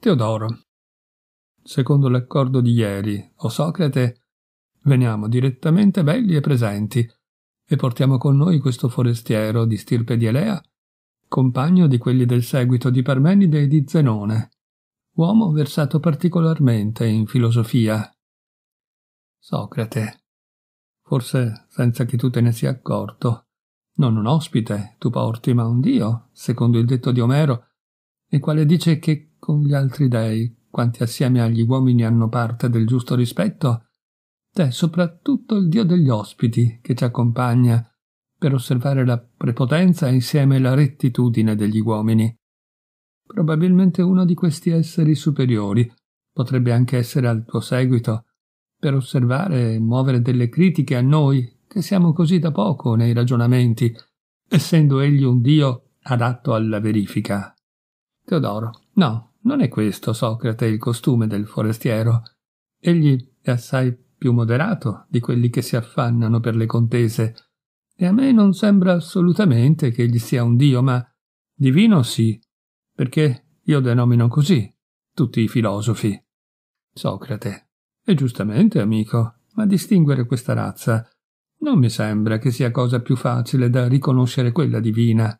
Teodoro. Secondo l'accordo di ieri, o Socrate, veniamo direttamente belli e presenti e portiamo con noi questo forestiero di stirpe di Elea, compagno di quelli del seguito di Parmenide e di Zenone, uomo versato particolarmente in filosofia. Socrate, forse senza che tu te ne sia accorto, non un ospite tu porti ma un dio, secondo il detto di Omero, il quale dice che con gli altri dei, quanti assieme agli uomini hanno parte del giusto rispetto, c'è soprattutto il Dio degli ospiti che ci accompagna per osservare la prepotenza insieme alla rettitudine degli uomini. Probabilmente uno di questi esseri superiori potrebbe anche essere al tuo seguito per osservare e muovere delle critiche a noi che siamo così da poco nei ragionamenti, essendo egli un Dio adatto alla verifica. Teodoro, no, non è questo, Socrate, il costume del forestiero. Egli è assai più moderato di quelli che si affannano per le contese, e a me non sembra assolutamente che egli sia un dio, ma divino sì, perché io denomino così tutti i filosofi. Socrate. E giustamente, amico, ma distinguere questa razza non mi sembra che sia cosa più facile da riconoscere quella divina.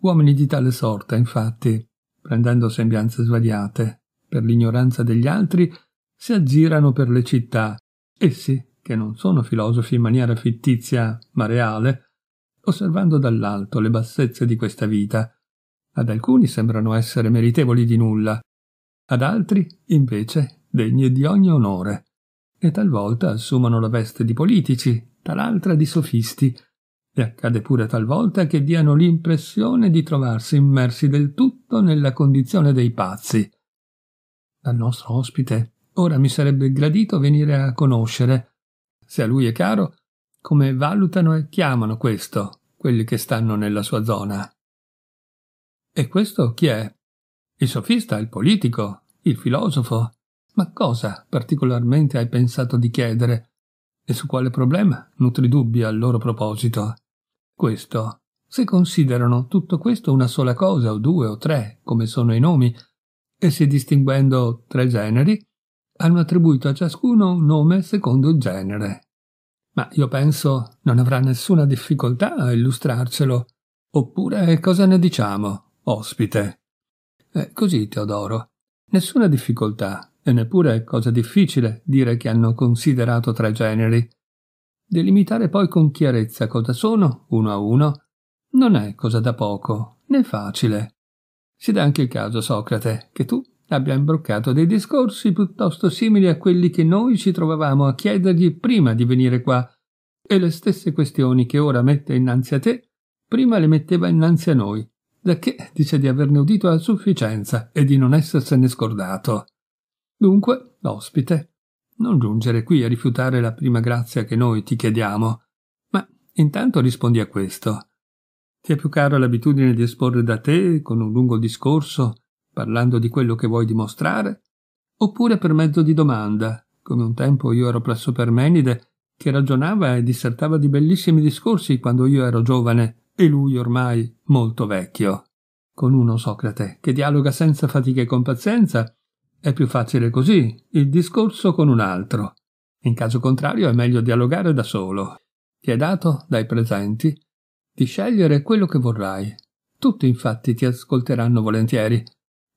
Uomini di tale sorta, infatti, prendendo sembianze svariate, per l'ignoranza degli altri, si aggirano per le città. Essi, che non sono filosofi in maniera fittizia ma reale, osservando dall'alto le bassezze di questa vita, ad alcuni sembrano essere meritevoli di nulla, ad altri, invece, degni di ogni onore, e talvolta assumono la veste di politici, tal'altra di sofisti, e accade pure talvolta che diano l'impressione di trovarsi immersi del tutto nella condizione dei pazzi. Al nostro ospite ora mi sarebbe gradito venire a conoscere, se a lui è caro, come valutano e chiamano questo, quelli che stanno nella sua zona. E questo chi è? Il sofista, il politico, il filosofo? Ma cosa particolarmente hai pensato di chiedere? E su quale problema nutri dubbi al loro proposito? Questo, se considerano tutto questo una sola cosa o due o tre, come sono i nomi, e se distinguendo tre generi, hanno attribuito a ciascuno un nome secondo il genere. Ma io penso non avrà nessuna difficoltà a illustrarcelo. Oppure cosa ne diciamo, ospite? Eh, così, Teodoro. Nessuna difficoltà, e neppure cosa difficile dire che hanno considerato tre generi, Delimitare poi con chiarezza cosa sono, uno a uno, non è cosa da poco, né facile. Si dà anche il caso, Socrate, che tu abbia imbroccato dei discorsi piuttosto simili a quelli che noi ci trovavamo a chiedergli prima di venire qua, e le stesse questioni che ora mette innanzi a te, prima le metteva innanzi a noi, da che dice di averne udito a sufficienza e di non essersene scordato. Dunque, l'ospite, non giungere qui a rifiutare la prima grazia che noi ti chiediamo, ma intanto rispondi a questo. Ti è più caro l'abitudine di esporre da te, con un lungo discorso, parlando di quello che vuoi dimostrare, oppure per mezzo di domanda, come un tempo io ero presso Permenide, che ragionava e dissertava di bellissimi discorsi quando io ero giovane e lui ormai molto vecchio. Con uno Socrate, che dialoga senza fatica e con pazienza, è più facile così, il discorso con un altro. In caso contrario è meglio dialogare da solo. Ti è dato, dai presenti, di scegliere quello che vorrai. Tutti infatti ti ascolteranno volentieri.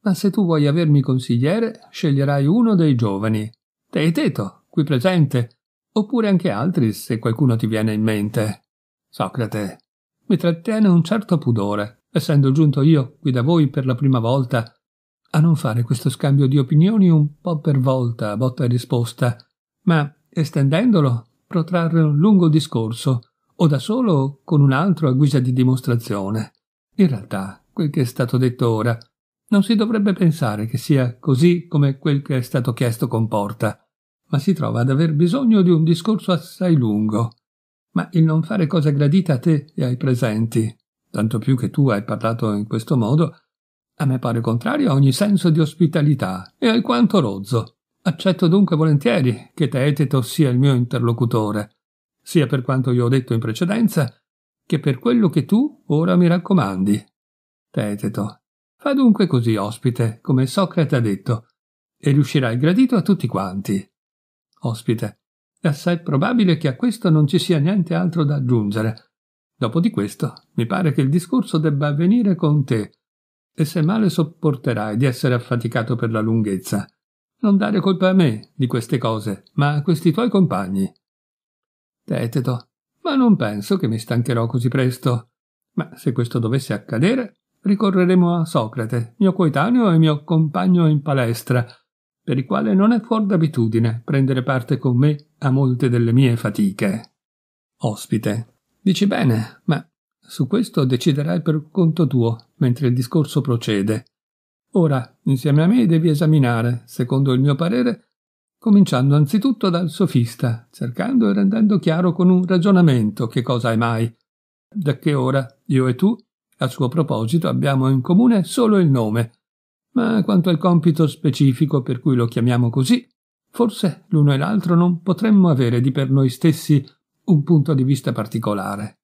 Ma se tu vuoi avermi consigliere, sceglierai uno dei giovani. Teiteto, qui presente, oppure anche altri se qualcuno ti viene in mente. Socrate, mi trattiene un certo pudore, essendo giunto io qui da voi per la prima volta a non fare questo scambio di opinioni un po' per volta, botta e risposta, ma, estendendolo, protrarre un lungo discorso, o da solo con un altro a guisa di dimostrazione. In realtà, quel che è stato detto ora, non si dovrebbe pensare che sia così come quel che è stato chiesto comporta, ma si trova ad aver bisogno di un discorso assai lungo. Ma il non fare cosa gradita a te e ai presenti, tanto più che tu hai parlato in questo modo, a me pare contrario a ogni senso di ospitalità e alquanto rozzo. Accetto dunque volentieri che Teeteto sia il mio interlocutore, sia per quanto io ho detto in precedenza, che per quello che tu ora mi raccomandi. Teeteto. Fa dunque così, ospite, come Socrate ha detto, e riuscirai gradito a tutti quanti. Ospite. È assai probabile che a questo non ci sia niente altro da aggiungere. Dopo di questo, mi pare che il discorso debba avvenire con te, e se male sopporterai di essere affaticato per la lunghezza, non dare colpa a me di queste cose, ma a questi tuoi compagni. Teteto, ma non penso che mi stancherò così presto. Ma se questo dovesse accadere, ricorreremo a Socrate, mio coetaneo e mio compagno in palestra, per il quale non è fuor d'abitudine prendere parte con me a molte delle mie fatiche. Ospite. Dici bene, ma su questo deciderai per conto tuo, mentre il discorso procede. Ora, insieme a me, devi esaminare, secondo il mio parere, cominciando anzitutto dal sofista, cercando e rendendo chiaro con un ragionamento che cosa è mai, da che ora io e tu, a suo proposito, abbiamo in comune solo il nome, ma quanto al compito specifico per cui lo chiamiamo così, forse l'uno e l'altro non potremmo avere di per noi stessi un punto di vista particolare.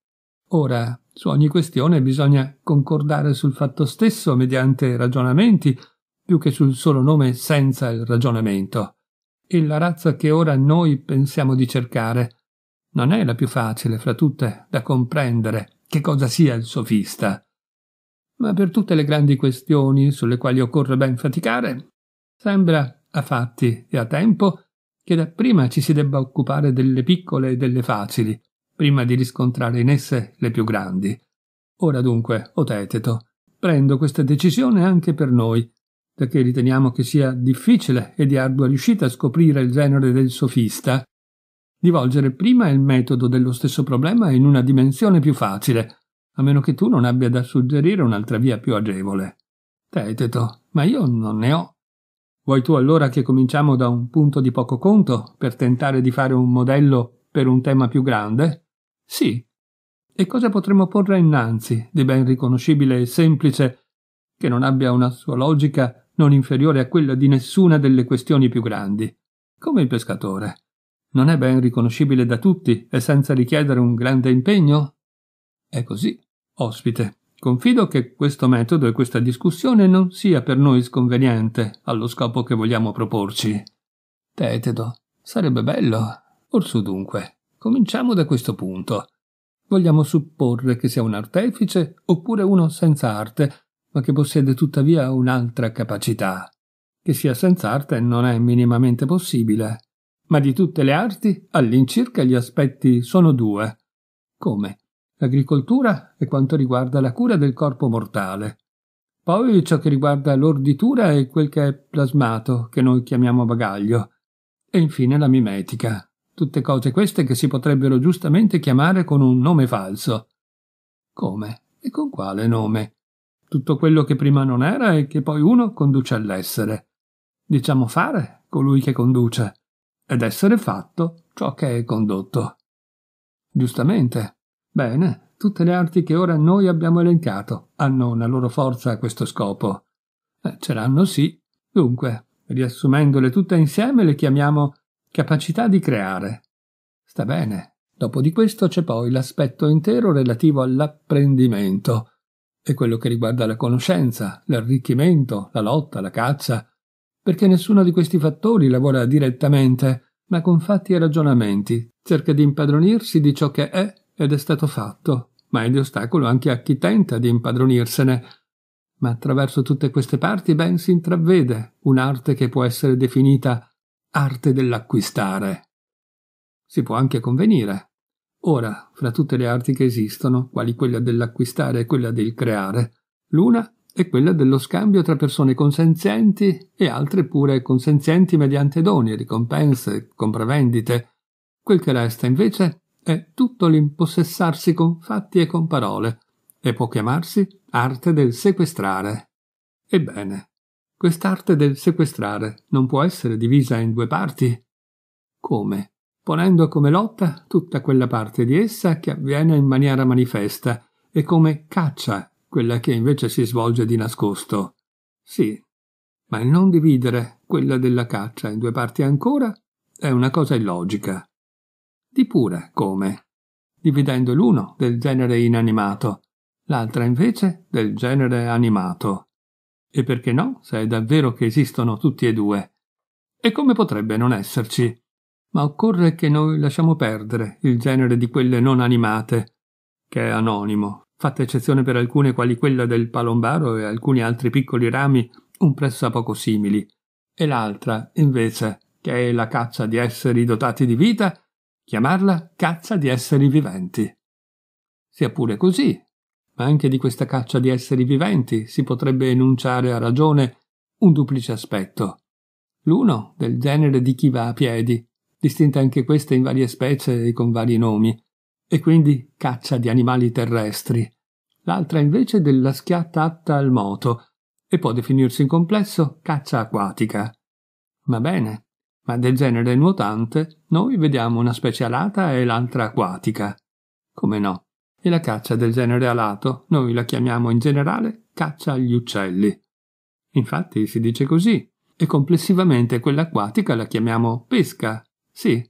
Ora, su ogni questione bisogna concordare sul fatto stesso mediante ragionamenti, più che sul solo nome senza il ragionamento. E la razza che ora noi pensiamo di cercare non è la più facile fra tutte da comprendere che cosa sia il sofista. Ma per tutte le grandi questioni sulle quali occorre ben faticare, sembra a fatti e a tempo che dapprima ci si debba occupare delle piccole e delle facili, prima di riscontrare in esse le più grandi. Ora dunque, o Teteto, prendo questa decisione anche per noi, perché riteniamo che sia difficile e di ardua riuscita scoprire il genere del sofista, di volgere prima il metodo dello stesso problema in una dimensione più facile, a meno che tu non abbia da suggerire un'altra via più agevole. Teteto, ma io non ne ho. Vuoi tu allora che cominciamo da un punto di poco conto per tentare di fare un modello per un tema più grande? Sì. E cosa potremmo porre innanzi di ben riconoscibile e semplice che non abbia una sua logica non inferiore a quella di nessuna delle questioni più grandi? Come il pescatore. Non è ben riconoscibile da tutti e senza richiedere un grande impegno? È così, ospite. Confido che questo metodo e questa discussione non sia per noi sconveniente allo scopo che vogliamo proporci. Tetedo, sarebbe bello. Orsù dunque. Cominciamo da questo punto. Vogliamo supporre che sia un artefice oppure uno senza arte, ma che possiede tuttavia un'altra capacità. Che sia senza arte non è minimamente possibile. Ma di tutte le arti, all'incirca gli aspetti sono due. Come? L'agricoltura e quanto riguarda la cura del corpo mortale. Poi ciò che riguarda l'orditura e quel che è plasmato, che noi chiamiamo bagaglio. E infine la mimetica, Tutte cose queste che si potrebbero giustamente chiamare con un nome falso. Come? E con quale nome? Tutto quello che prima non era e che poi uno conduce all'essere. Diciamo fare colui che conduce, ed essere fatto ciò che è condotto. Giustamente. Bene, tutte le arti che ora noi abbiamo elencato hanno una loro forza a questo scopo. Eh, ce l'hanno sì. Dunque, riassumendole tutte insieme, le chiamiamo Capacità di creare. Sta bene. Dopo di questo c'è poi l'aspetto intero relativo all'apprendimento e quello che riguarda la conoscenza, l'arricchimento, la lotta, la caccia, perché nessuno di questi fattori lavora direttamente, ma con fatti e ragionamenti, cerca di impadronirsi di ciò che è ed è stato fatto, ma è di ostacolo anche a chi tenta di impadronirsene. Ma attraverso tutte queste parti ben si intravede un'arte che può essere definita arte dell'acquistare. Si può anche convenire. Ora, fra tutte le arti che esistono, quali quella dell'acquistare e quella del creare, l'una è quella dello scambio tra persone consenzienti e altre pure consenzienti mediante doni, ricompense, compravendite. Quel che resta, invece, è tutto l'impossessarsi con fatti e con parole, e può chiamarsi arte del sequestrare. Ebbene, Quest'arte del sequestrare non può essere divisa in due parti? Come? Ponendo come lotta tutta quella parte di essa che avviene in maniera manifesta e come caccia quella che invece si svolge di nascosto. Sì, ma il non dividere quella della caccia in due parti ancora è una cosa illogica. Di pure come? Dividendo l'uno del genere inanimato, l'altra invece del genere animato. E perché no, se è davvero che esistono tutti e due. E come potrebbe non esserci? Ma occorre che noi lasciamo perdere il genere di quelle non animate, che è anonimo, fatta eccezione per alcune quali quella del palombaro e alcuni altri piccoli rami un presso a poco simili, e l'altra, invece, che è la caccia di esseri dotati di vita, chiamarla caccia di esseri viventi. Sia pure così, ma anche di questa caccia di esseri viventi si potrebbe enunciare a ragione un duplice aspetto. L'uno del genere di chi va a piedi, distinta anche questa in varie specie e con vari nomi, e quindi caccia di animali terrestri. L'altra invece della schiatta atta al moto, e può definirsi in complesso caccia acquatica. Va bene, ma del genere nuotante noi vediamo una specie alata e l'altra acquatica. Come no? e la caccia del genere alato noi la chiamiamo in generale caccia agli uccelli. Infatti si dice così, e complessivamente quella acquatica la chiamiamo pesca, sì.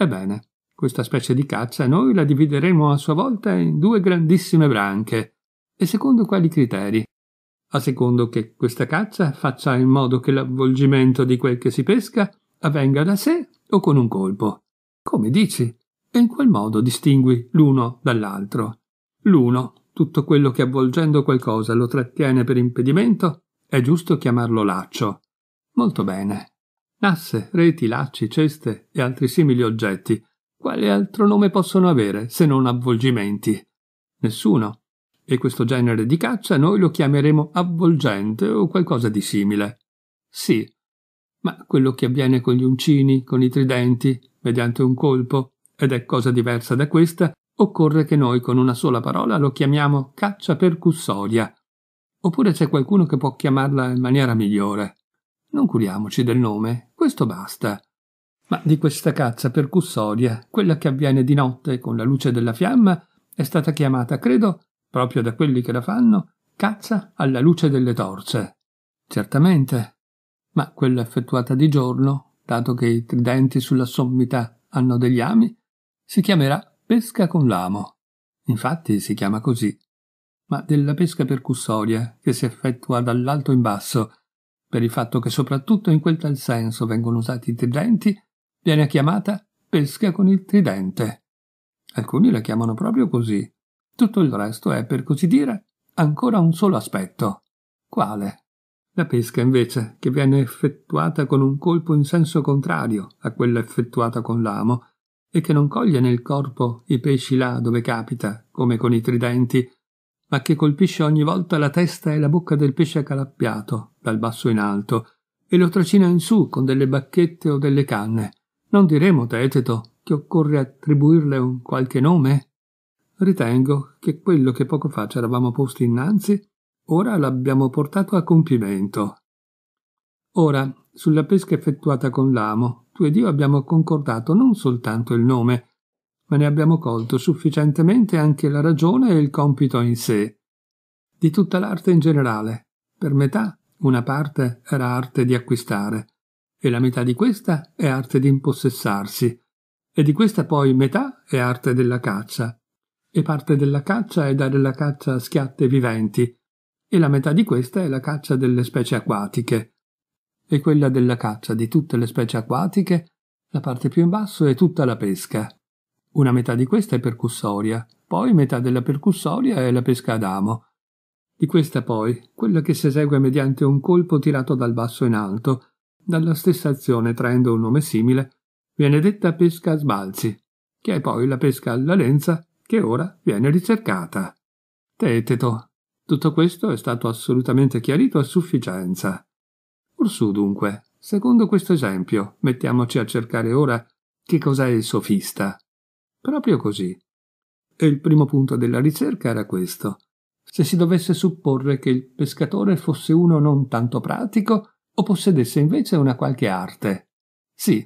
Ebbene, questa specie di caccia noi la divideremo a sua volta in due grandissime branche, e secondo quali criteri? A secondo che questa caccia faccia in modo che l'avvolgimento di quel che si pesca avvenga da sé o con un colpo. Come dici? e in quel modo distingui l'uno dall'altro. L'uno, tutto quello che avvolgendo qualcosa lo trattiene per impedimento, è giusto chiamarlo laccio. Molto bene. Nasse, reti, lacci, ceste e altri simili oggetti, quale altro nome possono avere se non avvolgimenti? Nessuno. E questo genere di caccia noi lo chiameremo avvolgente o qualcosa di simile. Sì. Ma quello che avviene con gli uncini, con i tridenti, mediante un colpo, ed è cosa diversa da questa, occorre che noi con una sola parola lo chiamiamo caccia percussoria. Oppure c'è qualcuno che può chiamarla in maniera migliore. Non curiamoci del nome, questo basta. Ma di questa caccia percussoria, quella che avviene di notte con la luce della fiamma, è stata chiamata, credo, proprio da quelli che la fanno, caccia alla luce delle torce. Certamente. Ma quella effettuata di giorno, dato che i tridenti sulla sommità hanno degli ami, si chiamerà pesca con l'amo. Infatti si chiama così, ma della pesca percussoria che si effettua dall'alto in basso, per il fatto che soprattutto in quel tal senso vengono usati i tridenti, viene chiamata pesca con il tridente. Alcuni la chiamano proprio così. Tutto il resto è, per così dire, ancora un solo aspetto. Quale? La pesca, invece, che viene effettuata con un colpo in senso contrario a quella effettuata con l'amo, e che non coglie nel corpo i pesci là dove capita, come con i tridenti, ma che colpisce ogni volta la testa e la bocca del pesce accalappiato, dal basso in alto, e lo tracina in su con delle bacchette o delle canne. Non diremo, Teteto, che occorre attribuirle un qualche nome? Ritengo che quello che poco fa ci eravamo posti innanzi, ora l'abbiamo portato a compimento. Ora sulla pesca effettuata con l'amo, tu ed io abbiamo concordato non soltanto il nome, ma ne abbiamo colto sufficientemente anche la ragione e il compito in sé. Di tutta l'arte in generale, per metà una parte era arte di acquistare, e la metà di questa è arte di impossessarsi, e di questa poi metà è arte della caccia, e parte della caccia è dare la caccia a schiatte viventi, e la metà di questa è la caccia delle specie acquatiche, e quella della caccia di tutte le specie acquatiche, la parte più in basso è tutta la pesca. Una metà di questa è percussoria, poi metà della percussoria è la pesca ad amo. Di questa poi, quella che si esegue mediante un colpo tirato dal basso in alto, dalla stessa azione traendo un nome simile, viene detta pesca a sbalzi, che è poi la pesca alla lenza che ora viene ricercata. Teteto. Tutto questo è stato assolutamente chiarito a sufficienza. Orsù dunque, secondo questo esempio, mettiamoci a cercare ora che cos'è il sofista. Proprio così. E il primo punto della ricerca era questo. Se si dovesse supporre che il pescatore fosse uno non tanto pratico o possedesse invece una qualche arte. Sì.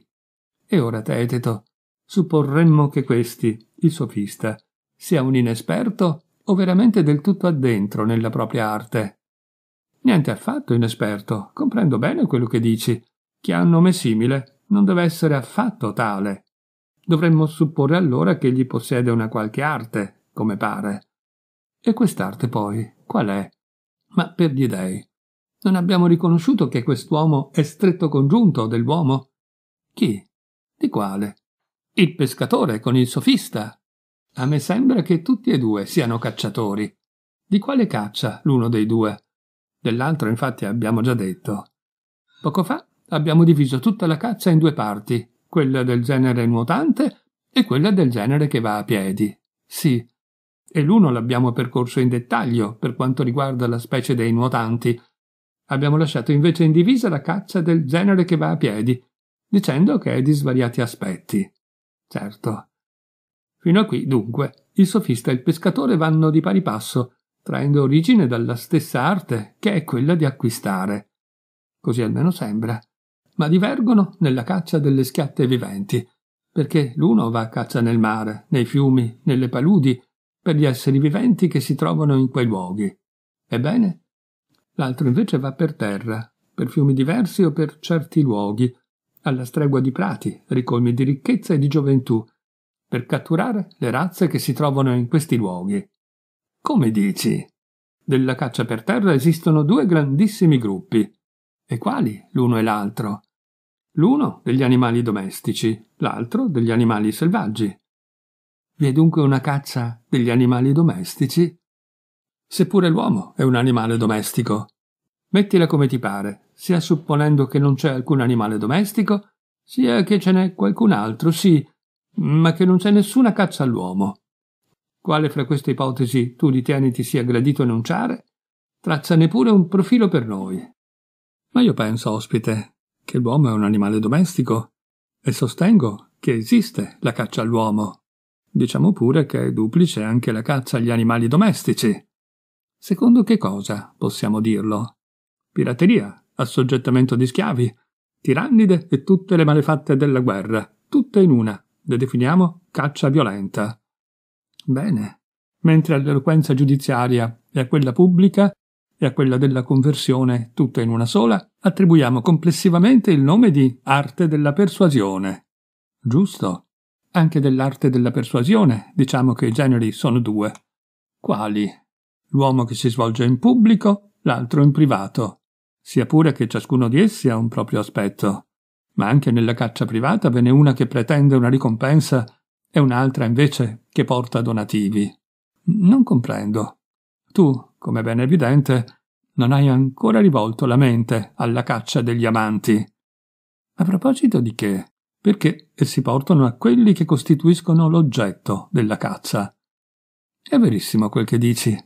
E ora, Teteto, supporremmo che questi, il sofista, sia un inesperto o veramente del tutto addentro nella propria arte. Niente affatto inesperto, comprendo bene quello che dici. Chi ha un nome simile non deve essere affatto tale. Dovremmo supporre allora che egli possiede una qualche arte, come pare. E quest'arte poi, qual è? Ma per gli dei. Non abbiamo riconosciuto che quest'uomo è stretto congiunto dell'uomo? Chi? Di quale? Il pescatore con il sofista. A me sembra che tutti e due siano cacciatori. Di quale caccia l'uno dei due? Dell'altro, infatti, abbiamo già detto. Poco fa abbiamo diviso tutta la caccia in due parti, quella del genere nuotante e quella del genere che va a piedi. Sì, e l'uno l'abbiamo percorso in dettaglio per quanto riguarda la specie dei nuotanti. Abbiamo lasciato invece indivisa la caccia del genere che va a piedi, dicendo che è di svariati aspetti. Certo. Fino a qui, dunque, il sofista e il pescatore vanno di pari passo, traendo origine dalla stessa arte che è quella di acquistare. Così almeno sembra. Ma divergono nella caccia delle schiatte viventi, perché l'uno va a caccia nel mare, nei fiumi, nelle paludi, per gli esseri viventi che si trovano in quei luoghi. Ebbene, l'altro invece va per terra, per fiumi diversi o per certi luoghi, alla stregua di prati, ricolmi di ricchezza e di gioventù, per catturare le razze che si trovano in questi luoghi. Come dici? Della caccia per terra esistono due grandissimi gruppi. E quali l'uno e l'altro? L'uno degli animali domestici, l'altro degli animali selvaggi. Vi è dunque una caccia degli animali domestici? Seppure l'uomo è un animale domestico. Mettila come ti pare, sia supponendo che non c'è alcun animale domestico, sia che ce n'è qualcun altro, sì, ma che non c'è nessuna caccia all'uomo quale fra queste ipotesi tu ritieni ti sia gradito enunciare, tracciane pure un profilo per noi. Ma io penso, ospite, che l'uomo è un animale domestico e sostengo che esiste la caccia all'uomo. Diciamo pure che è duplice anche la caccia agli animali domestici. Secondo che cosa possiamo dirlo? Pirateria, assoggettamento di schiavi, tirannide e tutte le malefatte della guerra, tutte in una, le definiamo caccia violenta. Bene. Mentre all'eloquenza giudiziaria e a quella pubblica e a quella della conversione, tutta in una sola, attribuiamo complessivamente il nome di arte della persuasione. Giusto. Anche dell'arte della persuasione diciamo che i generi sono due. Quali? L'uomo che si svolge in pubblico, l'altro in privato. Sia pure che ciascuno di essi ha un proprio aspetto. Ma anche nella caccia privata ve n'è una che pretende una ricompensa e un'altra invece che porta donativi. Non comprendo. Tu, come ben evidente, non hai ancora rivolto la mente alla caccia degli amanti. A proposito di che, perché essi portano a quelli che costituiscono l'oggetto della caccia. È verissimo quel che dici.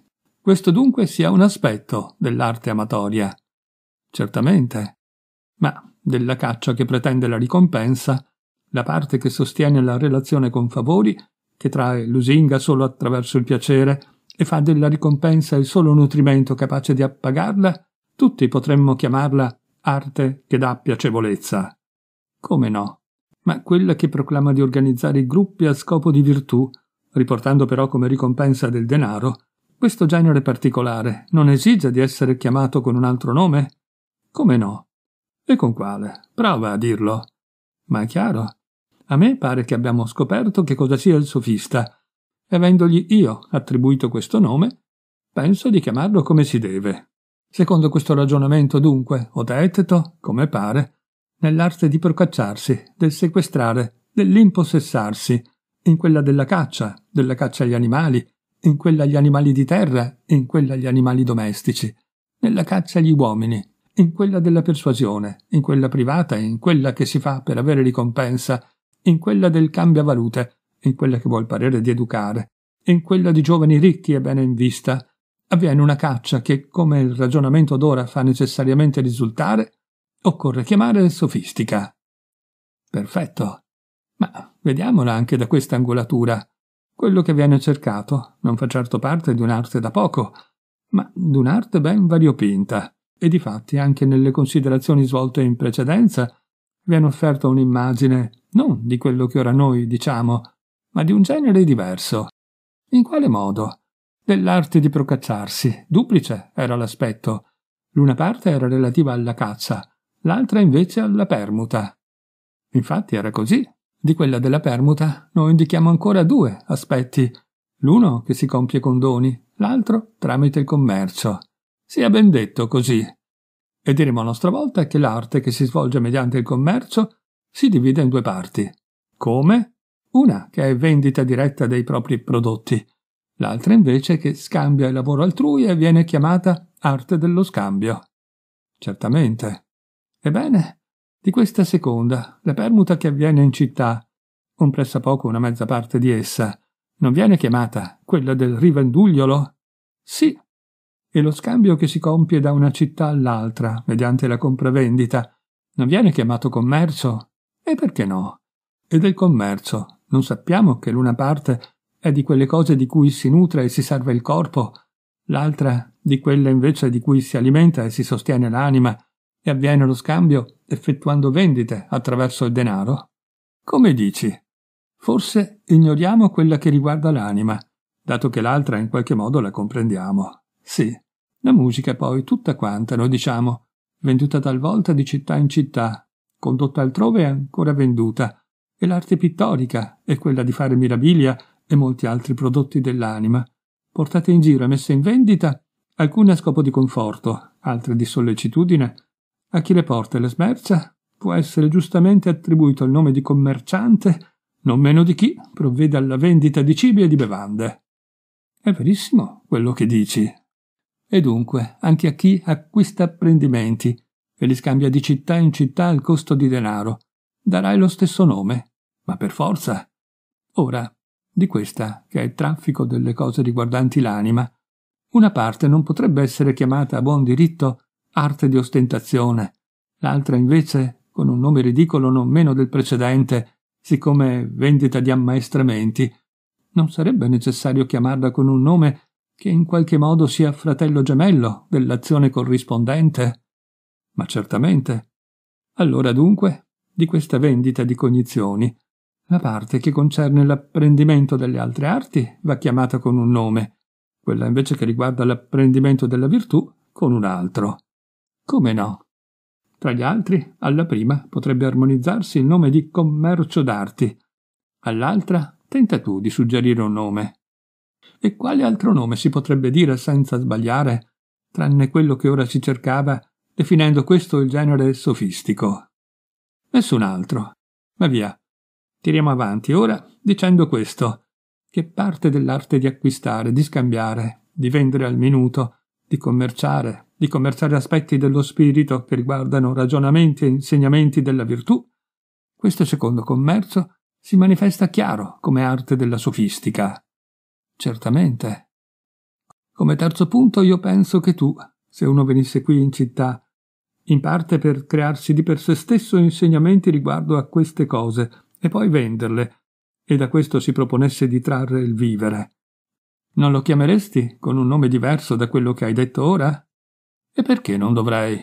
Questo dunque sia un aspetto dell'arte amatoria. Certamente. Ma della caccia che pretende la ricompensa la parte che sostiene la relazione con favori, che trae lusinga solo attraverso il piacere e fa della ricompensa il solo nutrimento capace di appagarla, tutti potremmo chiamarla arte che dà piacevolezza. Come no? Ma quella che proclama di organizzare i gruppi a scopo di virtù, riportando però come ricompensa del denaro, questo genere particolare non esige di essere chiamato con un altro nome? Come no? E con quale? Prova a dirlo. Ma è chiaro. A me pare che abbiamo scoperto che cosa sia il sofista. E avendogli io attribuito questo nome, penso di chiamarlo come si deve. Secondo questo ragionamento, dunque, ho detto, come pare, nell'arte di procacciarsi, del sequestrare, dell'impossessarsi, in quella della caccia, della caccia agli animali, in quella agli animali di terra, in quella agli animali domestici, nella caccia agli uomini, in quella della persuasione, in quella privata, in quella che si fa per avere ricompensa, in quella del valute, in quella che vuol parere di educare, in quella di giovani ricchi e bene in vista, avviene una caccia che, come il ragionamento d'ora fa necessariamente risultare, occorre chiamare sofistica. Perfetto. Ma vediamola anche da questa angolatura. Quello che viene cercato non fa certo parte di un'arte da poco, ma di un'arte ben variopinta e difatti anche nelle considerazioni svolte in precedenza viene offerta un'immagine non di quello che ora noi diciamo, ma di un genere diverso. In quale modo? Dell'arte di procacciarsi. Duplice era l'aspetto. L'una parte era relativa alla caccia, l'altra invece alla permuta. Infatti era così. Di quella della permuta noi indichiamo ancora due aspetti, l'uno che si compie con doni, l'altro tramite il commercio. Sia ben detto così. E diremo a nostra volta che l'arte che si svolge mediante il commercio si divide in due parti. Come? Una che è vendita diretta dei propri prodotti, l'altra invece che scambia il lavoro altrui e viene chiamata arte dello scambio. Certamente. Ebbene, di questa seconda, la permuta che avviene in città, un pressappoco una mezza parte di essa, non viene chiamata quella del rivendugliolo? Sì, e lo scambio che si compie da una città all'altra mediante la compravendita non viene chiamato commercio? E perché no? E del commercio non sappiamo che l'una parte è di quelle cose di cui si nutre e si serve il corpo, l'altra di quelle invece di cui si alimenta e si sostiene l'anima, e avviene lo scambio effettuando vendite attraverso il denaro? Come dici? Forse ignoriamo quella che riguarda l'anima, dato che l'altra in qualche modo la comprendiamo. Sì, la musica poi tutta quanta, noi diciamo, venduta talvolta di città in città, condotta altrove e ancora venduta, e l'arte pittorica, e quella di fare mirabilia e molti altri prodotti dell'anima, portate in giro e messe in vendita, alcune a scopo di conforto, altre di sollecitudine, a chi le porta e le smercia può essere giustamente attribuito il nome di commerciante, non meno di chi provvede alla vendita di cibi e di bevande. È verissimo quello che dici, e dunque anche a chi acquista apprendimenti e li scambia di città in città al costo di denaro. Darai lo stesso nome, ma per forza. Ora, di questa, che è il traffico delle cose riguardanti l'anima, una parte non potrebbe essere chiamata a buon diritto arte di ostentazione, l'altra invece, con un nome ridicolo non meno del precedente, siccome vendita di ammaestramenti, non sarebbe necessario chiamarla con un nome che in qualche modo sia fratello gemello dell'azione corrispondente? Ma certamente. Allora dunque, di questa vendita di cognizioni, la parte che concerne l'apprendimento delle altre arti va chiamata con un nome, quella invece che riguarda l'apprendimento della virtù con un altro. Come no? Tra gli altri, alla prima potrebbe armonizzarsi il nome di commercio d'arti, all'altra tenta tu di suggerire un nome. E quale altro nome si potrebbe dire senza sbagliare, tranne quello che ora si cercava, definendo questo il genere sofistico? Nessun altro. Ma via. Tiriamo avanti ora dicendo questo, che parte dell'arte di acquistare, di scambiare, di vendere al minuto, di commerciare, di commerciare aspetti dello spirito che riguardano ragionamenti e insegnamenti della virtù, questo secondo commercio si manifesta chiaro come arte della sofistica. Certamente. Come terzo punto io penso che tu, se uno venisse qui in città, in parte per crearsi di per sé stesso insegnamenti riguardo a queste cose e poi venderle, e da questo si proponesse di trarre il vivere. Non lo chiameresti con un nome diverso da quello che hai detto ora? E perché non dovrei?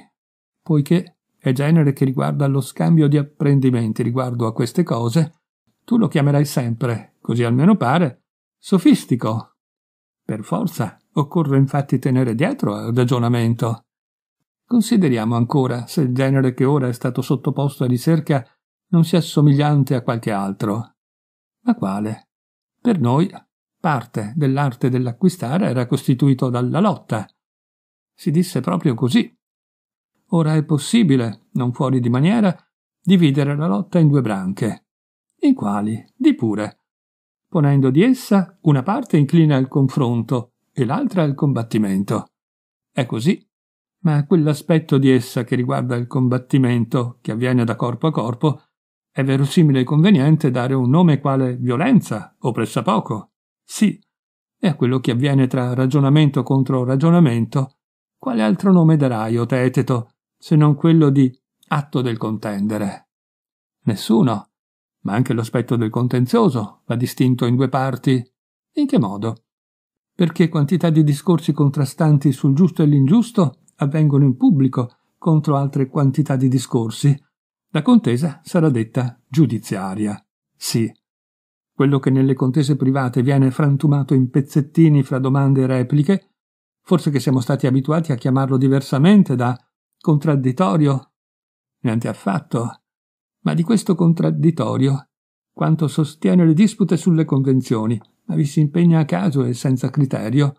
Poiché è genere che riguarda lo scambio di apprendimenti riguardo a queste cose, tu lo chiamerai sempre, così almeno pare, sofistico. Per forza occorre infatti tenere dietro al ragionamento. Consideriamo ancora se il genere che ora è stato sottoposto a ricerca non sia somigliante a qualche altro. Ma quale? Per noi parte dell'arte dell'acquistare era costituito dalla lotta. Si disse proprio così. Ora è possibile, non fuori di maniera, dividere la lotta in due branche, i quali, di pure, ponendo di essa una parte inclina al confronto e l'altra al combattimento. È così. Ma quell'aspetto di essa che riguarda il combattimento, che avviene da corpo a corpo, è verosimile e conveniente dare un nome quale violenza o pressapoco. Sì, e a quello che avviene tra ragionamento contro ragionamento, quale altro nome darai, o Teteto, se non quello di atto del contendere? Nessuno ma anche l'aspetto del contenzioso va distinto in due parti. In che modo? Perché quantità di discorsi contrastanti sul giusto e l'ingiusto avvengono in pubblico contro altre quantità di discorsi. La contesa sarà detta giudiziaria. Sì. Quello che nelle contese private viene frantumato in pezzettini fra domande e repliche, forse che siamo stati abituati a chiamarlo diversamente da contraddittorio? Niente affatto ma di questo contraddittorio quanto sostiene le dispute sulle convenzioni, ma vi si impegna a caso e senza criterio,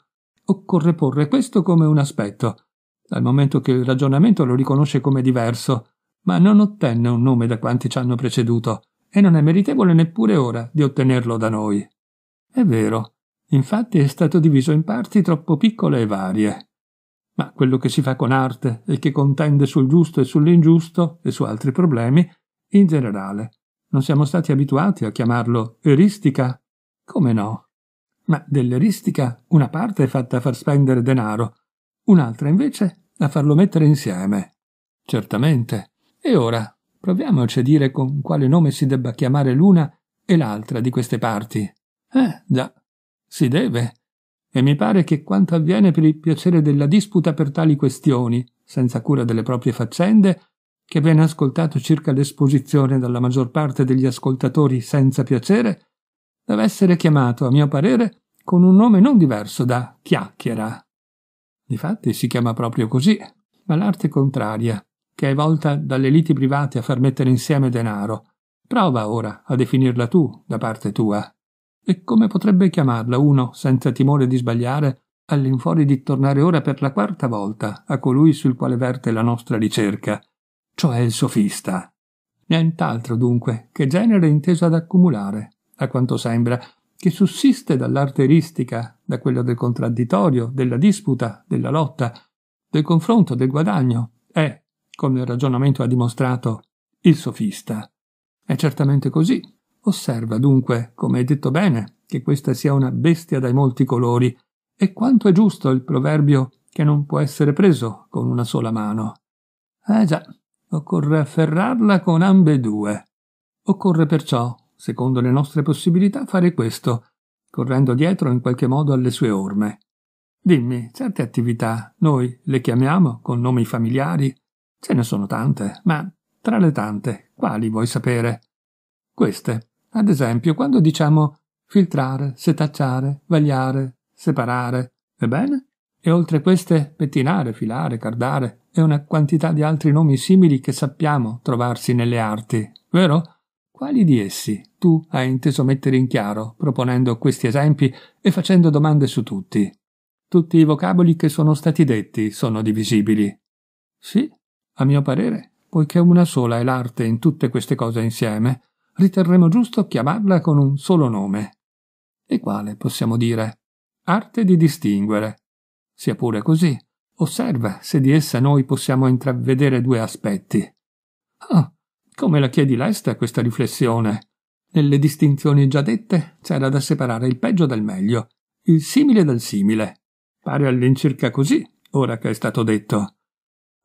occorre porre questo come un aspetto, dal momento che il ragionamento lo riconosce come diverso, ma non ottenne un nome da quanti ci hanno preceduto, e non è meritevole neppure ora di ottenerlo da noi. È vero, infatti è stato diviso in parti troppo piccole e varie. Ma quello che si fa con arte e che contende sul giusto e sull'ingiusto e su altri problemi in generale. Non siamo stati abituati a chiamarlo eristica? Come no? Ma dell'eristica una parte è fatta a far spendere denaro, un'altra invece a farlo mettere insieme. Certamente. E ora proviamoci a dire con quale nome si debba chiamare l'una e l'altra di queste parti. Eh, già, si deve. E mi pare che quanto avviene per il piacere della disputa per tali questioni, senza cura delle proprie faccende, che viene ascoltato circa l'esposizione dalla maggior parte degli ascoltatori senza piacere, deve essere chiamato, a mio parere, con un nome non diverso da chiacchiera. Difatti si chiama proprio così, ma l'arte contraria, che è volta dalle liti private a far mettere insieme denaro, prova ora a definirla tu da parte tua. E come potrebbe chiamarla uno, senza timore di sbagliare, all'infuori di tornare ora per la quarta volta a colui sul quale verte la nostra ricerca, cioè il sofista. Nient'altro dunque che genere inteso ad accumulare, a quanto sembra, che sussiste dall'arteristica, da quella del contraddittorio, della disputa, della lotta, del confronto, del guadagno, è, come il ragionamento ha dimostrato, il sofista. È certamente così. Osserva dunque, come hai detto bene, che questa sia una bestia dai molti colori, e quanto è giusto il proverbio che non può essere preso con una sola mano. Eh già, occorre afferrarla con ambedue. Occorre perciò, secondo le nostre possibilità, fare questo, correndo dietro in qualche modo alle sue orme. Dimmi, certe attività noi le chiamiamo con nomi familiari? Ce ne sono tante, ma tra le tante, quali vuoi sapere? Queste, ad esempio, quando diciamo filtrare, setacciare, vagliare, separare, ebbene, e oltre queste pettinare, filare, cardare e una quantità di altri nomi simili che sappiamo trovarsi nelle arti, vero? Quali di essi tu hai inteso mettere in chiaro, proponendo questi esempi e facendo domande su tutti? Tutti i vocaboli che sono stati detti sono divisibili. Sì, a mio parere, poiché una sola è l'arte in tutte queste cose insieme, riterremo giusto chiamarla con un solo nome. E quale possiamo dire? Arte di distinguere, sia pure così, osserva se di essa noi possiamo intravedere due aspetti. Ah, come la chiedi lesta questa riflessione? Nelle distinzioni già dette c'era da separare il peggio dal meglio, il simile dal simile. Pare all'incirca così, ora che è stato detto.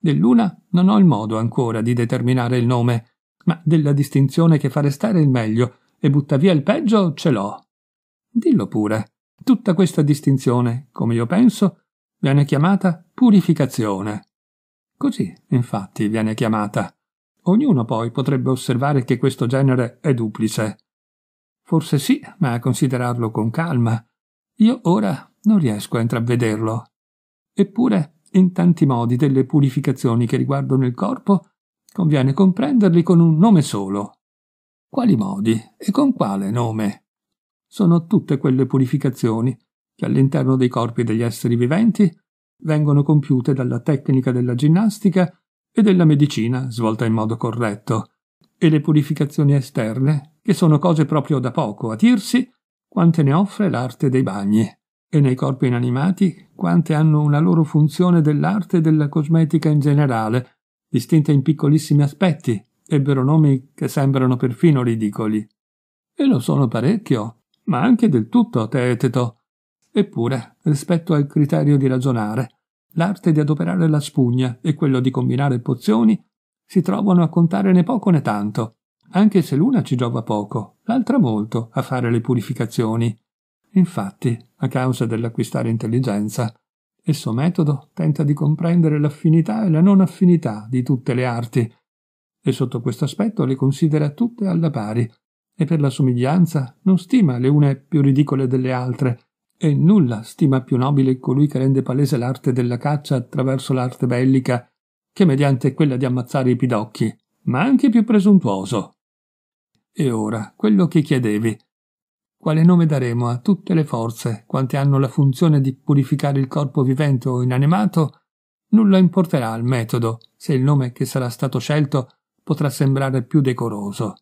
Dell'una non ho il modo ancora di determinare il nome, ma della distinzione che fa restare il meglio e butta via il peggio ce l'ho. Dillo pure. Tutta questa distinzione, come io penso, viene chiamata purificazione. Così, infatti, viene chiamata. Ognuno poi potrebbe osservare che questo genere è duplice. Forse sì, ma a considerarlo con calma. Io ora non riesco a intravvederlo. Eppure, in tanti modi delle purificazioni che riguardano il corpo, conviene comprenderli con un nome solo. Quali modi e con quale nome? Sono tutte quelle purificazioni che all'interno dei corpi degli esseri viventi vengono compiute dalla tecnica della ginnastica e della medicina svolta in modo corretto, e le purificazioni esterne, che sono cose proprio da poco a dirsi quante ne offre l'arte dei bagni, e nei corpi inanimati quante hanno una loro funzione dell'arte e della cosmetica in generale, distinta in piccolissimi aspetti, ebbero nomi che sembrano perfino ridicoli. E lo sono parecchio, ma anche del tutto teteto, Eppure, rispetto al criterio di ragionare, l'arte di adoperare la spugna e quello di combinare pozioni si trovano a contare né poco né tanto, anche se l'una ci giova poco, l'altra molto a fare le purificazioni. Infatti, a causa dell'acquistare intelligenza, esso metodo tenta di comprendere l'affinità e la non affinità di tutte le arti, e sotto questo aspetto le considera tutte alla pari, e per la somiglianza non stima le une più ridicole delle altre, e nulla stima più nobile colui che rende palese l'arte della caccia attraverso l'arte bellica che mediante quella di ammazzare i pidocchi, ma anche più presuntuoso. E ora, quello che chiedevi. Quale nome daremo a tutte le forze, quante hanno la funzione di purificare il corpo vivente o inanimato? Nulla importerà al metodo, se il nome che sarà stato scelto potrà sembrare più decoroso.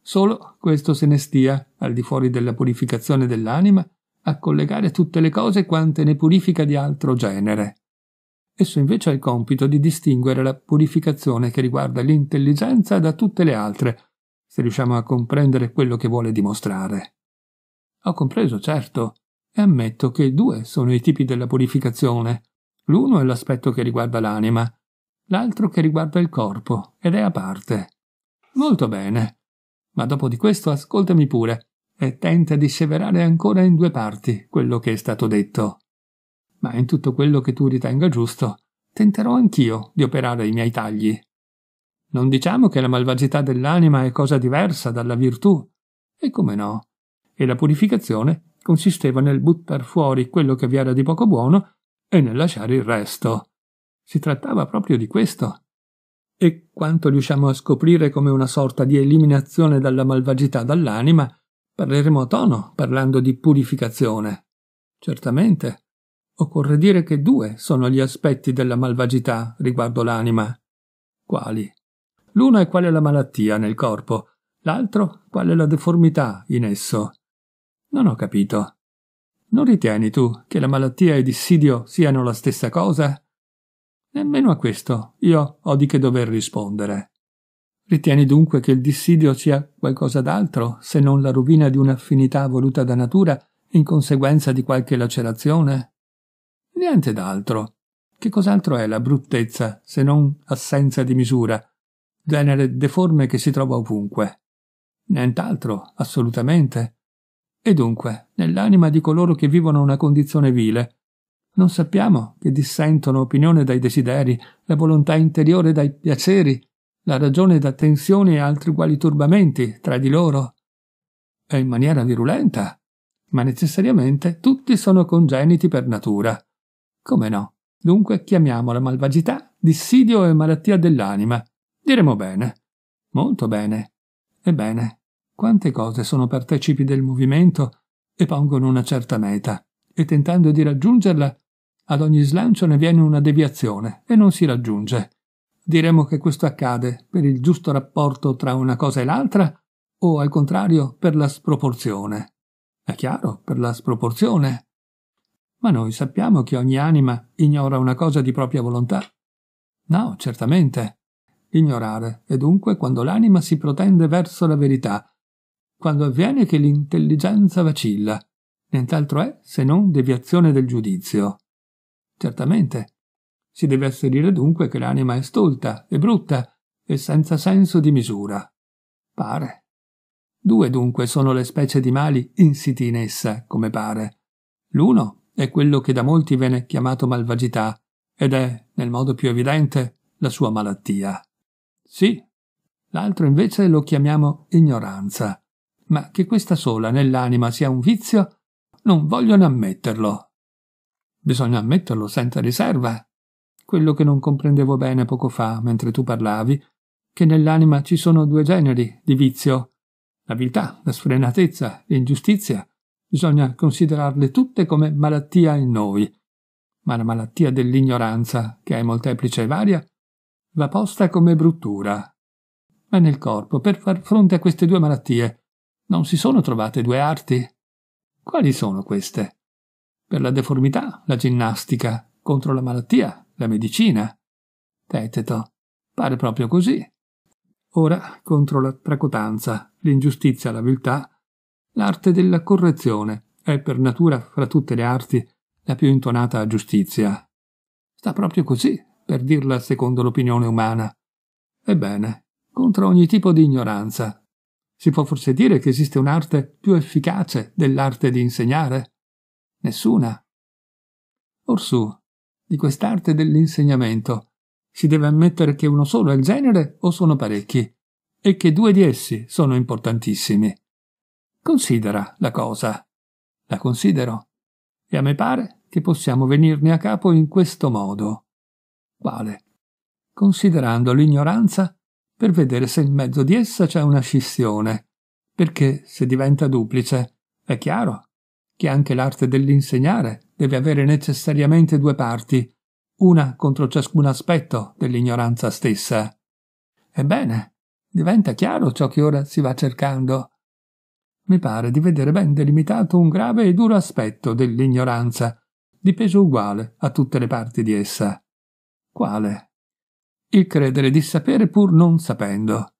Solo questo se ne stia, al di fuori della purificazione dell'anima, a collegare tutte le cose quante ne purifica di altro genere. Esso invece ha il compito di distinguere la purificazione che riguarda l'intelligenza da tutte le altre, se riusciamo a comprendere quello che vuole dimostrare. Ho compreso, certo, e ammetto che due sono i tipi della purificazione. L'uno è l'aspetto che riguarda l'anima, l'altro che riguarda il corpo, ed è a parte. Molto bene. Ma dopo di questo ascoltami pure e tenta di severare ancora in due parti quello che è stato detto. Ma in tutto quello che tu ritenga giusto, tenterò anch'io di operare i miei tagli. Non diciamo che la malvagità dell'anima è cosa diversa dalla virtù, e come no? E la purificazione consisteva nel buttar fuori quello che vi era di poco buono e nel lasciare il resto. Si trattava proprio di questo. E quanto riusciamo a scoprire come una sorta di eliminazione dalla malvagità dall'anima Parleremo a tono parlando di purificazione. Certamente. Occorre dire che due sono gli aspetti della malvagità riguardo l'anima. Quali? L'uno è quale la malattia nel corpo, l'altro quale la deformità in esso. Non ho capito. Non ritieni tu che la malattia e dissidio siano la stessa cosa? Nemmeno a questo io ho di che dover rispondere. Ritieni dunque che il dissidio sia qualcosa d'altro, se non la rovina di un'affinità voluta da natura in conseguenza di qualche lacerazione? Niente d'altro. Che cos'altro è la bruttezza, se non assenza di misura, genere deforme che si trova ovunque? Nient'altro, assolutamente. E dunque, nell'anima di coloro che vivono una condizione vile, non sappiamo che dissentono opinione dai desideri, la volontà interiore dai piaceri, la ragione da tensioni e altri uguali turbamenti tra di loro, e in maniera virulenta, ma necessariamente tutti sono congeniti per natura. Come no? Dunque chiamiamo la malvagità dissidio e malattia dell'anima. Diremo bene. Molto bene. Ebbene, quante cose sono partecipi del movimento e pongono una certa meta, e tentando di raggiungerla, ad ogni slancio ne viene una deviazione e non si raggiunge. Diremo che questo accade per il giusto rapporto tra una cosa e l'altra o al contrario per la sproporzione. È chiaro, per la sproporzione. Ma noi sappiamo che ogni anima ignora una cosa di propria volontà. No, certamente. Ignorare è dunque quando l'anima si protende verso la verità, quando avviene che l'intelligenza vacilla. Nient'altro è se non deviazione del giudizio. Certamente, si deve asserire dunque che l'anima è stolta, e brutta, e senza senso di misura. Pare. Due dunque sono le specie di mali insiti in essa, come pare. L'uno è quello che da molti viene chiamato malvagità, ed è, nel modo più evidente, la sua malattia. Sì. L'altro invece lo chiamiamo ignoranza. Ma che questa sola nell'anima sia un vizio, non vogliono ammetterlo. Bisogna ammetterlo senza riserva quello che non comprendevo bene poco fa, mentre tu parlavi, che nell'anima ci sono due generi di vizio. La viltà, la sfrenatezza, l'ingiustizia. Bisogna considerarle tutte come malattia in noi. Ma la malattia dell'ignoranza, che è molteplice e varia, va posta come bruttura. Ma nel corpo, per far fronte a queste due malattie, non si sono trovate due arti? Quali sono queste? Per la deformità, la ginnastica, contro la malattia, la medicina. Teteto, pare proprio così. Ora, contro la tracotanza, l'ingiustizia, la viltà, l'arte della correzione è per natura, fra tutte le arti, la più intonata a giustizia. Sta proprio così, per dirla secondo l'opinione umana. Ebbene, contro ogni tipo di ignoranza. Si può forse dire che esiste un'arte più efficace dell'arte di insegnare? Nessuna. Orsù, di quest'arte dell'insegnamento. Si deve ammettere che uno solo è il genere o sono parecchi, e che due di essi sono importantissimi. Considera la cosa. La considero. E a me pare che possiamo venirne a capo in questo modo. Quale? Considerando l'ignoranza per vedere se in mezzo di essa c'è una scissione, perché se diventa duplice, è chiaro che anche l'arte dell'insegnare deve avere necessariamente due parti, una contro ciascun aspetto dell'ignoranza stessa. Ebbene, diventa chiaro ciò che ora si va cercando. Mi pare di vedere ben delimitato un grave e duro aspetto dell'ignoranza, di peso uguale a tutte le parti di essa. Quale? Il credere di sapere pur non sapendo.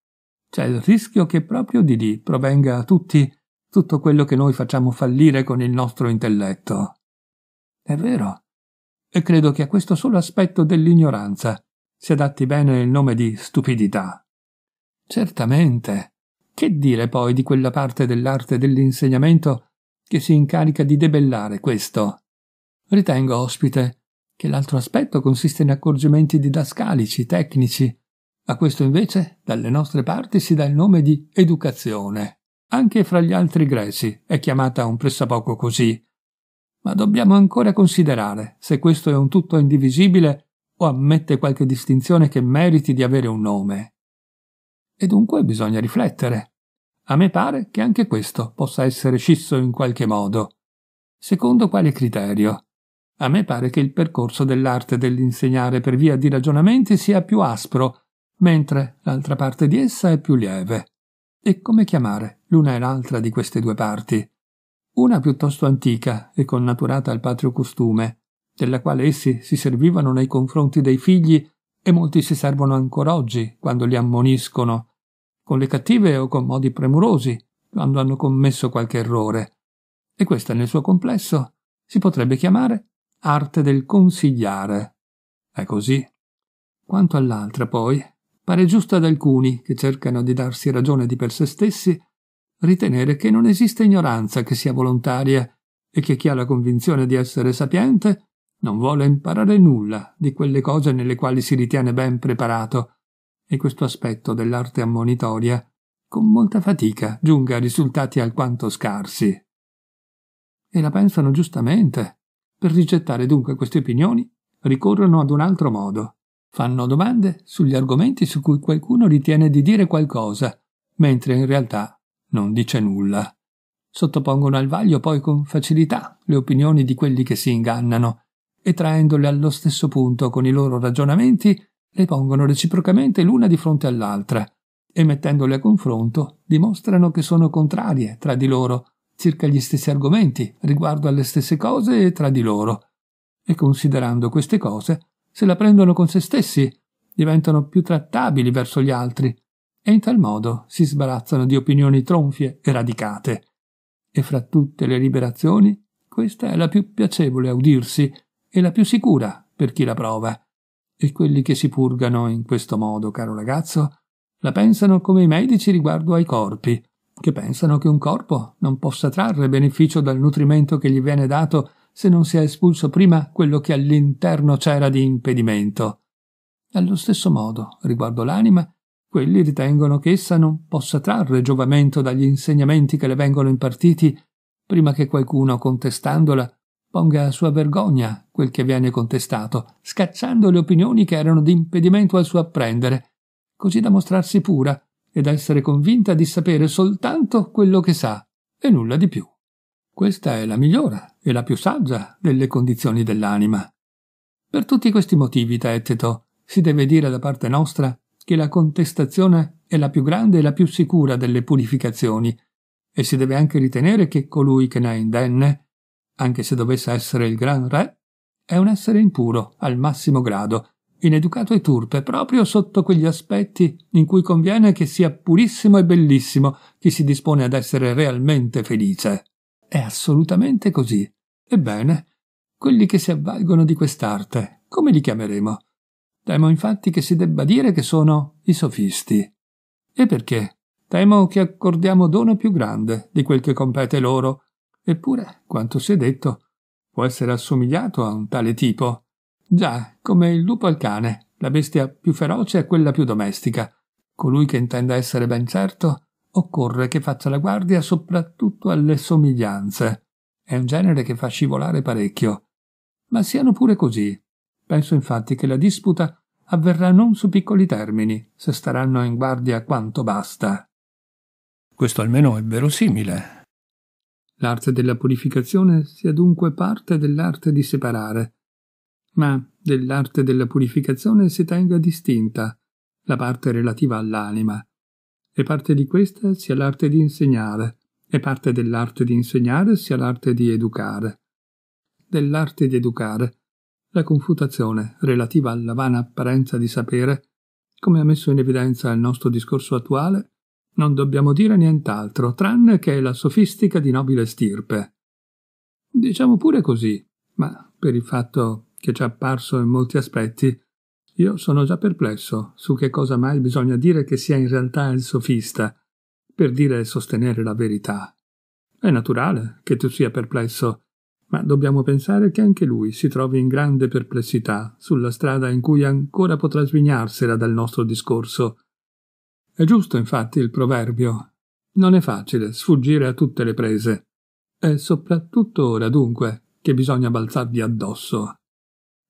C'è il rischio che proprio di lì provenga a tutti tutto quello che noi facciamo fallire con il nostro intelletto. È vero. E credo che a questo solo aspetto dell'ignoranza si adatti bene il nome di stupidità. Certamente. Che dire poi di quella parte dell'arte dell'insegnamento che si incarica di debellare questo? Ritengo, ospite, che l'altro aspetto consiste in accorgimenti didascalici, tecnici. A questo invece, dalle nostre parti, si dà il nome di educazione anche fra gli altri greci è chiamata un pressapoco così, ma dobbiamo ancora considerare se questo è un tutto indivisibile o ammette qualche distinzione che meriti di avere un nome. E dunque bisogna riflettere. A me pare che anche questo possa essere scisso in qualche modo. Secondo quale criterio? A me pare che il percorso dell'arte dell'insegnare per via di ragionamenti sia più aspro, mentre l'altra parte di essa è più lieve. E come chiamare l'una e l'altra di queste due parti? Una piuttosto antica e connaturata al patrio costume, della quale essi si servivano nei confronti dei figli e molti si servono ancora oggi quando li ammoniscono, con le cattive o con modi premurosi, quando hanno commesso qualche errore. E questa nel suo complesso si potrebbe chiamare arte del consigliare. È così. Quanto all'altra, poi, Pare giusto ad alcuni, che cercano di darsi ragione di per se stessi, ritenere che non esiste ignoranza che sia volontaria e che chi ha la convinzione di essere sapiente non vuole imparare nulla di quelle cose nelle quali si ritiene ben preparato, e questo aspetto dell'arte ammonitoria con molta fatica giunga a risultati alquanto scarsi. E la pensano giustamente. Per rigettare dunque queste opinioni ricorrono ad un altro modo. Fanno domande sugli argomenti su cui qualcuno ritiene di dire qualcosa, mentre in realtà non dice nulla. Sottopongono al vaglio poi con facilità le opinioni di quelli che si ingannano e traendole allo stesso punto con i loro ragionamenti le pongono reciprocamente l'una di fronte all'altra e mettendole a confronto dimostrano che sono contrarie tra di loro circa gli stessi argomenti riguardo alle stesse cose e tra di loro e considerando queste cose se la prendono con se stessi, diventano più trattabili verso gli altri e in tal modo si sbarazzano di opinioni tronfie e radicate. E fra tutte le liberazioni, questa è la più piacevole a udirsi e la più sicura per chi la prova. E quelli che si purgano in questo modo, caro ragazzo, la pensano come i medici riguardo ai corpi, che pensano che un corpo non possa trarre beneficio dal nutrimento che gli viene dato se non si è espulso prima quello che all'interno c'era di impedimento. Allo stesso modo, riguardo l'anima, quelli ritengono che essa non possa trarre giovamento dagli insegnamenti che le vengono impartiti prima che qualcuno, contestandola, ponga a sua vergogna quel che viene contestato, scacciando le opinioni che erano di impedimento al suo apprendere, così da mostrarsi pura ed essere convinta di sapere soltanto quello che sa e nulla di più. Questa è la migliore e la più saggia delle condizioni dell'anima. Per tutti questi motivi, Teteto, si deve dire da parte nostra che la contestazione è la più grande e la più sicura delle purificazioni, e si deve anche ritenere che colui che ne è indenne, anche se dovesse essere il gran re, è un essere impuro al massimo grado, ineducato e turpe, proprio sotto quegli aspetti in cui conviene che sia purissimo e bellissimo chi si dispone ad essere realmente felice. È assolutamente così. Ebbene, quelli che si avvalgono di quest'arte, come li chiameremo? Temo infatti che si debba dire che sono i sofisti. E perché? Temo che accordiamo dono più grande di quel che compete loro. Eppure, quanto si è detto, può essere assomigliato a un tale tipo. Già, come il lupo al cane, la bestia più feroce è quella più domestica. Colui che intenda essere ben certo occorre che faccia la guardia soprattutto alle somiglianze. È un genere che fa scivolare parecchio. Ma siano pure così. Penso infatti che la disputa avverrà non su piccoli termini, se staranno in guardia quanto basta. Questo almeno è verosimile. L'arte della purificazione sia dunque parte dell'arte di separare, ma dell'arte della purificazione si tenga distinta la parte relativa all'anima, e parte di questa sia l'arte di insegnare, e parte dell'arte di insegnare sia l'arte di educare. Dell'arte di educare, la confutazione relativa alla vana apparenza di sapere, come ha messo in evidenza il nostro discorso attuale, non dobbiamo dire nient'altro, tranne che la sofistica di nobile stirpe. Diciamo pure così, ma per il fatto che ci è apparso in molti aspetti io sono già perplesso su che cosa mai bisogna dire che sia in realtà il sofista, per dire e sostenere la verità. È naturale che tu sia perplesso, ma dobbiamo pensare che anche lui si trovi in grande perplessità sulla strada in cui ancora potrà svignarsela dal nostro discorso. È giusto infatti il proverbio. Non è facile sfuggire a tutte le prese. È soprattutto ora dunque che bisogna balzarvi addosso.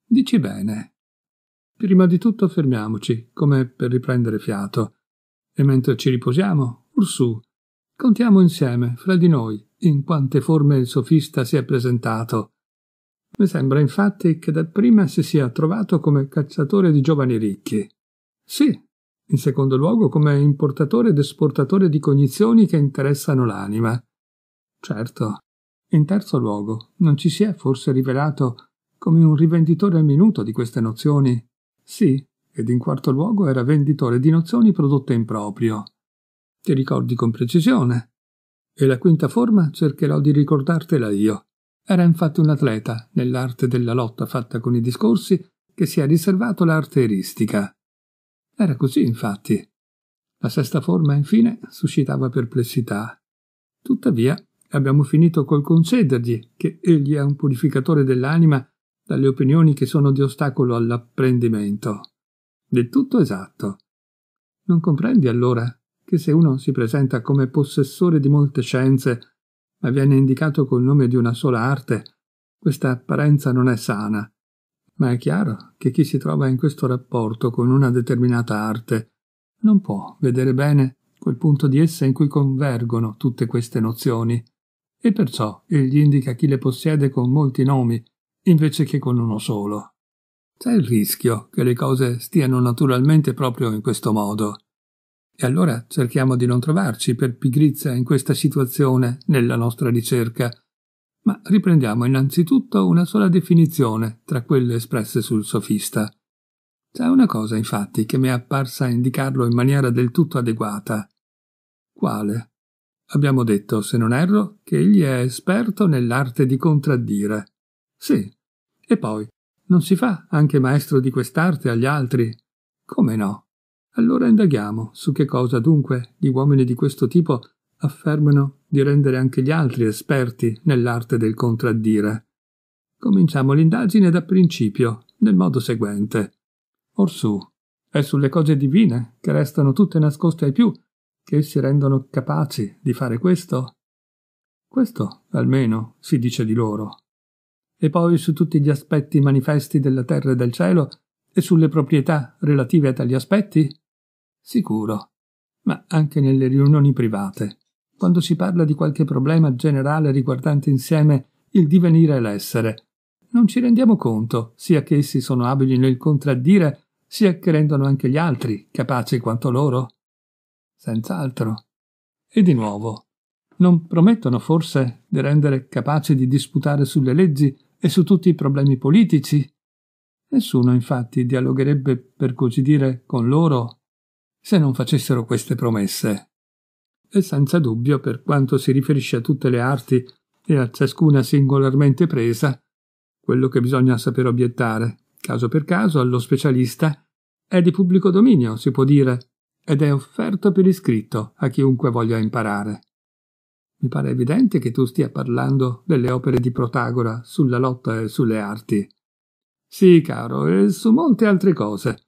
Dici bene, Prima di tutto fermiamoci, come per riprendere fiato. E mentre ci riposiamo, Ursù, contiamo insieme, fra di noi, in quante forme il sofista si è presentato. Mi sembra infatti che dapprima si sia trovato come cacciatore di giovani ricchi. Sì, in secondo luogo come importatore ed esportatore di cognizioni che interessano l'anima. Certo. In terzo luogo, non ci si è forse rivelato come un rivenditore al minuto di queste nozioni? Sì, ed in quarto luogo era venditore di nozioni prodotte in proprio. Ti ricordi con precisione. E la quinta forma cercherò di ricordartela io. Era infatti un atleta nell'arte della lotta fatta con i discorsi che si è riservato l'arte eristica. Era così, infatti. La sesta forma, infine, suscitava perplessità. Tuttavia, abbiamo finito col concedergli che egli è un purificatore dell'anima dalle opinioni che sono di ostacolo all'apprendimento. Del tutto esatto. Non comprendi allora che se uno si presenta come possessore di molte scienze, ma viene indicato col nome di una sola arte, questa apparenza non è sana. Ma è chiaro che chi si trova in questo rapporto con una determinata arte non può vedere bene quel punto di essa in cui convergono tutte queste nozioni, e perciò egli indica chi le possiede con molti nomi, invece che con uno solo. C'è il rischio che le cose stiano naturalmente proprio in questo modo. E allora cerchiamo di non trovarci per pigrizia in questa situazione nella nostra ricerca, ma riprendiamo innanzitutto una sola definizione tra quelle espresse sul sofista. C'è una cosa, infatti, che mi è apparsa indicarlo in maniera del tutto adeguata. Quale? Abbiamo detto, se non erro, che egli è esperto nell'arte di contraddire. Sì. E poi, non si fa anche maestro di quest'arte agli altri? Come no? Allora indaghiamo su che cosa dunque gli uomini di questo tipo affermano di rendere anche gli altri esperti nell'arte del contraddire. Cominciamo l'indagine da principio, nel modo seguente. Orsù, è sulle cose divine, che restano tutte nascoste ai più, che essi rendono capaci di fare questo? Questo, almeno, si dice di loro e poi su tutti gli aspetti manifesti della terra e del cielo e sulle proprietà relative a tali aspetti? Sicuro, ma anche nelle riunioni private, quando si parla di qualche problema generale riguardante insieme il divenire e l'essere. Non ci rendiamo conto, sia che essi sono abili nel contraddire, sia che rendono anche gli altri capaci quanto loro. Senz'altro. E di nuovo, non promettono forse di rendere capaci di disputare sulle leggi e su tutti i problemi politici. Nessuno infatti dialogherebbe, per così dire, con loro se non facessero queste promesse. E senza dubbio, per quanto si riferisce a tutte le arti e a ciascuna singolarmente presa, quello che bisogna saper obiettare, caso per caso, allo specialista, è di pubblico dominio, si può dire, ed è offerto per iscritto a chiunque voglia imparare. Mi pare evidente che tu stia parlando delle opere di Protagora sulla lotta e sulle arti. Sì, caro, e su molte altre cose.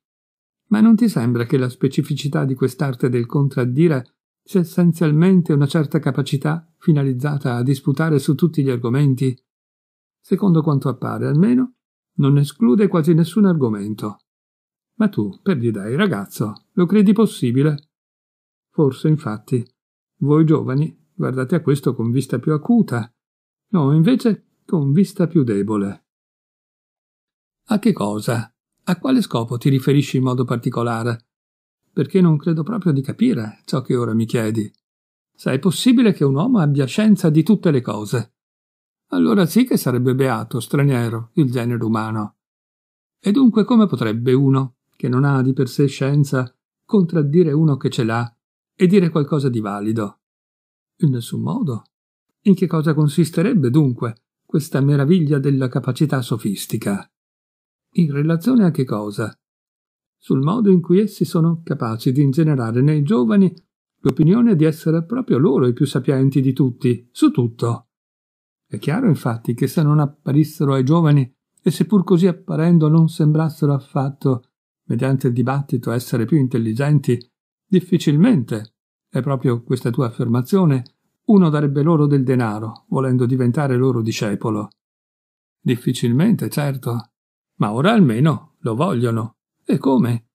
Ma non ti sembra che la specificità di quest'arte del contraddire sia essenzialmente una certa capacità finalizzata a disputare su tutti gli argomenti? Secondo quanto appare, almeno, non esclude quasi nessun argomento. Ma tu, per gli dai, ragazzo, lo credi possibile? Forse, infatti, voi giovani guardate a questo con vista più acuta, no, invece con vista più debole. A che cosa? A quale scopo ti riferisci in modo particolare? Perché non credo proprio di capire ciò che ora mi chiedi. Se è possibile che un uomo abbia scienza di tutte le cose. Allora sì che sarebbe beato, straniero, il genere umano. E dunque come potrebbe uno, che non ha di per sé scienza, contraddire uno che ce l'ha e dire qualcosa di valido? In nessun modo. In che cosa consisterebbe dunque questa meraviglia della capacità sofistica? In relazione a che cosa? Sul modo in cui essi sono capaci di ingenerare nei giovani l'opinione di essere proprio loro i più sapienti di tutti, su tutto. È chiaro infatti che se non apparissero ai giovani, e seppur così apparendo non sembrassero affatto, mediante il dibattito, essere più intelligenti, difficilmente è proprio questa tua affermazione. Uno darebbe loro del denaro, volendo diventare loro discepolo. Difficilmente, certo. Ma ora almeno lo vogliono. E come?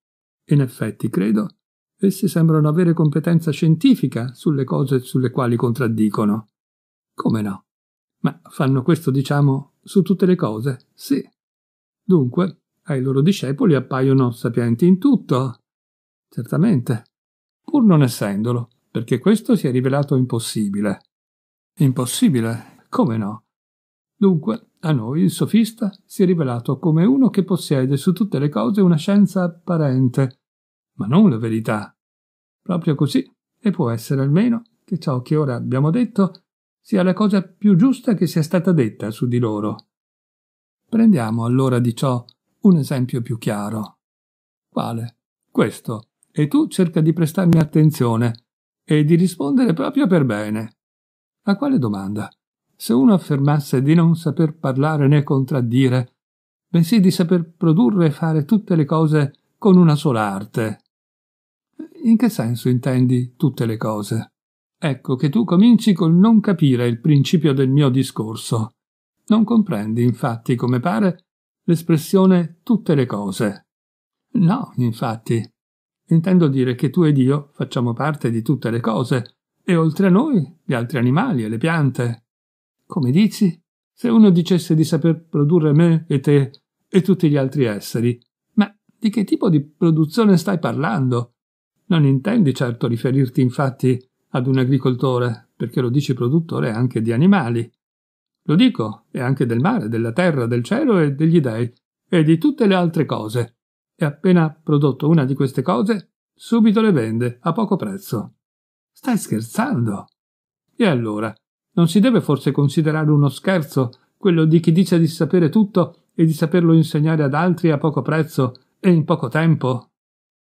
In effetti, credo, essi sembrano avere competenza scientifica sulle cose sulle quali contraddicono. Come no? Ma fanno questo, diciamo, su tutte le cose, sì. Dunque, ai loro discepoli appaiono sapienti in tutto. Certamente, pur non essendolo, perché questo si è rivelato impossibile. Impossibile? Come no? Dunque, a noi il sofista si è rivelato come uno che possiede su tutte le cose una scienza apparente, ma non la verità. Proprio così, e può essere almeno che ciò che ora abbiamo detto sia la cosa più giusta che sia stata detta su di loro. Prendiamo allora di ciò un esempio più chiaro. Quale? Questo, e tu cerca di prestarmi attenzione e di rispondere proprio per bene. A quale domanda? Se uno affermasse di non saper parlare né contraddire, bensì di saper produrre e fare tutte le cose con una sola arte. In che senso intendi tutte le cose? Ecco che tu cominci col non capire il principio del mio discorso. Non comprendi, infatti, come pare, l'espressione tutte le cose. No, infatti, Intendo dire che tu ed io facciamo parte di tutte le cose, e oltre a noi gli altri animali e le piante. Come dici? Se uno dicesse di saper produrre me e te e tutti gli altri esseri, ma di che tipo di produzione stai parlando? Non intendi certo riferirti infatti ad un agricoltore, perché lo dici produttore anche di animali. Lo dico, e anche del mare, della terra, del cielo e degli dei, e di tutte le altre cose e appena prodotto una di queste cose, subito le vende a poco prezzo. Stai scherzando? E allora, non si deve forse considerare uno scherzo quello di chi dice di sapere tutto e di saperlo insegnare ad altri a poco prezzo e in poco tempo?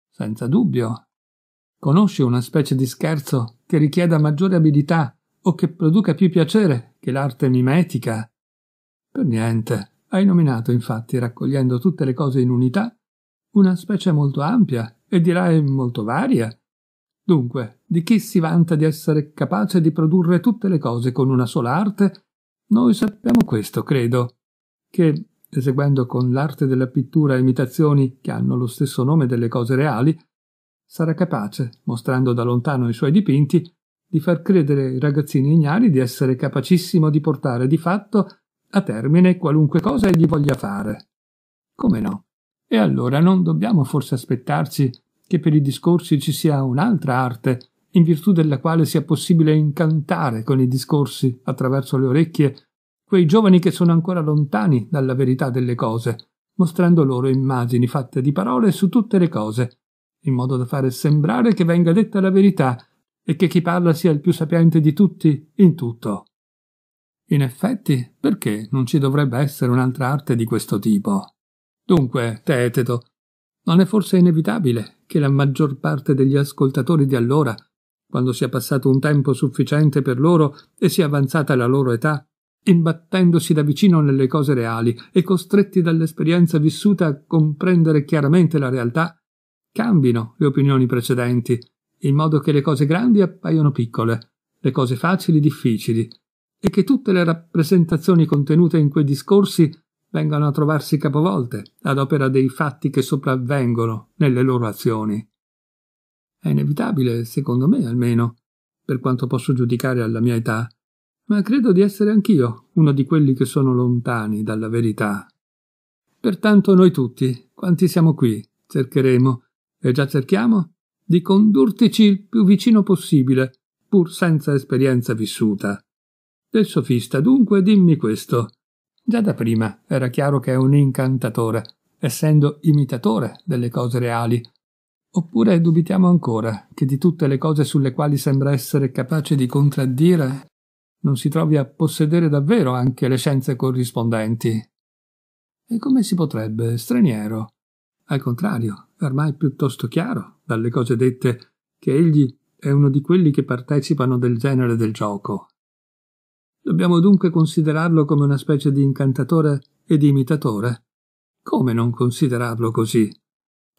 Senza dubbio. Conosci una specie di scherzo che richieda maggiore abilità o che produca più piacere che l'arte mimetica? Per niente. Hai nominato, infatti, raccogliendo tutte le cose in unità, una specie molto ampia e direi molto varia. Dunque, di chi si vanta di essere capace di produrre tutte le cose con una sola arte, noi sappiamo questo, credo, che, eseguendo con l'arte della pittura imitazioni che hanno lo stesso nome delle cose reali, sarà capace, mostrando da lontano i suoi dipinti, di far credere ai ragazzini ignari di essere capacissimo di portare di fatto a termine qualunque cosa egli voglia fare. Come no? E allora non dobbiamo forse aspettarci che per i discorsi ci sia un'altra arte, in virtù della quale sia possibile incantare con i discorsi, attraverso le orecchie, quei giovani che sono ancora lontani dalla verità delle cose, mostrando loro immagini fatte di parole su tutte le cose, in modo da fare sembrare che venga detta la verità e che chi parla sia il più sapiente di tutti in tutto. In effetti, perché non ci dovrebbe essere un'altra arte di questo tipo? Dunque, Teteto, non è forse inevitabile che la maggior parte degli ascoltatori di allora, quando sia passato un tempo sufficiente per loro e sia avanzata la loro età, imbattendosi da vicino nelle cose reali e costretti dall'esperienza vissuta a comprendere chiaramente la realtà, cambino le opinioni precedenti, in modo che le cose grandi appaiano piccole, le cose facili difficili, e che tutte le rappresentazioni contenute in quei discorsi vengano a trovarsi capovolte ad opera dei fatti che sopravvengono nelle loro azioni. È inevitabile, secondo me almeno, per quanto posso giudicare alla mia età, ma credo di essere anch'io uno di quelli che sono lontani dalla verità. Pertanto noi tutti, quanti siamo qui, cercheremo, e già cerchiamo, di condurtici il più vicino possibile, pur senza esperienza vissuta. Del sofista, dunque, dimmi questo. Già da prima era chiaro che è un incantatore, essendo imitatore delle cose reali. Oppure dubitiamo ancora che di tutte le cose sulle quali sembra essere capace di contraddire non si trovi a possedere davvero anche le scienze corrispondenti. E come si potrebbe, straniero? Al contrario, è ormai piuttosto chiaro, dalle cose dette, che egli è uno di quelli che partecipano del genere del gioco. Dobbiamo dunque considerarlo come una specie di incantatore e di imitatore. Come non considerarlo così?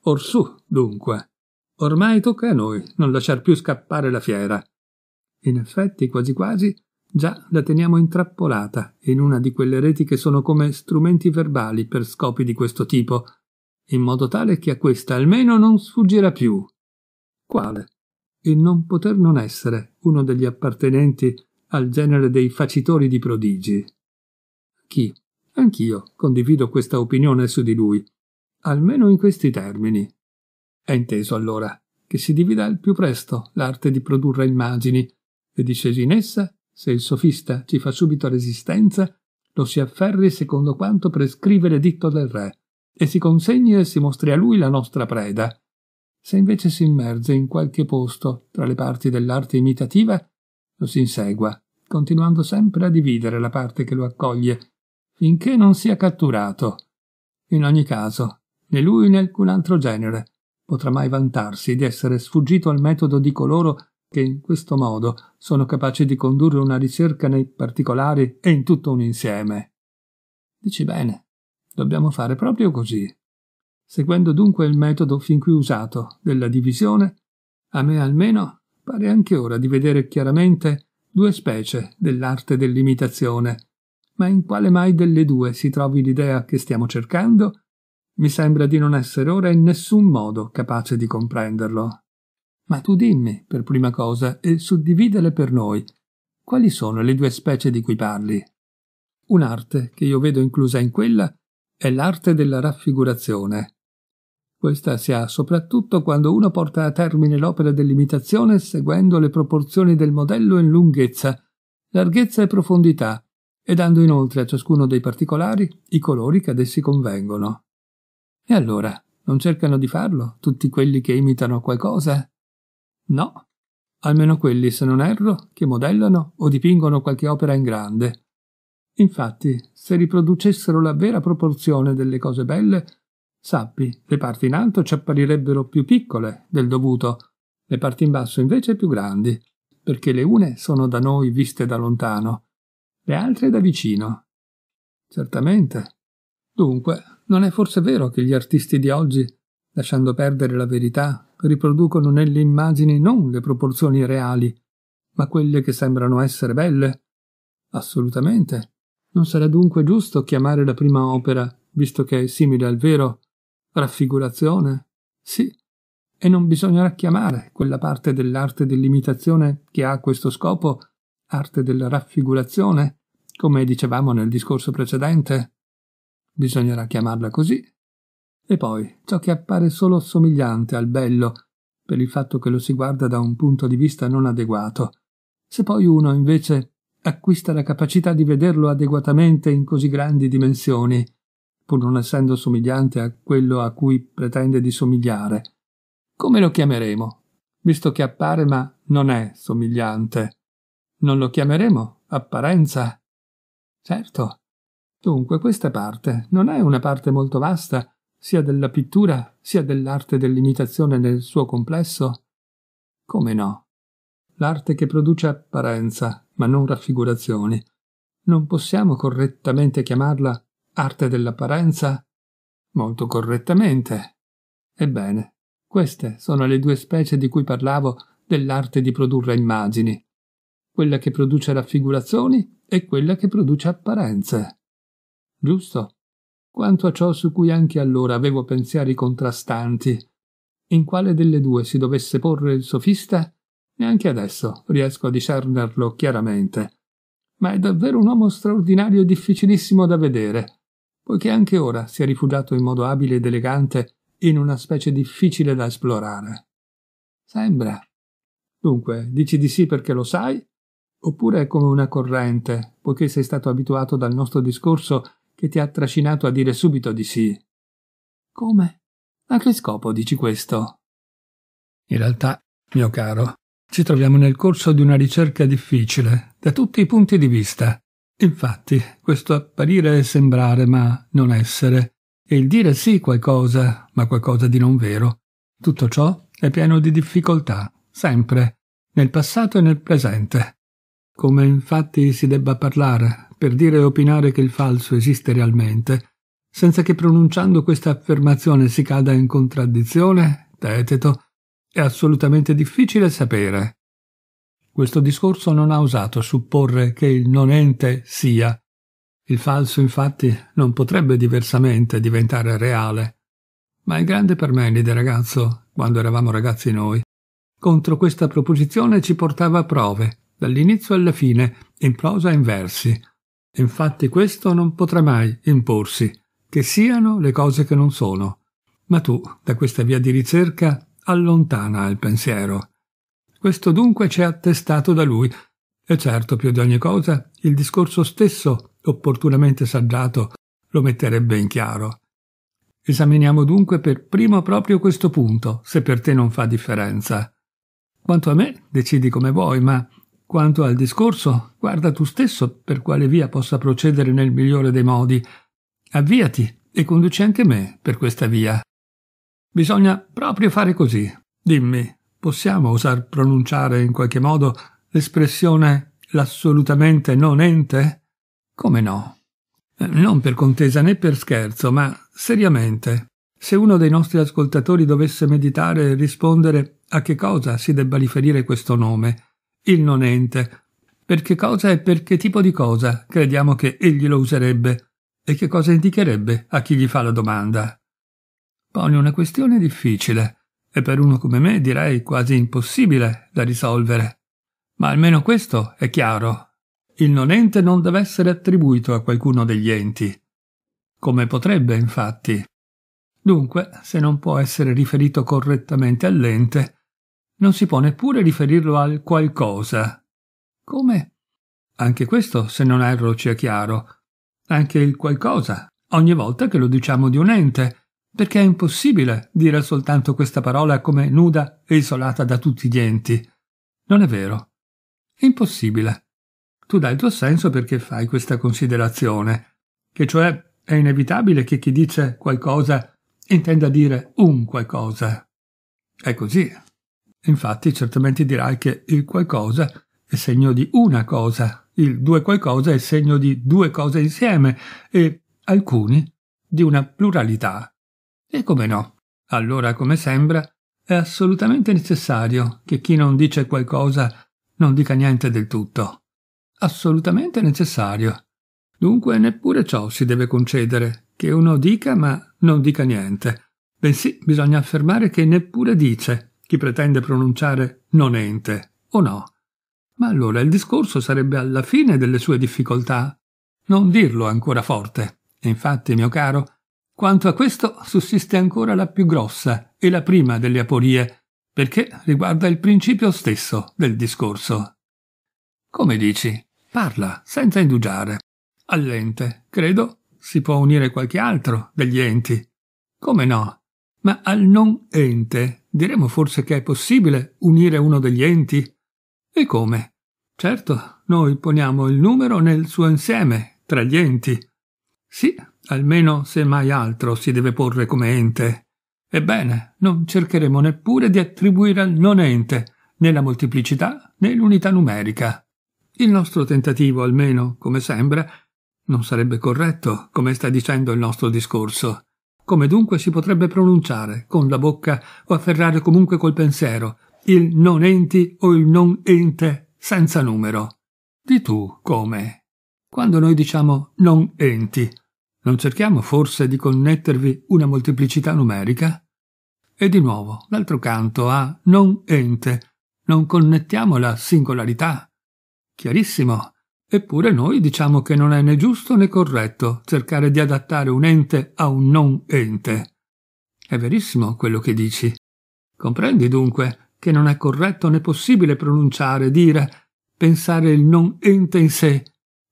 Orsù, dunque. Ormai tocca a noi non lasciar più scappare la fiera. In effetti, quasi quasi, già la teniamo intrappolata in una di quelle reti che sono come strumenti verbali per scopi di questo tipo, in modo tale che a questa almeno non sfuggirà più. Quale? Il non poter non essere uno degli appartenenti al genere dei facitori di prodigi. Chi? Anch'io condivido questa opinione su di lui, almeno in questi termini. È inteso allora che si divida il più presto l'arte di produrre immagini, e discesi in essa, se il sofista ci fa subito resistenza, lo si afferri secondo quanto prescrive l'editto del re, e si consegni e si mostri a lui la nostra preda. Se invece si immerge in qualche posto tra le parti dell'arte imitativa, lo si insegua, continuando sempre a dividere la parte che lo accoglie, finché non sia catturato. In ogni caso, né lui né alcun altro genere potrà mai vantarsi di essere sfuggito al metodo di coloro che in questo modo sono capaci di condurre una ricerca nei particolari e in tutto un insieme. Dici bene, dobbiamo fare proprio così. Seguendo dunque il metodo fin qui usato della divisione, a me almeno pare anche ora di vedere chiaramente due specie dell'arte dell'imitazione. Ma in quale mai delle due si trovi l'idea che stiamo cercando? Mi sembra di non essere ora in nessun modo capace di comprenderlo. Ma tu dimmi, per prima cosa, e suddividele per noi. Quali sono le due specie di cui parli? Un'arte che io vedo inclusa in quella è l'arte della raffigurazione, questa si ha soprattutto quando uno porta a termine l'opera dell'imitazione seguendo le proporzioni del modello in lunghezza, larghezza e profondità, e dando inoltre a ciascuno dei particolari i colori che ad essi convengono. E allora, non cercano di farlo tutti quelli che imitano qualcosa? No, almeno quelli, se non erro, che modellano o dipingono qualche opera in grande. Infatti, se riproducessero la vera proporzione delle cose belle, Sappi, le parti in alto ci apparirebbero più piccole del dovuto, le parti in basso invece più grandi, perché le une sono da noi viste da lontano, le altre da vicino. Certamente. Dunque, non è forse vero che gli artisti di oggi, lasciando perdere la verità, riproducono nelle immagini non le proporzioni reali, ma quelle che sembrano essere belle? Assolutamente. Non sarà dunque giusto chiamare la prima opera, visto che è simile al vero, raffigurazione? Sì, e non bisognerà chiamare quella parte dell'arte dell'imitazione che ha questo scopo arte della raffigurazione, come dicevamo nel discorso precedente. Bisognerà chiamarla così. E poi ciò che appare solo somigliante al bello, per il fatto che lo si guarda da un punto di vista non adeguato. Se poi uno invece acquista la capacità di vederlo adeguatamente in così grandi dimensioni, pur non essendo somigliante a quello a cui pretende di somigliare. Come lo chiameremo? Visto che appare ma non è somigliante. Non lo chiameremo apparenza? Certo. Dunque questa parte non è una parte molto vasta, sia della pittura, sia dell'arte dell'imitazione nel suo complesso? Come no? L'arte che produce apparenza, ma non raffigurazioni. Non possiamo correttamente chiamarla arte dell'apparenza? Molto correttamente. Ebbene, queste sono le due specie di cui parlavo dell'arte di produrre immagini, quella che produce raffigurazioni e quella che produce apparenze. Giusto? Quanto a ciò su cui anche allora avevo pensieri contrastanti, in quale delle due si dovesse porre il sofista, neanche adesso riesco a discernerlo chiaramente. Ma è davvero un uomo straordinario e difficilissimo da vedere poiché anche ora si è rifugiato in modo abile ed elegante in una specie difficile da esplorare. Sembra. Dunque, dici di sì perché lo sai? Oppure è come una corrente, poiché sei stato abituato dal nostro discorso che ti ha trascinato a dire subito di sì. Come? A che scopo dici questo? In realtà, mio caro, ci troviamo nel corso di una ricerca difficile, da tutti i punti di vista, Infatti, questo apparire e sembrare ma non essere, e il dire sì qualcosa ma qualcosa di non vero, tutto ciò è pieno di difficoltà, sempre, nel passato e nel presente. Come infatti si debba parlare per dire e opinare che il falso esiste realmente, senza che pronunciando questa affermazione si cada in contraddizione, teteto, è assolutamente difficile sapere questo discorso non ha osato supporre che il non ente sia. Il falso, infatti, non potrebbe diversamente diventare reale. Ma è grande per me l'idea ragazzo, quando eravamo ragazzi noi, contro questa proposizione ci portava prove, dall'inizio alla fine, in prosa e in versi. Infatti questo non potrà mai imporsi, che siano le cose che non sono. Ma tu, da questa via di ricerca, allontana il pensiero. Questo dunque c'è attestato da lui. E certo, più di ogni cosa, il discorso stesso, opportunamente saggiato, lo metterebbe in chiaro. Esaminiamo dunque per primo proprio questo punto, se per te non fa differenza. Quanto a me, decidi come vuoi, ma quanto al discorso, guarda tu stesso per quale via possa procedere nel migliore dei modi. Avviati e conduci anche me per questa via. Bisogna proprio fare così. Dimmi, possiamo osar pronunciare in qualche modo l'espressione l'assolutamente non ente? Come no? Eh, non per contesa né per scherzo, ma seriamente. Se uno dei nostri ascoltatori dovesse meditare e rispondere a che cosa si debba riferire questo nome, il non ente, per che cosa e per che tipo di cosa crediamo che egli lo userebbe e che cosa indicherebbe a chi gli fa la domanda. Pone una questione difficile e per uno come me direi quasi impossibile da risolvere. Ma almeno questo è chiaro. Il non ente non deve essere attribuito a qualcuno degli enti. Come potrebbe, infatti? Dunque, se non può essere riferito correttamente all'ente, non si può neppure riferirlo al qualcosa. Come? Anche questo, se non erro, ci è chiaro. Anche il qualcosa, ogni volta che lo diciamo di un ente, perché è impossibile dire soltanto questa parola come nuda e isolata da tutti gli enti. Non è vero. È impossibile. Tu dai il tuo senso perché fai questa considerazione, che cioè è inevitabile che chi dice qualcosa intenda dire un qualcosa. È così. Infatti, certamente dirai che il qualcosa è segno di una cosa, il due qualcosa è segno di due cose insieme e alcuni di una pluralità e come no? Allora, come sembra, è assolutamente necessario che chi non dice qualcosa non dica niente del tutto. Assolutamente necessario. Dunque neppure ciò si deve concedere, che uno dica ma non dica niente. Bensì bisogna affermare che neppure dice chi pretende pronunciare non ente, o no. Ma allora il discorso sarebbe alla fine delle sue difficoltà. Non dirlo ancora forte. E infatti, mio caro, quanto a questo sussiste ancora la più grossa e la prima delle aporie, perché riguarda il principio stesso del discorso. Come dici? Parla, senza indugiare. All'ente, credo, si può unire qualche altro degli enti. Come no? Ma al non ente diremo forse che è possibile unire uno degli enti? E come? Certo, noi poniamo il numero nel suo insieme, tra gli enti. Sì, almeno se mai altro si deve porre come ente. Ebbene, non cercheremo neppure di attribuire al non ente né la moltiplicità né l'unità numerica. Il nostro tentativo, almeno, come sembra, non sarebbe corretto, come sta dicendo il nostro discorso. Come dunque si potrebbe pronunciare, con la bocca o afferrare comunque col pensiero, il non enti o il non ente senza numero? Di tu come? Quando noi diciamo non enti, non cerchiamo forse di connettervi una molteplicità numerica? E di nuovo, l'altro canto a non ente. Non connettiamo la singolarità. Chiarissimo. Eppure noi diciamo che non è né giusto né corretto cercare di adattare un ente a un non ente. È verissimo quello che dici. Comprendi dunque che non è corretto né possibile pronunciare, dire, pensare il non ente in sé,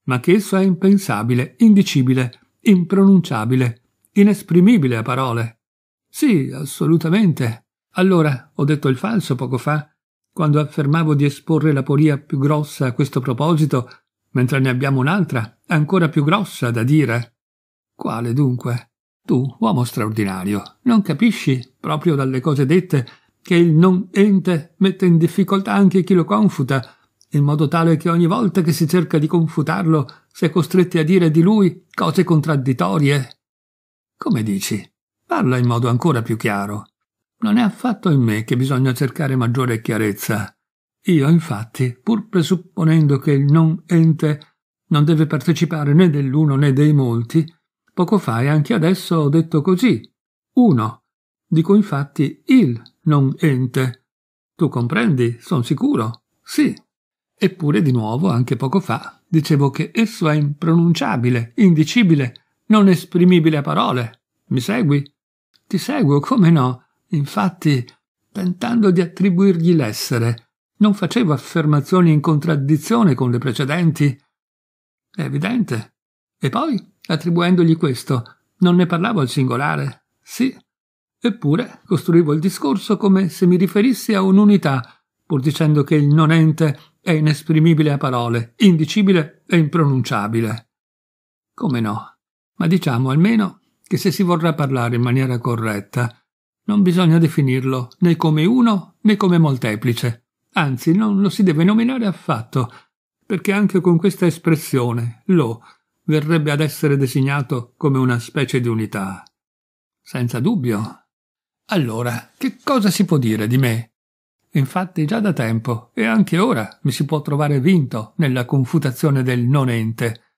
ma che esso è impensabile, indicibile, impronunciabile, inesprimibile a parole. Sì, assolutamente. Allora, ho detto il falso poco fa, quando affermavo di esporre la poria più grossa a questo proposito, mentre ne abbiamo un'altra, ancora più grossa da dire. Quale dunque? Tu, uomo straordinario, non capisci, proprio dalle cose dette, che il non ente mette in difficoltà anche chi lo confuta, in modo tale che ogni volta che si cerca di confutarlo si è costretti a dire di lui cose contraddittorie. Come dici? Parla in modo ancora più chiaro. Non è affatto in me che bisogna cercare maggiore chiarezza. Io, infatti, pur presupponendo che il non ente non deve partecipare né dell'uno né dei molti, poco fa e anche adesso ho detto così. Uno. Dico infatti il non ente. Tu comprendi, son sicuro? Sì. Eppure, di nuovo, anche poco fa, dicevo che esso è impronunciabile, indicibile, non esprimibile a parole. Mi segui? Ti seguo, come no? Infatti, tentando di attribuirgli l'essere, non facevo affermazioni in contraddizione con le precedenti. È evidente. E poi, attribuendogli questo, non ne parlavo al singolare. Sì. Eppure costruivo il discorso come se mi riferissi a un'unità, pur dicendo che il non ente è inesprimibile a parole, indicibile e impronunciabile. Come no? Ma diciamo almeno che se si vorrà parlare in maniera corretta, non bisogna definirlo né come uno né come molteplice, anzi non lo si deve nominare affatto, perché anche con questa espressione lo verrebbe ad essere designato come una specie di unità. Senza dubbio. Allora, che cosa si può dire di me Infatti già da tempo, e anche ora, mi si può trovare vinto nella confutazione del non ente.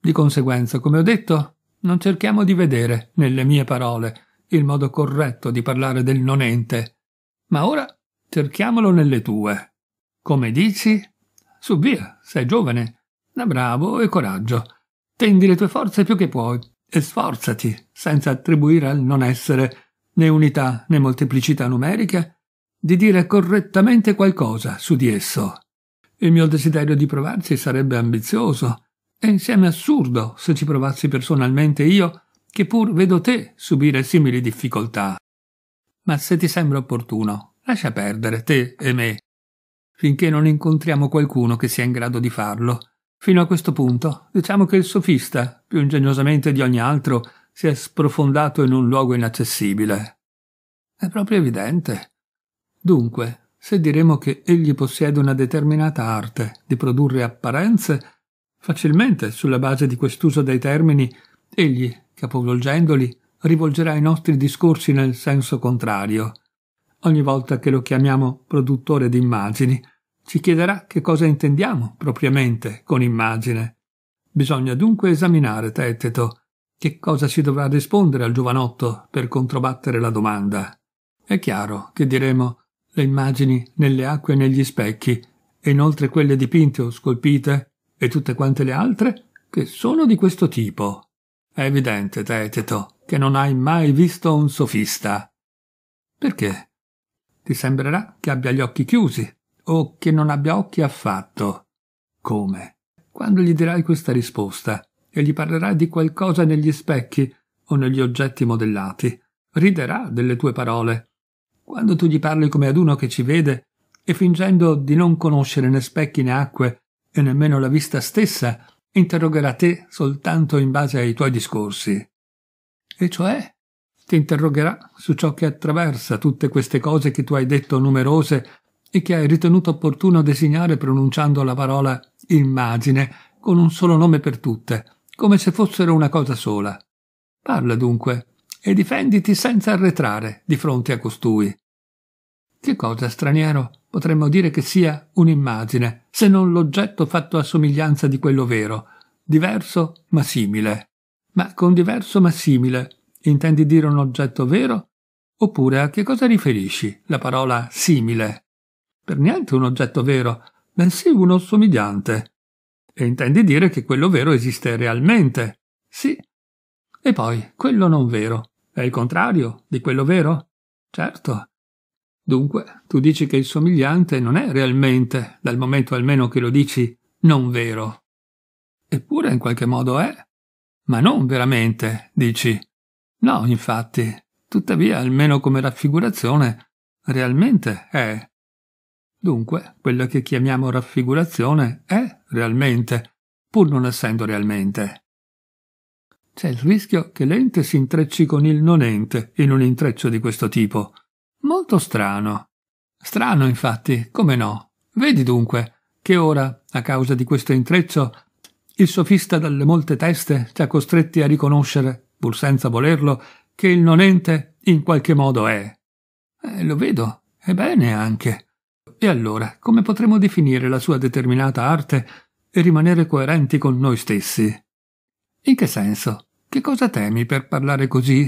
Di conseguenza, come ho detto, non cerchiamo di vedere, nelle mie parole, il modo corretto di parlare del non ente. Ma ora cerchiamolo nelle tue. Come dici? Su via, sei giovane, da bravo e coraggio. Tendi le tue forze più che puoi e sforzati, senza attribuire al non essere né unità né molteplicità numeriche, di dire correttamente qualcosa su di esso. Il mio desiderio di provarci sarebbe ambizioso e insieme assurdo se ci provassi personalmente io, che pur vedo te subire simili difficoltà. Ma se ti sembra opportuno, lascia perdere te e me, finché non incontriamo qualcuno che sia in grado di farlo. Fino a questo punto, diciamo che il sofista, più ingegnosamente di ogni altro, si è sprofondato in un luogo inaccessibile. È proprio evidente. Dunque, se diremo che egli possiede una determinata arte di produrre apparenze, facilmente, sulla base di quest'uso dei termini, egli, capovolgendoli, rivolgerà i nostri discorsi nel senso contrario. Ogni volta che lo chiamiamo produttore di immagini, ci chiederà che cosa intendiamo propriamente con immagine. Bisogna dunque esaminare Teteto che cosa si dovrà rispondere al giovanotto per controbattere la domanda. È chiaro che diremo le immagini nelle acque e negli specchi, e inoltre quelle dipinte o scolpite, e tutte quante le altre, che sono di questo tipo. È evidente, Teteto, che non hai mai visto un sofista. Perché? Ti sembrerà che abbia gli occhi chiusi, o che non abbia occhi affatto. Come? Quando gli dirai questa risposta, e gli parlerai di qualcosa negli specchi o negli oggetti modellati, riderà delle tue parole quando tu gli parli come ad uno che ci vede, e fingendo di non conoscere né specchi né acque, e nemmeno la vista stessa, interrogerà te soltanto in base ai tuoi discorsi. E cioè, ti interrogerà su ciò che attraversa tutte queste cose che tu hai detto numerose e che hai ritenuto opportuno designare pronunciando la parola immagine con un solo nome per tutte, come se fossero una cosa sola. Parla dunque e difenditi senza arretrare di fronte a costui. Che cosa, straniero, potremmo dire che sia un'immagine, se non l'oggetto fatto a somiglianza di quello vero, diverso ma simile. Ma con diverso ma simile intendi dire un oggetto vero? Oppure a che cosa riferisci la parola simile? Per niente un oggetto vero, bensì uno somigliante. E intendi dire che quello vero esiste realmente? Sì, e poi, quello non vero è il contrario di quello vero? Certo. Dunque, tu dici che il somigliante non è realmente, dal momento almeno che lo dici, non vero. Eppure in qualche modo è. Ma non veramente, dici. No, infatti. Tuttavia, almeno come raffigurazione, realmente è. Dunque, quella che chiamiamo raffigurazione è realmente, pur non essendo realmente. C'è il rischio che l'ente si intrecci con il non ente in un intreccio di questo tipo. Molto strano. Strano, infatti, come no? Vedi dunque che ora, a causa di questo intreccio, il sofista dalle molte teste ci ha costretti a riconoscere, pur senza volerlo, che il non ente in qualche modo è. Eh, lo vedo, e bene anche. E allora, come potremo definire la sua determinata arte e rimanere coerenti con noi stessi? In che senso? Che cosa temi per parlare così?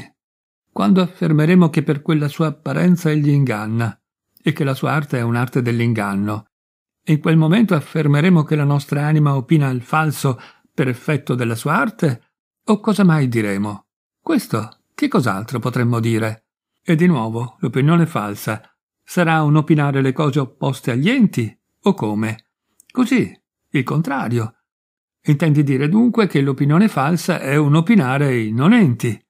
Quando affermeremo che per quella sua apparenza egli inganna, e che la sua arte è un'arte dell'inganno, e in quel momento affermeremo che la nostra anima opina il falso per effetto della sua arte, o cosa mai diremo? Questo, che cos'altro potremmo dire? E di nuovo, l'opinione falsa sarà un opinare le cose opposte agli enti, o come? Così, il contrario, Intendi dire dunque che l'opinione falsa è un opinare i enti?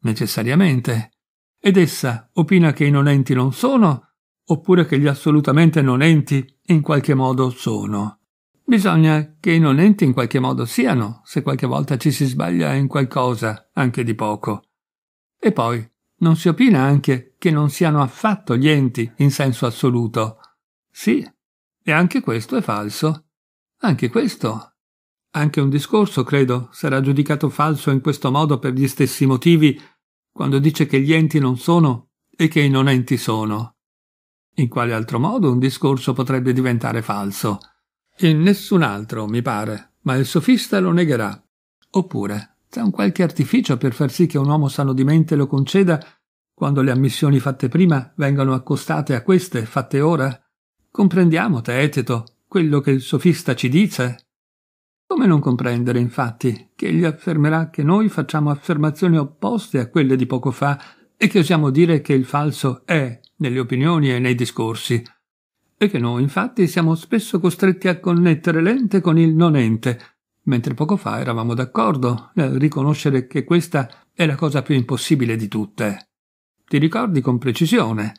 Necessariamente. Ed essa opina che i non enti non sono, oppure che gli assolutamente non enti in qualche modo sono. Bisogna che i non enti in qualche modo siano, se qualche volta ci si sbaglia in qualcosa, anche di poco. E poi, non si opina anche che non siano affatto gli enti in senso assoluto. Sì, e anche questo è falso. Anche questo anche un discorso, credo, sarà giudicato falso in questo modo per gli stessi motivi quando dice che gli enti non sono e che i non enti sono. In quale altro modo un discorso potrebbe diventare falso? In nessun altro, mi pare, ma il sofista lo negherà. Oppure c'è un qualche artificio per far sì che un uomo sano di mente lo conceda quando le ammissioni fatte prima vengano accostate a queste fatte ora? Comprendiamo, Teteto, quello che il sofista ci dice? Come non comprendere, infatti, che egli affermerà che noi facciamo affermazioni opposte a quelle di poco fa e che osiamo dire che il falso è nelle opinioni e nei discorsi, e che noi, infatti, siamo spesso costretti a connettere l'ente con il non ente, mentre poco fa eravamo d'accordo nel riconoscere che questa è la cosa più impossibile di tutte. Ti ricordi con precisione?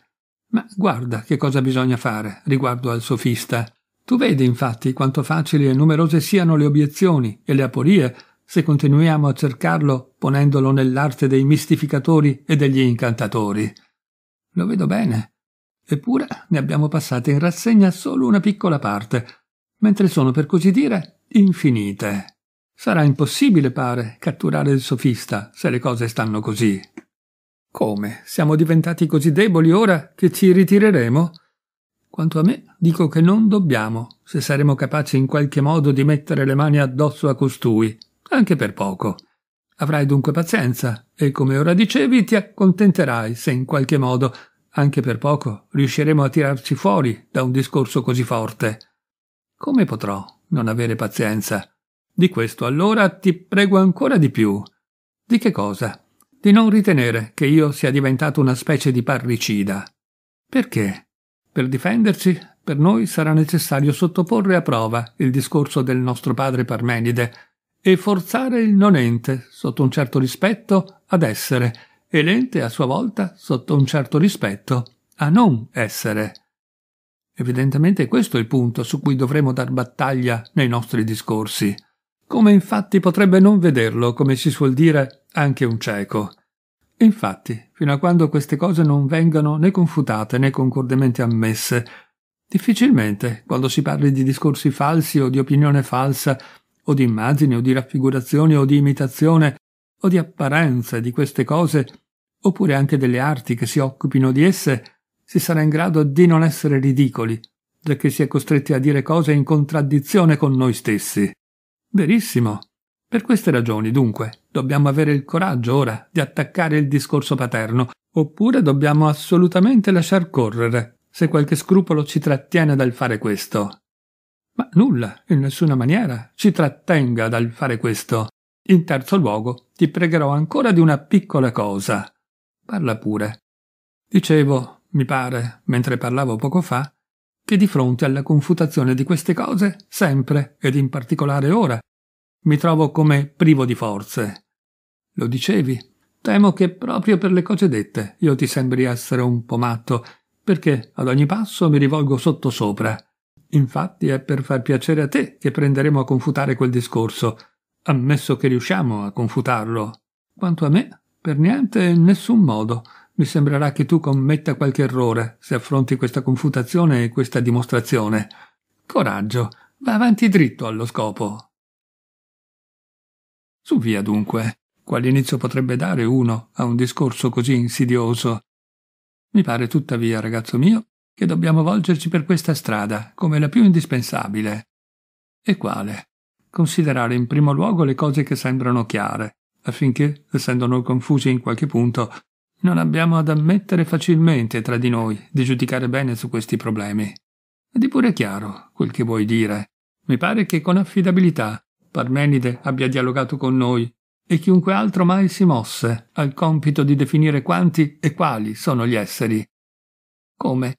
Ma guarda che cosa bisogna fare riguardo al sofista tu vedi, infatti, quanto facili e numerose siano le obiezioni e le aporie se continuiamo a cercarlo ponendolo nell'arte dei mistificatori e degli incantatori. Lo vedo bene. Eppure ne abbiamo passate in rassegna solo una piccola parte, mentre sono per così dire infinite. Sarà impossibile, pare, catturare il sofista se le cose stanno così. Come? Siamo diventati così deboli ora che ci ritireremo? Quanto a me, dico che non dobbiamo, se saremo capaci in qualche modo di mettere le mani addosso a costui, anche per poco. Avrai dunque pazienza e, come ora dicevi, ti accontenterai se in qualche modo, anche per poco, riusciremo a tirarci fuori da un discorso così forte. Come potrò non avere pazienza? Di questo allora ti prego ancora di più. Di che cosa? Di non ritenere che io sia diventato una specie di parricida. Perché? Per difenderci, per noi sarà necessario sottoporre a prova il discorso del nostro padre Parmenide e forzare il non ente, sotto un certo rispetto, ad essere, e l'ente a sua volta, sotto un certo rispetto, a non essere. Evidentemente questo è il punto su cui dovremo dar battaglia nei nostri discorsi. Come infatti potrebbe non vederlo, come si suol dire, anche un cieco? Infatti, fino a quando queste cose non vengano né confutate né concordemente ammesse, difficilmente, quando si parli di discorsi falsi o di opinione falsa, o di immagini o di raffigurazioni o di imitazione, o di apparenze di queste cose, oppure anche delle arti che si occupino di esse, si sarà in grado di non essere ridicoli, giacché si è costretti a dire cose in contraddizione con noi stessi. Verissimo, per queste ragioni, dunque, dobbiamo avere il coraggio ora di attaccare il discorso paterno, oppure dobbiamo assolutamente lasciar correre, se qualche scrupolo ci trattiene dal fare questo. Ma nulla, in nessuna maniera, ci trattenga dal fare questo. In terzo luogo, ti pregherò ancora di una piccola cosa. Parla pure. Dicevo, mi pare, mentre parlavo poco fa, che di fronte alla confutazione di queste cose, sempre ed in particolare ora, mi trovo come privo di forze. Lo dicevi? Temo che proprio per le cose dette io ti sembri essere un po' matto, perché ad ogni passo mi rivolgo sottosopra. Infatti è per far piacere a te che prenderemo a confutare quel discorso, ammesso che riusciamo a confutarlo. Quanto a me, per niente in nessun modo. Mi sembrerà che tu commetta qualche errore se affronti questa confutazione e questa dimostrazione. Coraggio, va avanti dritto allo scopo. Su via dunque, quale inizio potrebbe dare uno a un discorso così insidioso? Mi pare tuttavia, ragazzo mio, che dobbiamo volgerci per questa strada come la più indispensabile. E quale? Considerare in primo luogo le cose che sembrano chiare, affinché, essendo noi confusi in qualche punto, non abbiamo ad ammettere facilmente tra di noi di giudicare bene su questi problemi. Ed è pure chiaro quel che vuoi dire. Mi pare che con affidabilità Parmenide abbia dialogato con noi e chiunque altro mai si mosse al compito di definire quanti e quali sono gli esseri. Come?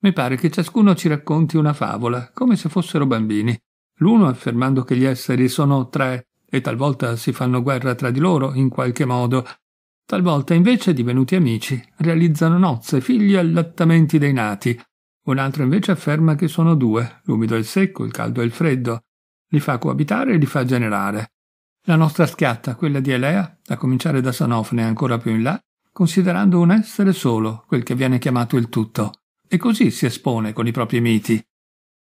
Mi pare che ciascuno ci racconti una favola, come se fossero bambini, l'uno affermando che gli esseri sono tre e talvolta si fanno guerra tra di loro in qualche modo, talvolta invece divenuti amici realizzano nozze, figli e allattamenti dei nati, un altro invece afferma che sono due, l'umido e il secco, il caldo e il freddo, li fa coabitare e li fa generare. La nostra schiatta, quella di Elea, a cominciare da Sanofne ancora più in là, considerando un essere solo, quel che viene chiamato il tutto, e così si espone con i propri miti.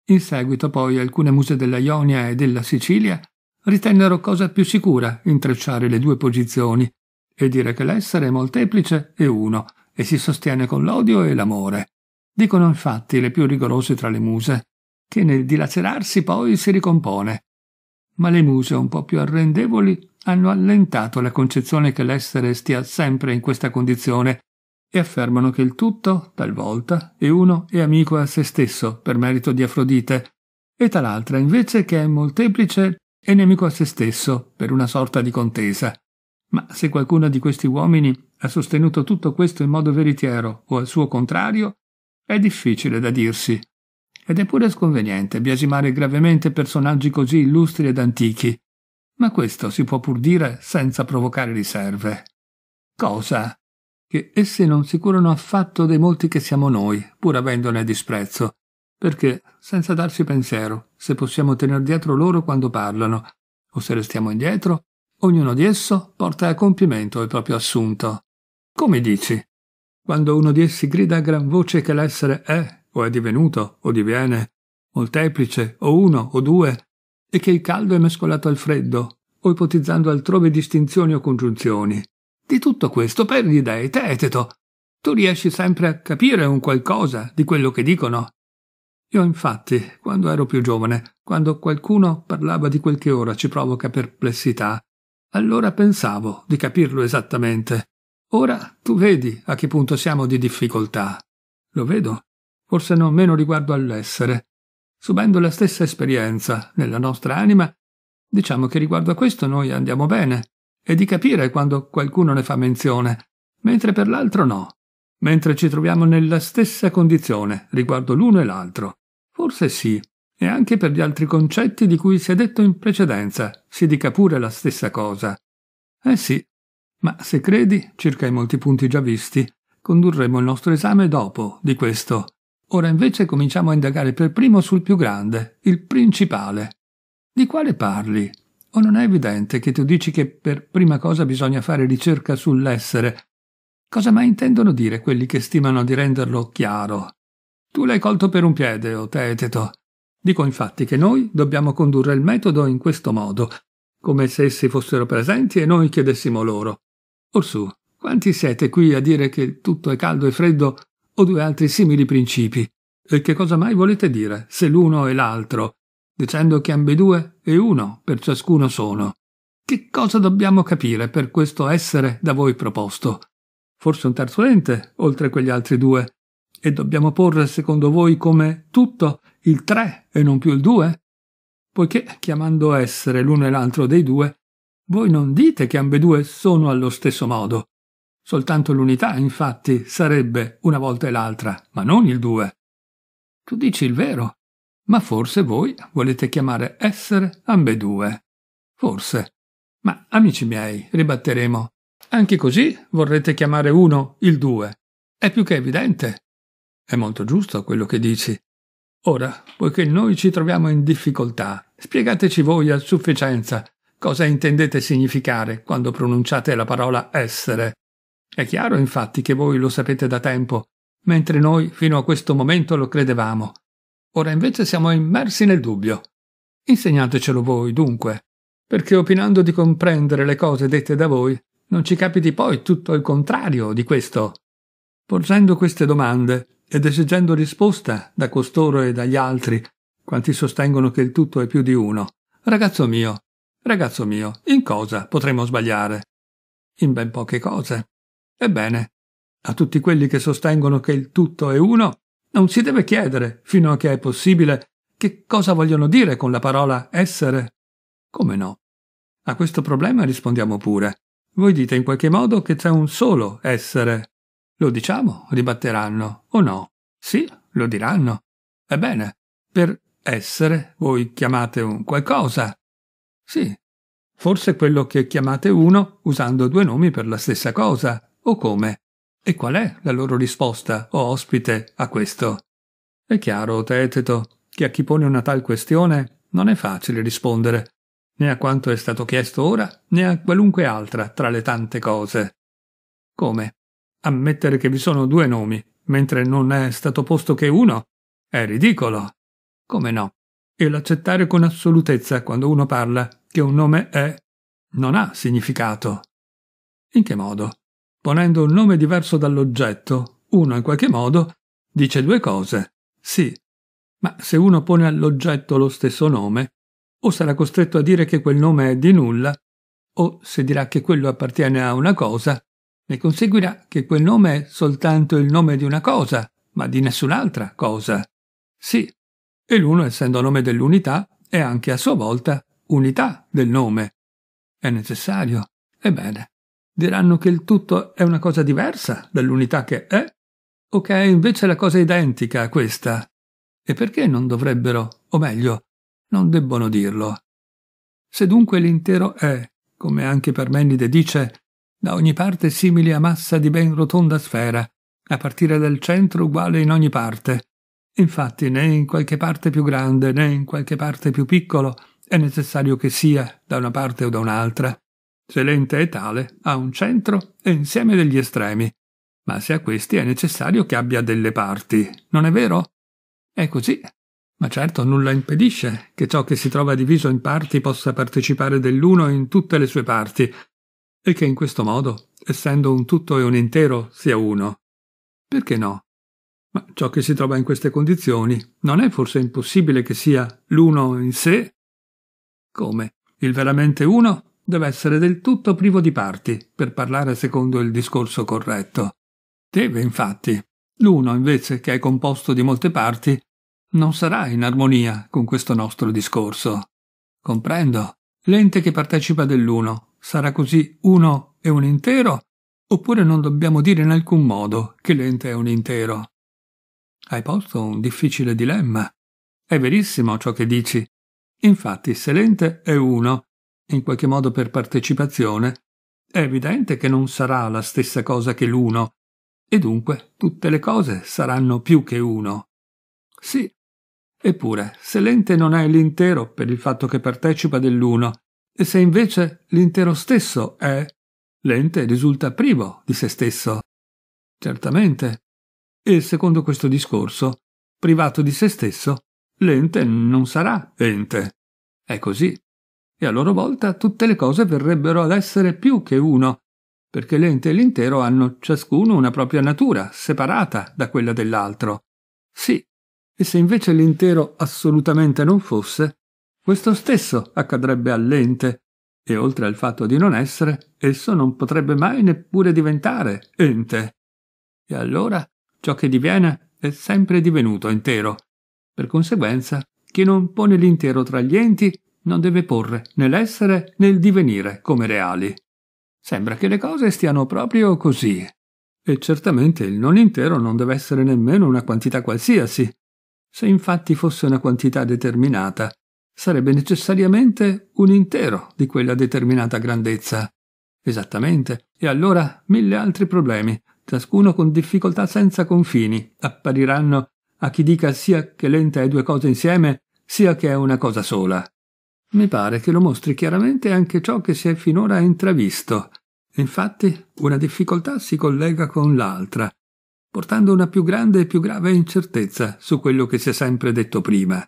In seguito poi alcune muse della Ionia e della Sicilia ritennero cosa più sicura intrecciare le due posizioni e dire che l'essere è molteplice e uno e si sostiene con l'odio e l'amore. Dicono infatti le più rigorose tra le muse che nel dilacerarsi poi si ricompone. Ma le muse un po' più arrendevoli hanno allentato la concezione che l'essere stia sempre in questa condizione e affermano che il tutto, talvolta, è uno e amico a se stesso per merito di Afrodite, e tal'altra invece che è molteplice e nemico a se stesso per una sorta di contesa. Ma se qualcuno di questi uomini ha sostenuto tutto questo in modo veritiero o al suo contrario, è difficile da dirsi, ed è pure sconveniente biasimare gravemente personaggi così illustri ed antichi, ma questo si può pur dire senza provocare riserve. Cosa? Che essi non si curano affatto dei molti che siamo noi, pur avendone disprezzo, perché, senza darsi pensiero, se possiamo tener dietro loro quando parlano, o se restiamo indietro, ognuno di esso porta a compimento il proprio assunto. Come dici? Quando uno di essi grida a gran voce che l'essere è o è divenuto o diviene molteplice o uno o due, e che il caldo è mescolato al freddo, o ipotizzando altrove distinzioni o congiunzioni. Di tutto questo perdi dai teteto. Tu riesci sempre a capire un qualcosa di quello che dicono. Io infatti, quando ero più giovane, quando qualcuno parlava di quel che ora ci provoca perplessità, allora pensavo di capirlo esattamente. Ora tu vedi a che punto siamo di difficoltà. Lo vedo forse non meno riguardo all'essere. Subendo la stessa esperienza nella nostra anima, diciamo che riguardo a questo noi andiamo bene, e di capire quando qualcuno ne fa menzione, mentre per l'altro no, mentre ci troviamo nella stessa condizione riguardo l'uno e l'altro. Forse sì, e anche per gli altri concetti di cui si è detto in precedenza, si dica pure la stessa cosa. Eh sì, ma se credi, circa i molti punti già visti, condurremo il nostro esame dopo di questo, Ora invece cominciamo a indagare per primo sul più grande, il principale. Di quale parli? O non è evidente che tu dici che per prima cosa bisogna fare ricerca sull'essere? Cosa mai intendono dire quelli che stimano di renderlo chiaro? Tu l'hai colto per un piede, o teteto. Dico infatti che noi dobbiamo condurre il metodo in questo modo, come se essi fossero presenti e noi chiedessimo loro. Orsù, quanti siete qui a dire che tutto è caldo e freddo o due altri simili principi. E che cosa mai volete dire se l'uno e l'altro, dicendo che ambedue e uno per ciascuno sono? Che cosa dobbiamo capire per questo essere da voi proposto? Forse un terzo ente, oltre quegli altri due? E dobbiamo porre secondo voi come tutto il tre e non più il due? Poiché chiamando essere l'uno e l'altro dei due, voi non dite che ambedue sono allo stesso modo, Soltanto l'unità, infatti, sarebbe una volta e l'altra, ma non il due. Tu dici il vero, ma forse voi volete chiamare essere ambedue. Forse. Ma, amici miei, ribatteremo, anche così vorrete chiamare uno il due. È più che evidente. È molto giusto quello che dici. Ora, poiché noi ci troviamo in difficoltà, spiegateci voi a sufficienza cosa intendete significare quando pronunciate la parola essere è chiaro infatti che voi lo sapete da tempo, mentre noi fino a questo momento lo credevamo. Ora invece siamo immersi nel dubbio. Insegnatecelo voi, dunque, perché opinando di comprendere le cose dette da voi, non ci capiti poi tutto il contrario di questo. Porgendo queste domande ed esigendo risposta da costoro e dagli altri, quanti sostengono che il tutto è più di uno, ragazzo mio, ragazzo mio, in cosa potremmo sbagliare? In ben poche cose. Ebbene, a tutti quelli che sostengono che il tutto è uno, non si deve chiedere, fino a che è possibile, che cosa vogliono dire con la parola essere. Come no? A questo problema rispondiamo pure. Voi dite in qualche modo che c'è un solo essere. Lo diciamo, ribatteranno, o no? Sì, lo diranno. Ebbene, per essere voi chiamate un qualcosa. Sì, forse quello che chiamate uno usando due nomi per la stessa cosa. O come? E qual è la loro risposta, o ospite, a questo? È chiaro, Teteto, che a chi pone una tal questione non è facile rispondere, né a quanto è stato chiesto ora, né a qualunque altra tra le tante cose. Come? Ammettere che vi sono due nomi, mentre non è stato posto che uno? È ridicolo. Come no? E l'accettare con assolutezza quando uno parla che un nome è non ha significato. In che modo? ponendo un nome diverso dall'oggetto, uno in qualche modo, dice due cose. Sì, ma se uno pone all'oggetto lo stesso nome, o sarà costretto a dire che quel nome è di nulla, o se dirà che quello appartiene a una cosa, ne conseguirà che quel nome è soltanto il nome di una cosa, ma di nessun'altra cosa. Sì, e l'uno, essendo nome dell'unità, è anche a sua volta unità del nome. È necessario? Ebbene, diranno che il tutto è una cosa diversa dall'unità che è, o che è invece la cosa identica a questa. E perché non dovrebbero, o meglio, non debbono dirlo? Se dunque l'intero è, come anche Parmenide dice, da ogni parte simile a massa di ben rotonda sfera, a partire dal centro uguale in ogni parte. Infatti né in qualche parte più grande né in qualche parte più piccolo è necessario che sia da una parte o da un'altra, se l'ente è tale, ha un centro e insieme degli estremi, ma se ha questi è necessario che abbia delle parti, non è vero? È così. Ma certo nulla impedisce che ciò che si trova diviso in parti possa partecipare dell'uno in tutte le sue parti, e che in questo modo, essendo un tutto e un intero, sia uno. Perché no? Ma ciò che si trova in queste condizioni non è forse impossibile che sia l'uno in sé? Come? Il veramente uno deve essere del tutto privo di parti, per parlare secondo il discorso corretto. Deve, infatti. L'uno, invece, che è composto di molte parti, non sarà in armonia con questo nostro discorso. Comprendo. L'ente che partecipa dell'uno sarà così uno e un intero? Oppure non dobbiamo dire in alcun modo che l'ente è un intero? Hai posto un difficile dilemma. È verissimo ciò che dici. Infatti, se l'ente è uno, in qualche modo per partecipazione, è evidente che non sarà la stessa cosa che l'uno, e dunque tutte le cose saranno più che uno. Sì, eppure, se l'ente non è l'intero per il fatto che partecipa dell'uno, e se invece l'intero stesso è, l'ente risulta privo di se stesso. Certamente. E secondo questo discorso, privato di se stesso, l'ente non sarà ente. È così e a loro volta tutte le cose verrebbero ad essere più che uno, perché l'ente e l'intero hanno ciascuno una propria natura, separata da quella dell'altro. Sì, e se invece l'intero assolutamente non fosse, questo stesso accadrebbe all'ente, e oltre al fatto di non essere, esso non potrebbe mai neppure diventare ente. E allora ciò che diviene è sempre divenuto intero. Per conseguenza, chi non pone l'intero tra gli enti non deve porre nell'essere né il divenire come reali. Sembra che le cose stiano proprio così. E certamente il non intero non deve essere nemmeno una quantità qualsiasi. Se infatti fosse una quantità determinata, sarebbe necessariamente un intero di quella determinata grandezza. Esattamente. E allora mille altri problemi, ciascuno con difficoltà senza confini, appariranno a chi dica sia che l'ente è due cose insieme, sia che è una cosa sola. Mi pare che lo mostri chiaramente anche ciò che si è finora intravisto. Infatti, una difficoltà si collega con l'altra, portando una più grande e più grave incertezza su quello che si è sempre detto prima.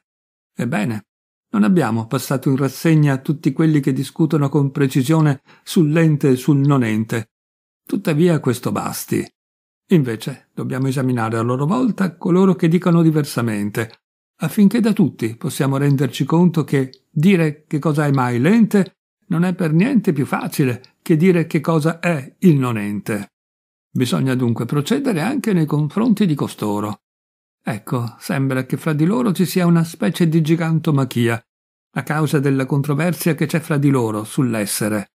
Ebbene, non abbiamo passato in rassegna tutti quelli che discutono con precisione sull'ente e sul non ente. Tuttavia questo basti. Invece dobbiamo esaminare a loro volta coloro che dicono diversamente, affinché da tutti possiamo renderci conto che dire che cosa è mai l'ente non è per niente più facile che dire che cosa è il non ente. Bisogna dunque procedere anche nei confronti di costoro. Ecco, sembra che fra di loro ci sia una specie di gigantomachia, a causa della controversia che c'è fra di loro sull'essere.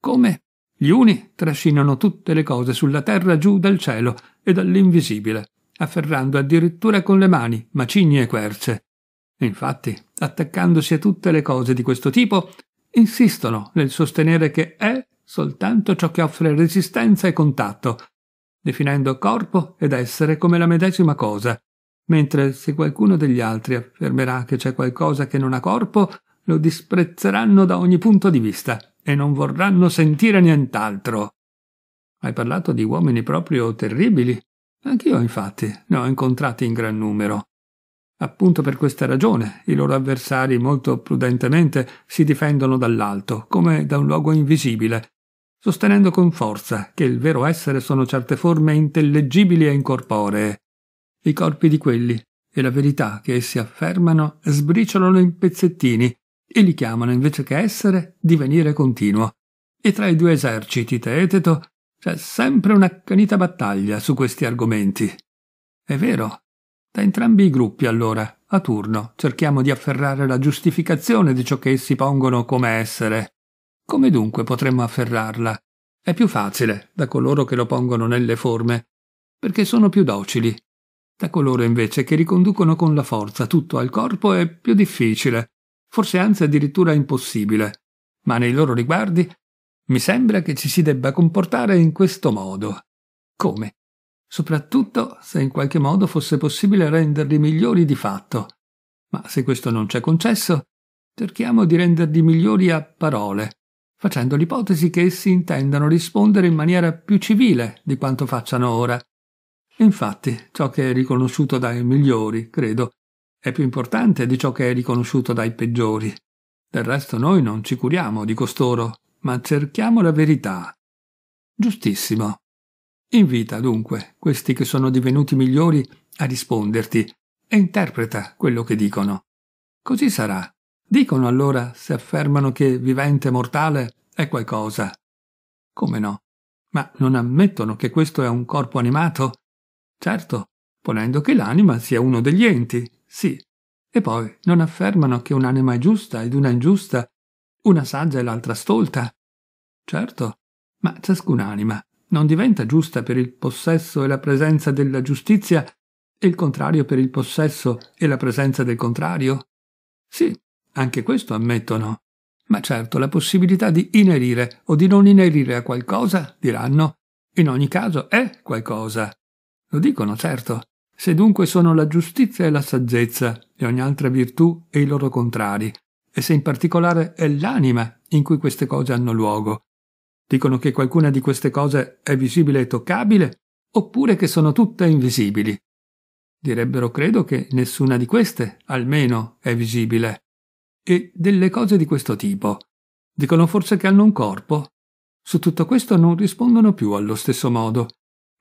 Come? Gli uni trascinano tutte le cose sulla terra giù dal cielo e dall'invisibile, afferrando addirittura con le mani macigni e querce. Infatti, attaccandosi a tutte le cose di questo tipo, insistono nel sostenere che è soltanto ciò che offre resistenza e contatto, definendo corpo ed essere come la medesima cosa, mentre se qualcuno degli altri affermerà che c'è qualcosa che non ha corpo, lo disprezzeranno da ogni punto di vista e non vorranno sentire nient'altro. Hai parlato di uomini proprio terribili, Anch'io, infatti, ne ho incontrati in gran numero. Appunto per questa ragione i loro avversari molto prudentemente si difendono dall'alto, come da un luogo invisibile, sostenendo con forza che il vero essere sono certe forme intellegibili e incorporee. I corpi di quelli e la verità che essi affermano sbriciolano in pezzettini e li chiamano invece che essere divenire continuo. E tra i due eserciti, Teeteto c'è sempre un'accanita battaglia su questi argomenti. È vero. Da entrambi i gruppi, allora, a turno, cerchiamo di afferrare la giustificazione di ciò che essi pongono come essere. Come dunque potremmo afferrarla? È più facile da coloro che lo pongono nelle forme, perché sono più docili. Da coloro invece che riconducono con la forza tutto al corpo è più difficile, forse anzi addirittura impossibile, ma nei loro riguardi mi sembra che ci si debba comportare in questo modo. Come? Soprattutto se in qualche modo fosse possibile renderli migliori di fatto. Ma se questo non c'è concesso, cerchiamo di renderli migliori a parole, facendo l'ipotesi che essi intendano rispondere in maniera più civile di quanto facciano ora. Infatti, ciò che è riconosciuto dai migliori, credo, è più importante di ciò che è riconosciuto dai peggiori. Del resto noi non ci curiamo di costoro, ma cerchiamo la verità. Giustissimo. Invita dunque questi che sono divenuti migliori a risponderti e interpreta quello che dicono. Così sarà. Dicono allora se affermano che vivente mortale è qualcosa. Come no? Ma non ammettono che questo è un corpo animato? Certo, ponendo che l'anima sia uno degli enti, sì. E poi non affermano che un'anima è giusta ed una ingiusta una saggia e l'altra stolta. Certo, ma ciascun'anima non diventa giusta per il possesso e la presenza della giustizia e il contrario per il possesso e la presenza del contrario? Sì, anche questo ammettono. Ma certo, la possibilità di inerire o di non inerire a qualcosa, diranno, in ogni caso è qualcosa. Lo dicono certo. Se dunque sono la giustizia e la saggezza e ogni altra virtù e i loro contrari, e se in particolare è l'anima in cui queste cose hanno luogo. Dicono che qualcuna di queste cose è visibile e toccabile, oppure che sono tutte invisibili. Direbbero, credo, che nessuna di queste, almeno, è visibile. E delle cose di questo tipo. Dicono forse che hanno un corpo. Su tutto questo non rispondono più allo stesso modo,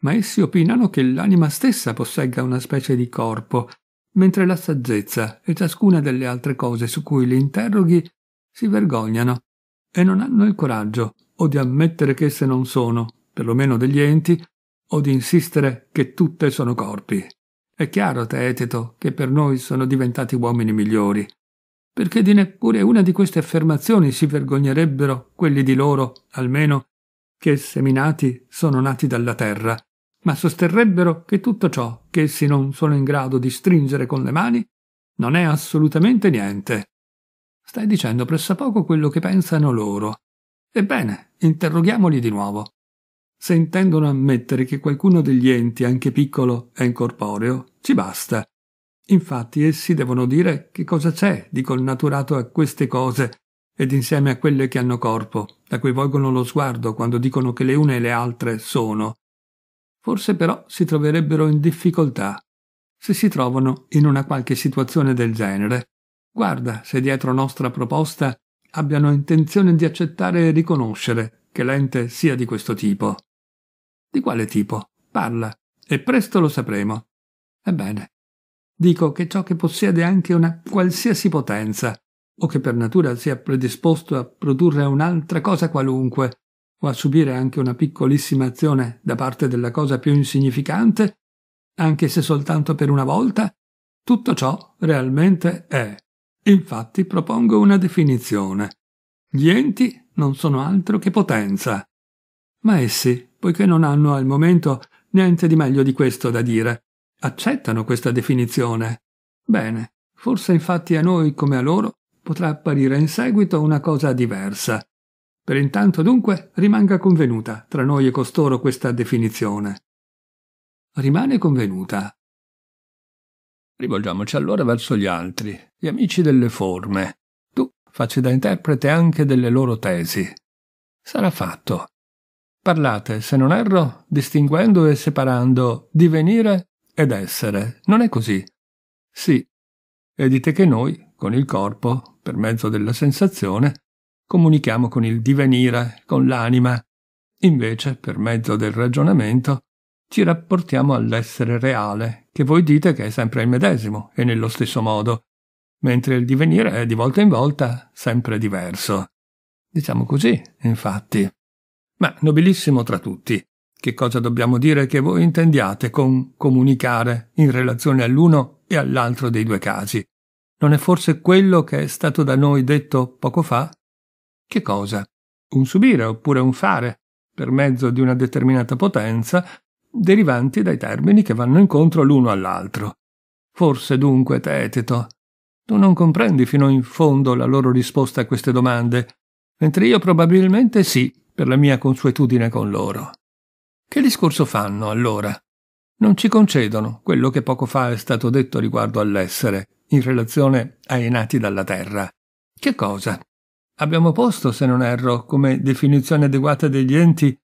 ma essi opinano che l'anima stessa possegga una specie di corpo, mentre la saggezza e ciascuna delle altre cose su cui li interroghi si vergognano e non hanno il coraggio o di ammettere che esse non sono, perlomeno degli enti, o di insistere che tutte sono corpi. È chiaro, Teeteto, che per noi sono diventati uomini migliori, perché di neppure una di queste affermazioni si vergognerebbero quelli di loro, almeno, che seminati sono nati dalla terra, ma sosterrebbero che tutto ciò che essi non sono in grado di stringere con le mani non è assolutamente niente. Stai dicendo pressappoco quello che pensano loro. Ebbene, interroghiamoli di nuovo. Se intendono ammettere che qualcuno degli enti, anche piccolo, è incorporeo, ci basta. Infatti essi devono dire che cosa c'è di connaturato a queste cose ed insieme a quelle che hanno corpo, da cui volgono lo sguardo quando dicono che le une e le altre sono, Forse però si troverebbero in difficoltà se si trovano in una qualche situazione del genere. Guarda se dietro nostra proposta abbiano intenzione di accettare e riconoscere che l'ente sia di questo tipo. Di quale tipo? Parla, e presto lo sapremo. Ebbene, dico che ciò che possiede anche una qualsiasi potenza, o che per natura sia predisposto a produrre un'altra cosa qualunque, o a subire anche una piccolissima azione da parte della cosa più insignificante, anche se soltanto per una volta, tutto ciò realmente è. Infatti propongo una definizione. Gli enti non sono altro che potenza. Ma essi, poiché non hanno al momento niente di meglio di questo da dire, accettano questa definizione. Bene, forse infatti a noi come a loro potrà apparire in seguito una cosa diversa, per intanto, dunque, rimanga convenuta tra noi e costoro questa definizione. Rimane convenuta. Rivolgiamoci allora verso gli altri, gli amici delle forme. Tu facci da interprete anche delle loro tesi. Sarà fatto. Parlate, se non erro, distinguendo e separando divenire ed essere. Non è così? Sì. E dite che noi, con il corpo, per mezzo della sensazione, comunichiamo con il divenire, con l'anima. Invece, per mezzo del ragionamento, ci rapportiamo all'essere reale, che voi dite che è sempre il medesimo e nello stesso modo, mentre il divenire è di volta in volta sempre diverso. Diciamo così, infatti. Ma nobilissimo tra tutti, che cosa dobbiamo dire che voi intendiate con comunicare in relazione all'uno e all'altro dei due casi? Non è forse quello che è stato da noi detto poco fa? Che cosa? Un subire oppure un fare, per mezzo di una determinata potenza, derivanti dai termini che vanno incontro l'uno all'altro. Forse dunque, Teteto, tu non comprendi fino in fondo la loro risposta a queste domande, mentre io probabilmente sì, per la mia consuetudine con loro. Che discorso fanno, allora? Non ci concedono quello che poco fa è stato detto riguardo all'essere, in relazione ai nati dalla terra. Che cosa? Abbiamo posto, se non erro, come definizione adeguata degli enti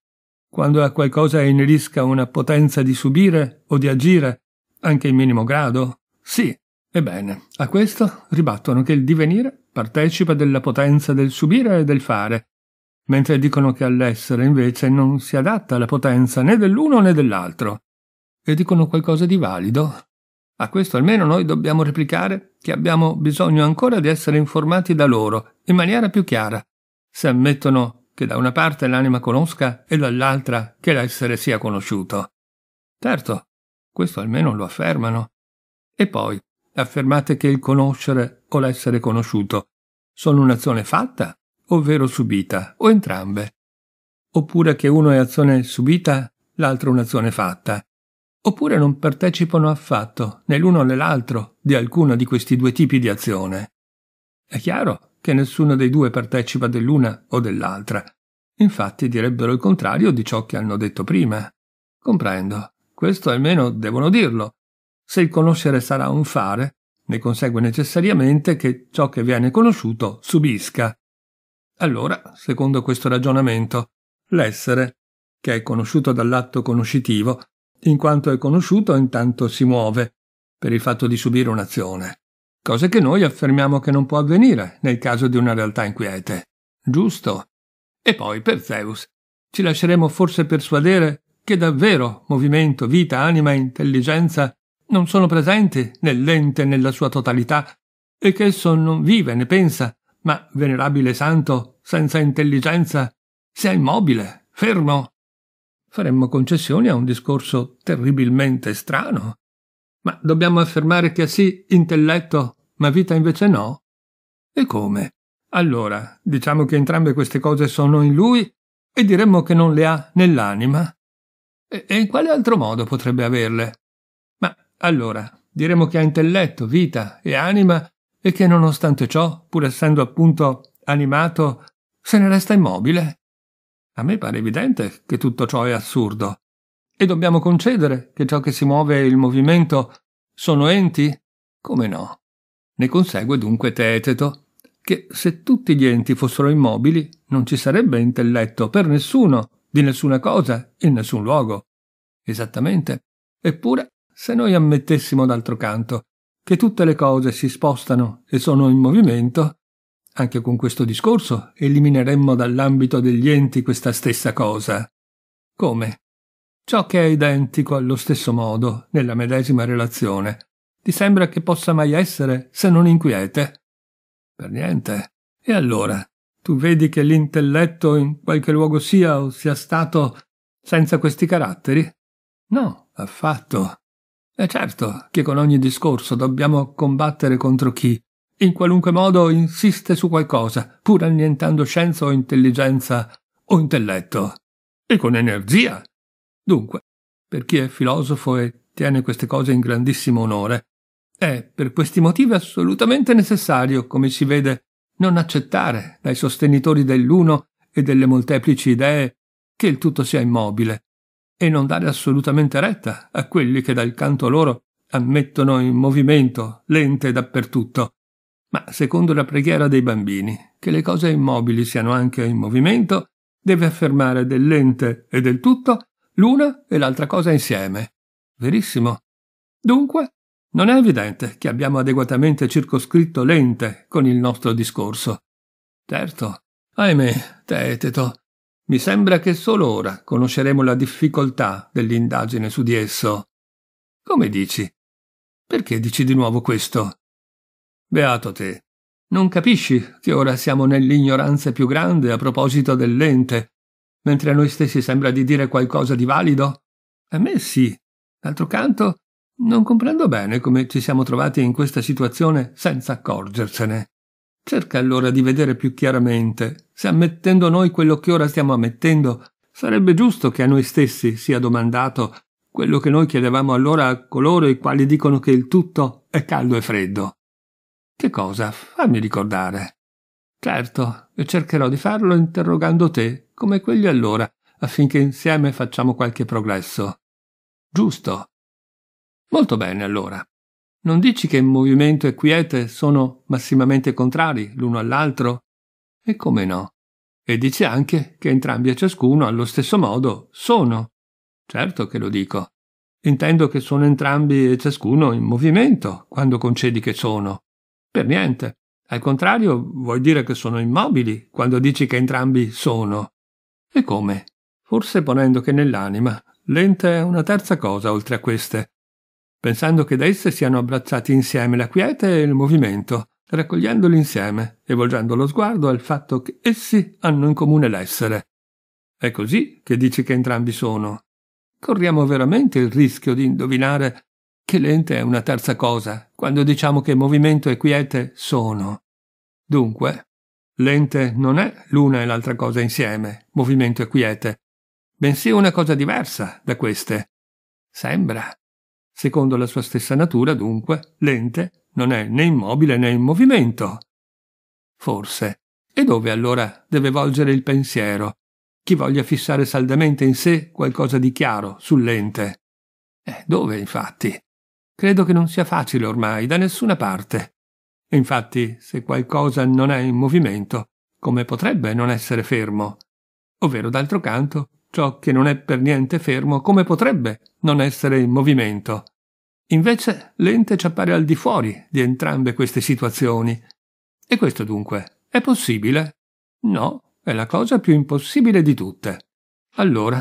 quando a qualcosa inerisca una potenza di subire o di agire, anche in minimo grado? Sì. Ebbene, a questo ribattono che il divenire partecipa della potenza del subire e del fare, mentre dicono che all'essere invece non si adatta la potenza né dell'uno né dell'altro. E dicono qualcosa di valido, a questo almeno noi dobbiamo replicare che abbiamo bisogno ancora di essere informati da loro, in maniera più chiara, se ammettono che da una parte l'anima conosca e dall'altra che l'essere sia conosciuto. Certo, questo almeno lo affermano. E poi, affermate che il conoscere o l'essere conosciuto sono un'azione fatta, ovvero subita, o entrambe. Oppure che uno è azione subita, l'altro un'azione fatta oppure non partecipano affatto, né l'uno né l'altro, di alcuno di questi due tipi di azione. È chiaro che nessuno dei due partecipa dell'una o dell'altra. Infatti direbbero il contrario di ciò che hanno detto prima. Comprendo. Questo almeno devono dirlo. Se il conoscere sarà un fare, ne consegue necessariamente che ciò che viene conosciuto subisca. Allora, secondo questo ragionamento, l'essere, che è conosciuto dall'atto conoscitivo, in quanto è conosciuto intanto si muove per il fatto di subire un'azione, cosa che noi affermiamo che non può avvenire nel caso di una realtà inquiete. Giusto? E poi, per Zeus, ci lasceremo forse persuadere che davvero movimento, vita, anima e intelligenza non sono presenti nell'ente nella sua totalità e che esso non vive né pensa, ma, venerabile santo, senza intelligenza, sia immobile, fermo faremmo concessioni a un discorso terribilmente strano. Ma dobbiamo affermare che ha sì intelletto, ma vita invece no? E come? Allora, diciamo che entrambe queste cose sono in lui e diremmo che non le ha nell'anima? E, e in quale altro modo potrebbe averle? Ma allora, diremmo che ha intelletto, vita e anima e che nonostante ciò, pur essendo appunto animato, se ne resta immobile? A me pare evidente che tutto ciò è assurdo. E dobbiamo concedere che ciò che si muove e il movimento sono enti? Come no? Ne consegue dunque Teteto che se tutti gli enti fossero immobili non ci sarebbe intelletto per nessuno, di nessuna cosa, in nessun luogo. Esattamente. Eppure, se noi ammettessimo d'altro canto che tutte le cose si spostano e sono in movimento, anche con questo discorso elimineremmo dall'ambito degli enti questa stessa cosa. Come? Ciò che è identico allo stesso modo, nella medesima relazione, ti sembra che possa mai essere se non inquiete? Per niente. E allora? Tu vedi che l'intelletto in qualche luogo sia o sia stato senza questi caratteri? No, affatto. È certo che con ogni discorso dobbiamo combattere contro chi, in qualunque modo insiste su qualcosa, pur annientando scienza o intelligenza o intelletto. E con energia. Dunque, per chi è filosofo e tiene queste cose in grandissimo onore, è per questi motivi assolutamente necessario, come si vede, non accettare dai sostenitori dell'uno e delle molteplici idee che il tutto sia immobile, e non dare assolutamente retta a quelli che dal canto loro ammettono in movimento, lente dappertutto, ma secondo la preghiera dei bambini, che le cose immobili siano anche in movimento, deve affermare dell'ente e del tutto l'una e l'altra cosa insieme. Verissimo. Dunque, non è evidente che abbiamo adeguatamente circoscritto l'ente con il nostro discorso. Certo, ahimè, Teteto, mi sembra che solo ora conosceremo la difficoltà dell'indagine su di esso. Come dici? Perché dici di nuovo questo? Beato te. Non capisci che ora siamo nell'ignoranza più grande a proposito dell'ente, mentre a noi stessi sembra di dire qualcosa di valido? A me sì. D'altro canto, non comprendo bene come ci siamo trovati in questa situazione senza accorgersene. Cerca allora di vedere più chiaramente se ammettendo noi quello che ora stiamo ammettendo, sarebbe giusto che a noi stessi sia domandato quello che noi chiedevamo allora a coloro i quali dicono che il tutto è caldo e freddo. Che cosa? Fammi ricordare. Certo, e cercherò di farlo interrogando te, come quelli allora, affinché insieme facciamo qualche progresso. Giusto. Molto bene, allora. Non dici che movimento e quiete sono massimamente contrari l'uno all'altro? E come no? E dici anche che entrambi e ciascuno allo stesso modo sono. Certo che lo dico. Intendo che sono entrambi e ciascuno in movimento quando concedi che sono. Per niente. Al contrario, vuoi dire che sono immobili quando dici che entrambi sono. E come? Forse ponendo che nell'anima l'ente è una terza cosa oltre a queste, pensando che da esse siano abbracciati insieme la quiete e il movimento, raccogliendoli insieme e volgendo lo sguardo al fatto che essi hanno in comune l'essere. È così che dici che entrambi sono. Corriamo veramente il rischio di indovinare che lente è una terza cosa, quando diciamo che movimento e quiete sono. Dunque, lente non è l'una e l'altra cosa insieme, movimento e quiete, bensì una cosa diversa da queste. Sembra. Secondo la sua stessa natura, dunque, lente non è né immobile né in movimento. Forse. E dove allora deve volgere il pensiero? Chi voglia fissare saldamente in sé qualcosa di chiaro sull'ente. Eh, dove, infatti? Credo che non sia facile ormai da nessuna parte. E Infatti, se qualcosa non è in movimento, come potrebbe non essere fermo? Ovvero, d'altro canto, ciò che non è per niente fermo, come potrebbe non essere in movimento? Invece, l'ente ci appare al di fuori di entrambe queste situazioni. E questo dunque è possibile? No, è la cosa più impossibile di tutte. Allora,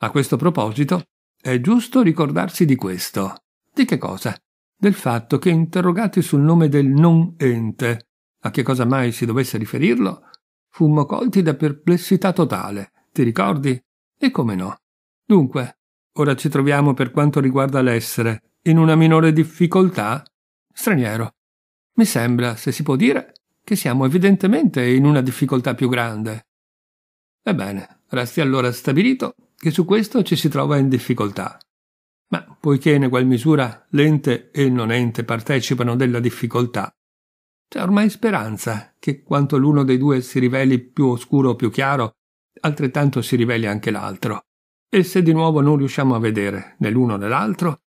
a questo proposito, è giusto ricordarsi di questo. Di che cosa? Del fatto che interrogati sul nome del non ente, a che cosa mai si dovesse riferirlo, fummo colti da perplessità totale, ti ricordi? E come no? Dunque, ora ci troviamo per quanto riguarda l'essere, in una minore difficoltà? Straniero. Mi sembra, se si può dire, che siamo evidentemente in una difficoltà più grande. Ebbene, resti allora stabilito che su questo ci si trova in difficoltà ma poiché in egual misura l'ente e il non ente partecipano della difficoltà, c'è ormai speranza che quanto l'uno dei due si riveli più oscuro o più chiaro, altrettanto si riveli anche l'altro. E se di nuovo non riusciamo a vedere né l'uno né l'altro,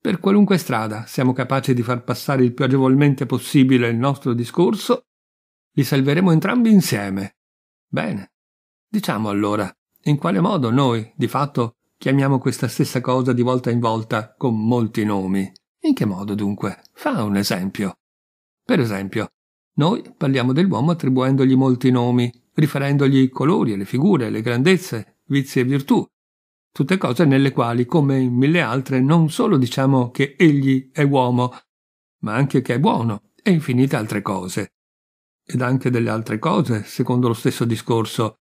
per qualunque strada siamo capaci di far passare il più agevolmente possibile il nostro discorso, li salveremo entrambi insieme. Bene. Diciamo allora, in quale modo noi, di fatto, Chiamiamo questa stessa cosa di volta in volta con molti nomi. In che modo dunque? Fa un esempio. Per esempio, noi parliamo dell'uomo attribuendogli molti nomi, riferendogli i colori, le figure, le grandezze, vizi e virtù, tutte cose nelle quali, come in mille altre, non solo diciamo che egli è uomo, ma anche che è buono e infinite altre cose. Ed anche delle altre cose, secondo lo stesso discorso.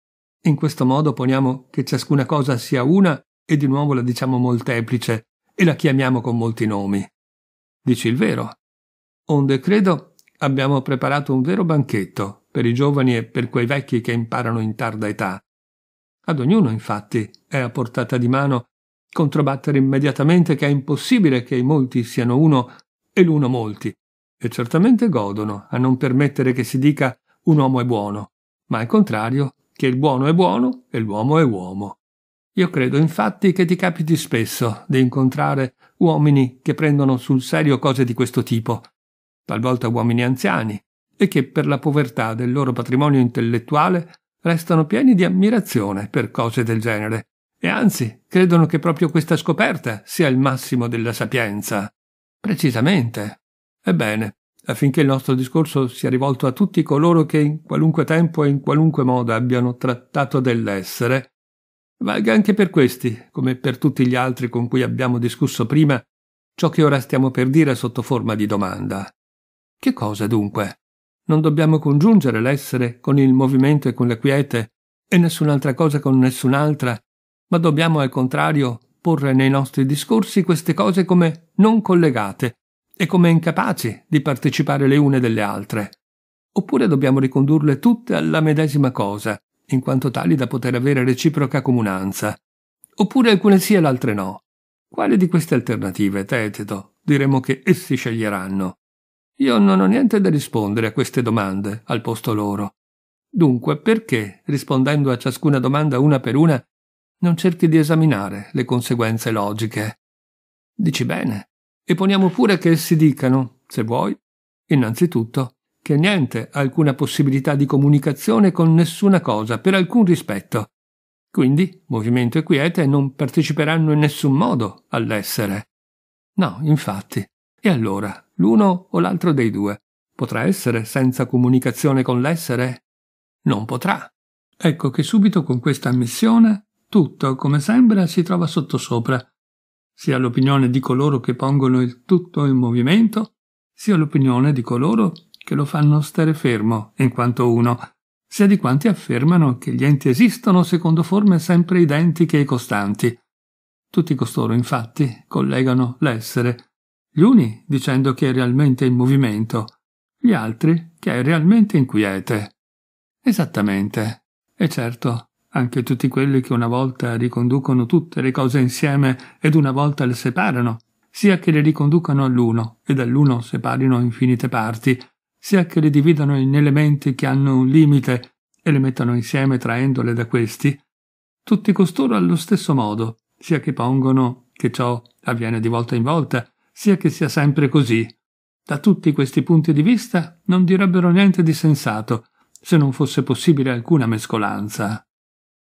In questo modo poniamo che ciascuna cosa sia una e di nuovo la diciamo molteplice e la chiamiamo con molti nomi. Dici il vero. Onde credo abbiamo preparato un vero banchetto per i giovani e per quei vecchi che imparano in tarda età. Ad ognuno, infatti, è a portata di mano controbattere immediatamente che è impossibile che i molti siano uno e l'uno molti, e certamente godono a non permettere che si dica un uomo è buono, ma al contrario che il buono è buono e l'uomo è uomo. Io credo infatti che ti capiti spesso di incontrare uomini che prendono sul serio cose di questo tipo, talvolta uomini anziani, e che per la povertà del loro patrimonio intellettuale restano pieni di ammirazione per cose del genere, e anzi credono che proprio questa scoperta sia il massimo della sapienza. Precisamente. Ebbene, affinché il nostro discorso sia rivolto a tutti coloro che in qualunque tempo e in qualunque modo abbiano trattato dell'essere, valga anche per questi, come per tutti gli altri con cui abbiamo discusso prima, ciò che ora stiamo per dire sotto forma di domanda. Che cosa dunque? Non dobbiamo congiungere l'essere con il movimento e con la quiete, e nessun'altra cosa con nessun'altra, ma dobbiamo al contrario porre nei nostri discorsi queste cose come non collegate e come incapaci di partecipare le une delle altre. Oppure dobbiamo ricondurle tutte alla medesima cosa, in quanto tali da poter avere reciproca comunanza, oppure alcune sì e altre no. Quale di queste alternative, Teteto, diremo che essi sceglieranno? Io non ho niente da rispondere a queste domande, al posto loro. Dunque, perché, rispondendo a ciascuna domanda una per una, non cerchi di esaminare le conseguenze logiche? Dici bene. E poniamo pure che essi dicano, se vuoi, innanzitutto, che niente, alcuna possibilità di comunicazione con nessuna cosa, per alcun rispetto. Quindi movimento e quiete non parteciperanno in nessun modo all'essere. No, infatti. E allora, l'uno o l'altro dei due potrà essere senza comunicazione con l'essere? Non potrà. Ecco che subito con questa ammissione tutto, come sembra, si trova sottosopra, sia l'opinione di coloro che pongono il tutto in movimento, sia l'opinione di coloro che lo fanno stare fermo, in quanto uno, sia di quanti affermano che gli enti esistono secondo forme sempre identiche e costanti. Tutti costoro, infatti, collegano l'essere, gli uni dicendo che è realmente in movimento, gli altri che è realmente inquiete. Esattamente. E certo, anche tutti quelli che una volta riconducono tutte le cose insieme ed una volta le separano, sia che le riconducano all'uno e dall'uno separino infinite parti, sia che le dividano in elementi che hanno un limite e le mettano insieme traendole da questi, tutti costoro allo stesso modo, sia che pongono che ciò avviene di volta in volta, sia che sia sempre così. Da tutti questi punti di vista non direbbero niente di sensato, se non fosse possibile alcuna mescolanza.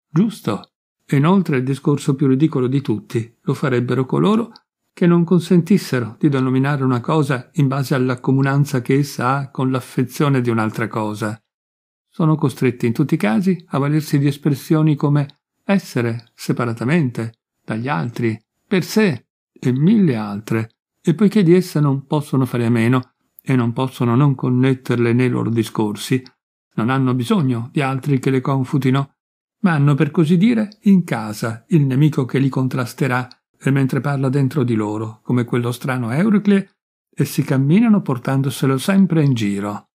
Giusto. E Inoltre il discorso più ridicolo di tutti lo farebbero coloro che non consentissero di denominare una cosa in base alla comunanza che essa ha con l'affezione di un'altra cosa. Sono costretti in tutti i casi a valersi di espressioni come essere separatamente, dagli altri, per sé e mille altre, e poiché di essa non possono fare a meno e non possono non connetterle nei loro discorsi, non hanno bisogno di altri che le confutino, ma hanno per così dire in casa il nemico che li contrasterà e mentre parla dentro di loro, come quello strano Euricle, essi camminano portandoselo sempre in giro.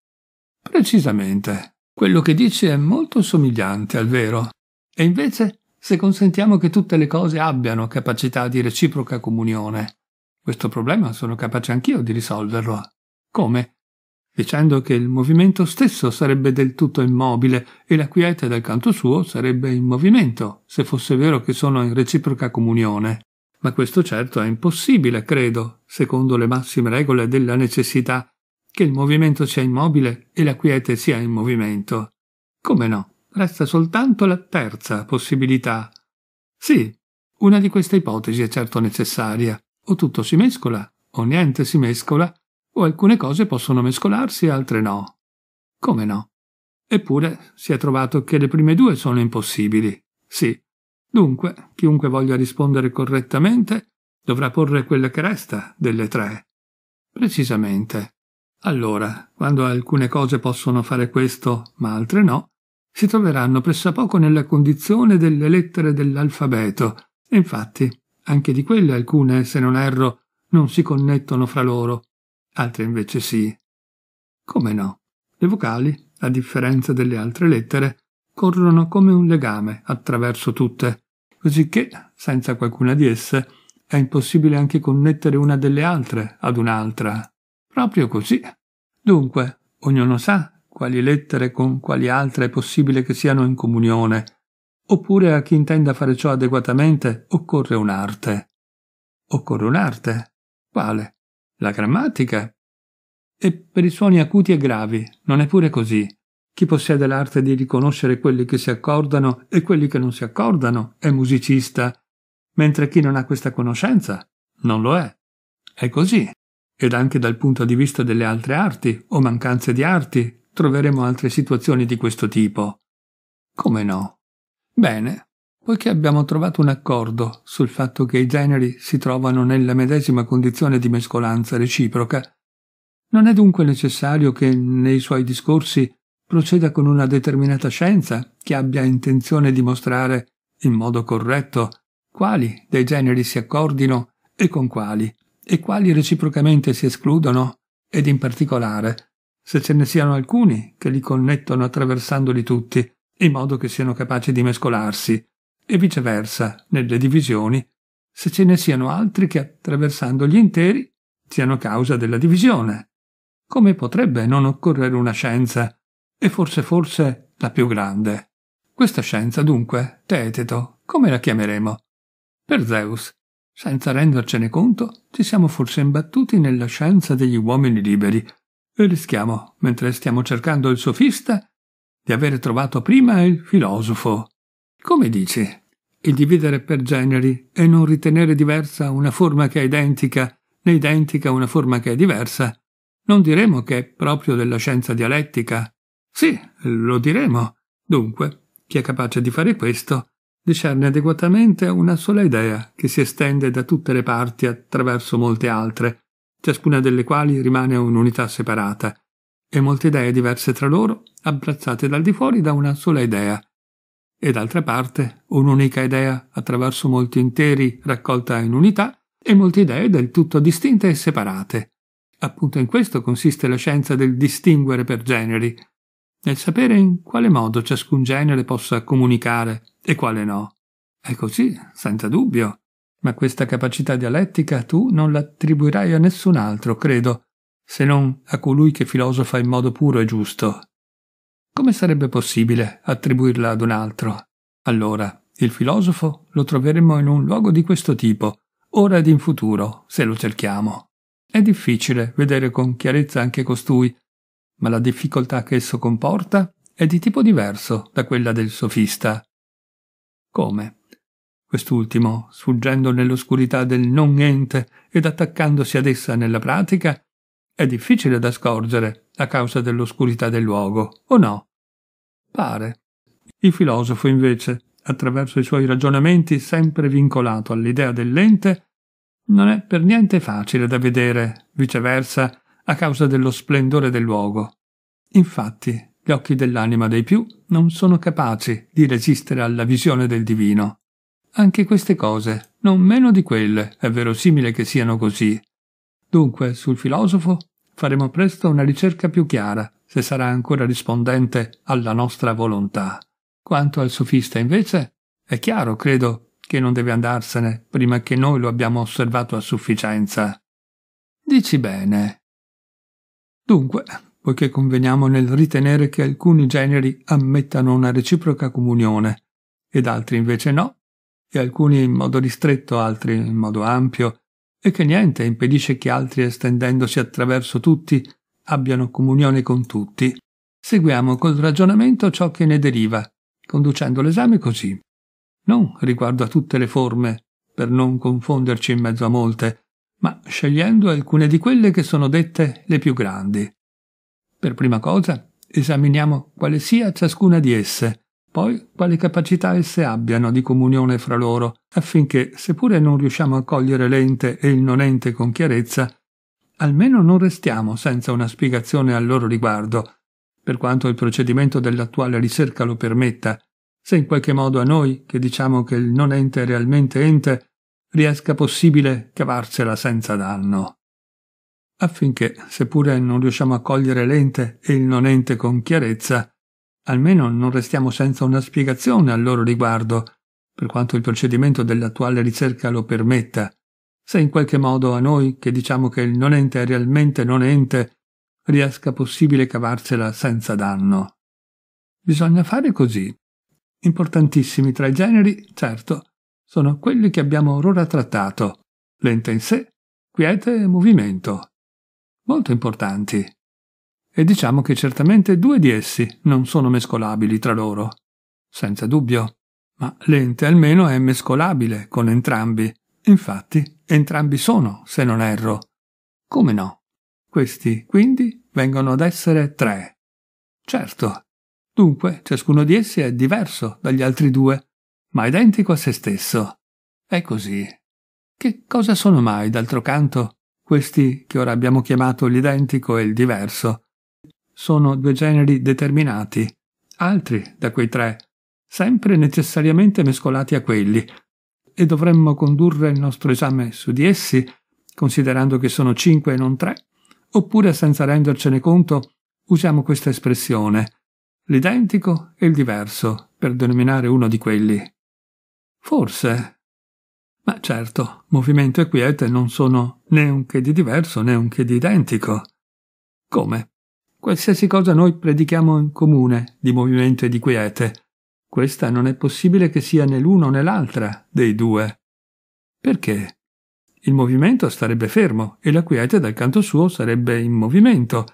Precisamente, quello che dice è molto somigliante al vero. E invece, se consentiamo che tutte le cose abbiano capacità di reciproca comunione, questo problema sono capace anch'io di risolverlo. Come? Dicendo che il movimento stesso sarebbe del tutto immobile e la quiete dal canto suo sarebbe in movimento, se fosse vero che sono in reciproca comunione ma questo certo è impossibile, credo, secondo le massime regole della necessità, che il movimento sia immobile e la quiete sia in movimento. Come no? Resta soltanto la terza possibilità. Sì, una di queste ipotesi è certo necessaria. O tutto si mescola, o niente si mescola, o alcune cose possono mescolarsi e altre no. Come no? Eppure si è trovato che le prime due sono impossibili. Sì, Dunque, chiunque voglia rispondere correttamente dovrà porre quella che resta delle tre. Precisamente. Allora, quando alcune cose possono fare questo, ma altre no, si troveranno pressappoco nella condizione delle lettere dell'alfabeto, e infatti anche di quelle alcune, se non erro, non si connettono fra loro, altre invece sì. Come no? Le vocali, a differenza delle altre lettere, corrono come un legame attraverso tutte, cosicché, senza qualcuna di esse, è impossibile anche connettere una delle altre ad un'altra. Proprio così. Dunque, ognuno sa quali lettere con quali altre è possibile che siano in comunione, oppure a chi intenda fare ciò adeguatamente occorre un'arte. Occorre un'arte? Quale? La grammatica? E per i suoni acuti e gravi non è pure così. Chi possiede l'arte di riconoscere quelli che si accordano e quelli che non si accordano è musicista, mentre chi non ha questa conoscenza non lo è. È così. Ed anche dal punto di vista delle altre arti o mancanze di arti troveremo altre situazioni di questo tipo. Come no? Bene, poiché abbiamo trovato un accordo sul fatto che i generi si trovano nella medesima condizione di mescolanza reciproca, non è dunque necessario che nei suoi discorsi proceda con una determinata scienza che abbia intenzione di mostrare in modo corretto quali dei generi si accordino e con quali, e quali reciprocamente si escludono, ed in particolare se ce ne siano alcuni che li connettono attraversandoli tutti, in modo che siano capaci di mescolarsi, e viceversa, nelle divisioni, se ce ne siano altri che attraversando interi siano causa della divisione. Come potrebbe non occorrere una scienza e forse forse la più grande. Questa scienza, dunque, Teteto, come la chiameremo? Per Zeus, senza rendercene conto, ci siamo forse imbattuti nella scienza degli uomini liberi e rischiamo, mentre stiamo cercando il sofista, di avere trovato prima il filosofo. Come dici? Il dividere per generi e non ritenere diversa una forma che è identica né identica una forma che è diversa, non diremo che è proprio della scienza dialettica, sì, lo diremo. Dunque, chi è capace di fare questo discerne adeguatamente una sola idea che si estende da tutte le parti attraverso molte altre, ciascuna delle quali rimane un'unità separata, e molte idee diverse tra loro, abbracciate dal di fuori da una sola idea, e d'altra parte un'unica idea attraverso molti interi raccolta in unità e molte idee del tutto distinte e separate. Appunto in questo consiste la scienza del distinguere per generi, nel sapere in quale modo ciascun genere possa comunicare e quale no. È così, senza dubbio, ma questa capacità dialettica tu non l'attribuirai a nessun altro, credo, se non a colui che filosofa in modo puro e giusto. Come sarebbe possibile attribuirla ad un altro? Allora, il filosofo lo troveremo in un luogo di questo tipo, ora ed in futuro, se lo cerchiamo. È difficile vedere con chiarezza anche costui, ma la difficoltà che esso comporta è di tipo diverso da quella del sofista. Come? Quest'ultimo, sfuggendo nell'oscurità del non ente ed attaccandosi ad essa nella pratica, è difficile da scorgere a causa dell'oscurità del luogo, o no? Pare. Il filosofo, invece, attraverso i suoi ragionamenti sempre vincolato all'idea dell'ente, non è per niente facile da vedere, viceversa, a causa dello splendore del luogo. Infatti, gli occhi dell'anima dei più non sono capaci di resistere alla visione del divino. Anche queste cose, non meno di quelle, è verosimile che siano così. Dunque, sul filosofo faremo presto una ricerca più chiara, se sarà ancora rispondente alla nostra volontà. Quanto al sofista, invece, è chiaro, credo, che non deve andarsene prima che noi lo abbiamo osservato a sufficienza. Dici bene, Dunque, poiché conveniamo nel ritenere che alcuni generi ammettano una reciproca comunione ed altri invece no, e alcuni in modo ristretto, altri in modo ampio, e che niente impedisce che altri estendendosi attraverso tutti abbiano comunione con tutti, seguiamo col ragionamento ciò che ne deriva, conducendo l'esame così. Non riguardo a tutte le forme, per non confonderci in mezzo a molte, ma scegliendo alcune di quelle che sono dette le più grandi. Per prima cosa esaminiamo quale sia ciascuna di esse, poi quale capacità esse abbiano di comunione fra loro, affinché, seppure non riusciamo a cogliere l'ente e il non ente con chiarezza, almeno non restiamo senza una spiegazione al loro riguardo, per quanto il procedimento dell'attuale ricerca lo permetta, se in qualche modo a noi, che diciamo che il non ente è realmente ente, riesca possibile cavarsela senza danno. Affinché, seppure non riusciamo a cogliere l'ente e il nonente con chiarezza, almeno non restiamo senza una spiegazione al loro riguardo, per quanto il procedimento dell'attuale ricerca lo permetta, se in qualche modo a noi che diciamo che il nonente è realmente nonente riesca possibile cavarsela senza danno. Bisogna fare così. Importantissimi tra i generi, certo, sono quelli che abbiamo or ora trattato, lente in sé, quiete e movimento. Molto importanti. E diciamo che certamente due di essi non sono mescolabili tra loro. Senza dubbio. Ma lente almeno è mescolabile con entrambi. Infatti, entrambi sono, se non erro. Come no? Questi, quindi, vengono ad essere tre. Certo. Dunque, ciascuno di essi è diverso dagli altri due, ma identico a se stesso. È così. Che cosa sono mai, d'altro canto, questi che ora abbiamo chiamato l'identico e il diverso? Sono due generi determinati, altri da quei tre, sempre necessariamente mescolati a quelli, e dovremmo condurre il nostro esame su di essi, considerando che sono cinque e non tre, oppure senza rendercene conto, usiamo questa espressione, l'identico e il diverso, per denominare uno di quelli. Forse. Ma certo, movimento e quiete non sono né un che di diverso né un che di identico. Come? Qualsiasi cosa noi predichiamo in comune di movimento e di quiete, questa non è possibile che sia né l'uno né l'altra dei due. Perché? Il movimento starebbe fermo e la quiete dal canto suo sarebbe in movimento.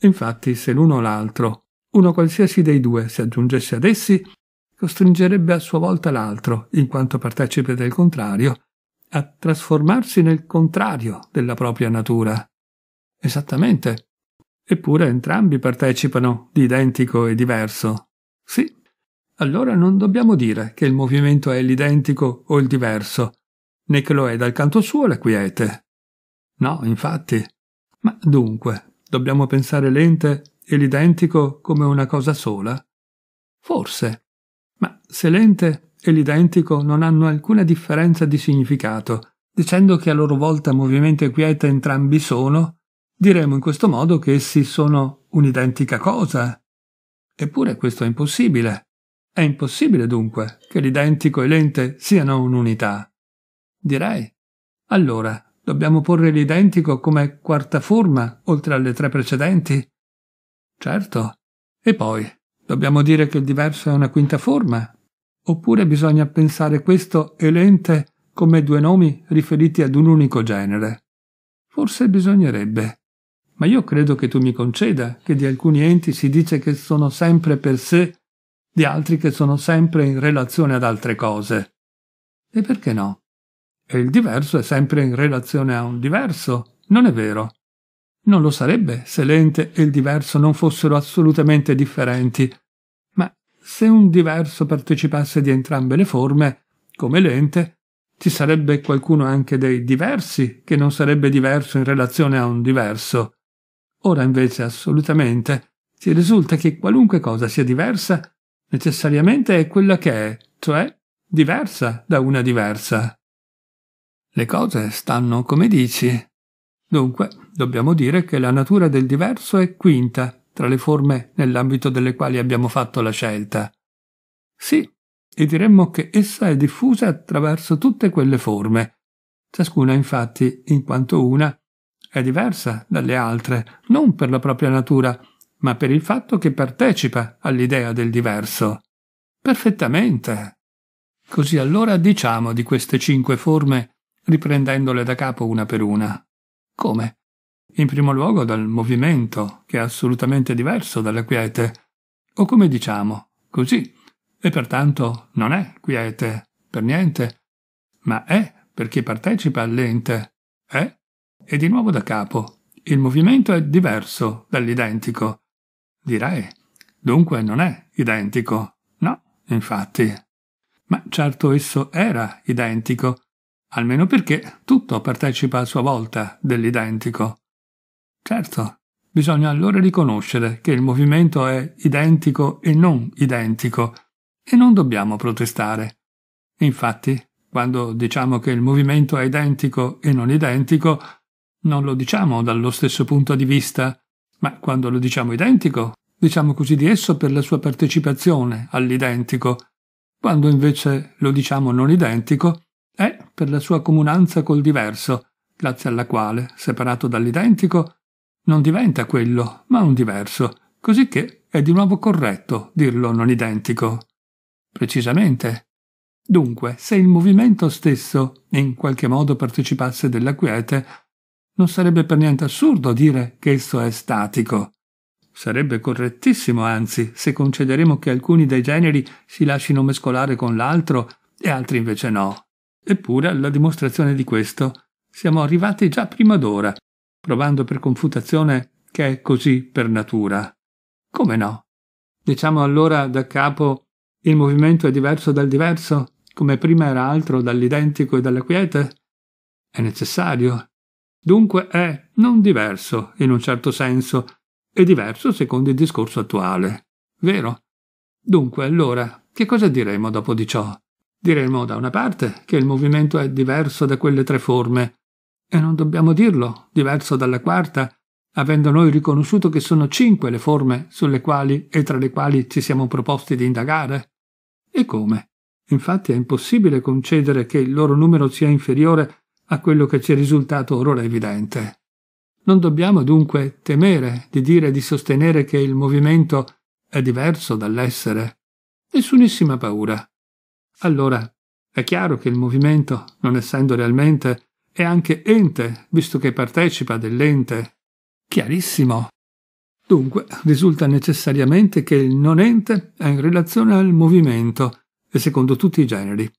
Infatti, se l'uno o l'altro, uno qualsiasi dei due, si aggiungesse ad essi, costringerebbe a sua volta l'altro, in quanto partecipe del contrario, a trasformarsi nel contrario della propria natura. Esattamente. Eppure entrambi partecipano di identico e diverso. Sì. Allora non dobbiamo dire che il movimento è l'identico o il diverso, né che lo è dal canto suo la quiete. No, infatti. Ma dunque, dobbiamo pensare l'ente e l'identico come una cosa sola? Forse se l'ente e l'identico non hanno alcuna differenza di significato, dicendo che a loro volta movimento e quieta entrambi sono, diremo in questo modo che essi sono un'identica cosa. Eppure questo è impossibile. È impossibile dunque che l'identico e l'ente siano un'unità. Direi. Allora, dobbiamo porre l'identico come quarta forma, oltre alle tre precedenti? Certo. E poi, dobbiamo dire che il diverso è una quinta forma, Oppure bisogna pensare questo e l'ente come due nomi riferiti ad un unico genere. Forse bisognerebbe. Ma io credo che tu mi conceda che di alcuni enti si dice che sono sempre per sé, di altri che sono sempre in relazione ad altre cose. E perché no? E il diverso è sempre in relazione a un diverso, non è vero? Non lo sarebbe se l'ente e il diverso non fossero assolutamente differenti, se un diverso partecipasse di entrambe le forme, come lente, ci sarebbe qualcuno anche dei diversi che non sarebbe diverso in relazione a un diverso. Ora invece assolutamente ci risulta che qualunque cosa sia diversa necessariamente è quella che è, cioè diversa da una diversa. Le cose stanno come dici. Dunque, dobbiamo dire che la natura del diverso è quinta, tra le forme nell'ambito delle quali abbiamo fatto la scelta. Sì, e diremmo che essa è diffusa attraverso tutte quelle forme. Ciascuna, infatti, in quanto una, è diversa dalle altre, non per la propria natura, ma per il fatto che partecipa all'idea del diverso. Perfettamente. Così allora diciamo di queste cinque forme, riprendendole da capo una per una. Come? in primo luogo dal movimento, che è assolutamente diverso dalla quiete, o come diciamo, così, e pertanto non è quiete, per niente, ma è per chi partecipa all'ente, è, e di nuovo da capo, il movimento è diverso dall'identico. Direi, dunque non è identico, no, infatti. Ma certo esso era identico, almeno perché tutto partecipa a sua volta dell'identico. Certo, bisogna allora riconoscere che il movimento è identico e non identico, e non dobbiamo protestare. Infatti, quando diciamo che il movimento è identico e non identico, non lo diciamo dallo stesso punto di vista, ma quando lo diciamo identico, diciamo così di esso per la sua partecipazione all'identico. Quando invece lo diciamo non identico, è per la sua comunanza col diverso, grazie alla quale, separato dall'identico, non diventa quello, ma un diverso, cosicché è di nuovo corretto dirlo non identico. Precisamente. Dunque, se il movimento stesso in qualche modo partecipasse della quiete, non sarebbe per niente assurdo dire che esso è statico. Sarebbe correttissimo, anzi, se concederemo che alcuni dei generi si lasciano mescolare con l'altro e altri invece no. Eppure alla dimostrazione di questo siamo arrivati già prima d'ora, provando per confutazione che è così per natura. Come no? Diciamo allora da capo il movimento è diverso dal diverso, come prima era altro dall'identico e dalla quiete? È necessario. Dunque è non diverso, in un certo senso, e diverso secondo il discorso attuale. Vero? Dunque allora, che cosa diremo dopo di ciò? Diremo da una parte che il movimento è diverso da quelle tre forme, e non dobbiamo dirlo, diverso dalla quarta, avendo noi riconosciuto che sono cinque le forme sulle quali e tra le quali ci siamo proposti di indagare. E come? Infatti è impossibile concedere che il loro numero sia inferiore a quello che ci è risultato orora evidente. Non dobbiamo dunque temere di dire e di sostenere che il movimento è diverso dall'essere. Nessunissima paura. Allora, è chiaro che il movimento, non essendo realmente è anche ente, visto che partecipa dell'ente. Chiarissimo. Dunque, risulta necessariamente che il non ente è in relazione al movimento e secondo tutti i generi.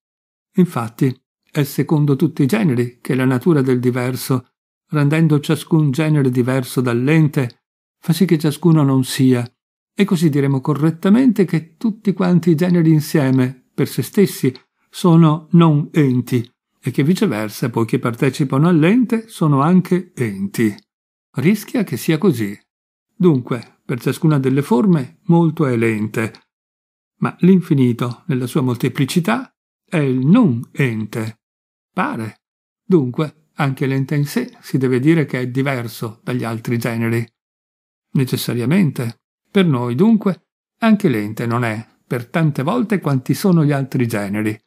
Infatti, è secondo tutti i generi che la natura del diverso, rendendo ciascun genere diverso dall'ente, fa sì che ciascuno non sia, e così diremo correttamente che tutti quanti i generi insieme, per se stessi, sono non enti, e che viceversa, poiché partecipano all'ente, sono anche enti. Rischia che sia così. Dunque, per ciascuna delle forme, molto è l'ente, ma l'infinito, nella sua molteplicità, è il non ente. Pare. Dunque, anche l'ente in sé si deve dire che è diverso dagli altri generi. Necessariamente. Per noi, dunque, anche l'ente non è, per tante volte, quanti sono gli altri generi.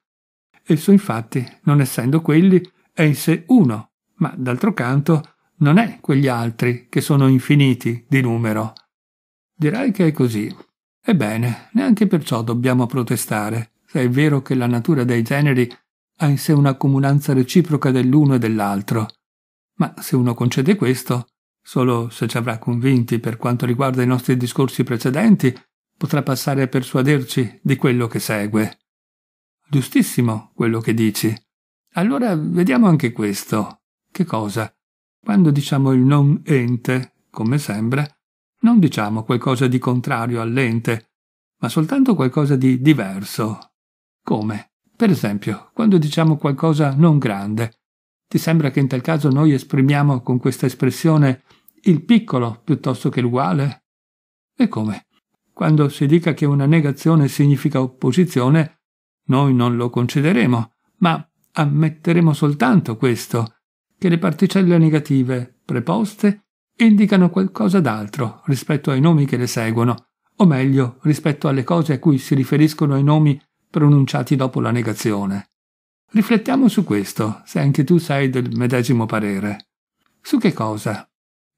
Esso infatti, non essendo quelli, è in sé uno, ma d'altro canto non è quegli altri che sono infiniti di numero. Dirai che è così. Ebbene, neanche perciò dobbiamo protestare, se è vero che la natura dei generi ha in sé una comunanza reciproca dell'uno e dell'altro. Ma se uno concede questo, solo se ci avrà convinti per quanto riguarda i nostri discorsi precedenti, potrà passare a persuaderci di quello che segue. Giustissimo quello che dici. Allora vediamo anche questo. Che cosa? Quando diciamo il non ente, come sembra, non diciamo qualcosa di contrario all'ente, ma soltanto qualcosa di diverso. Come? Per esempio, quando diciamo qualcosa non grande, ti sembra che in tal caso noi esprimiamo con questa espressione il piccolo piuttosto che l'uguale? E come? Quando si dica che una negazione significa opposizione, noi non lo concederemo, ma ammetteremo soltanto questo, che le particelle negative preposte indicano qualcosa d'altro rispetto ai nomi che le seguono, o meglio rispetto alle cose a cui si riferiscono i nomi pronunciati dopo la negazione. Riflettiamo su questo, se anche tu sei del medesimo parere. Su che cosa?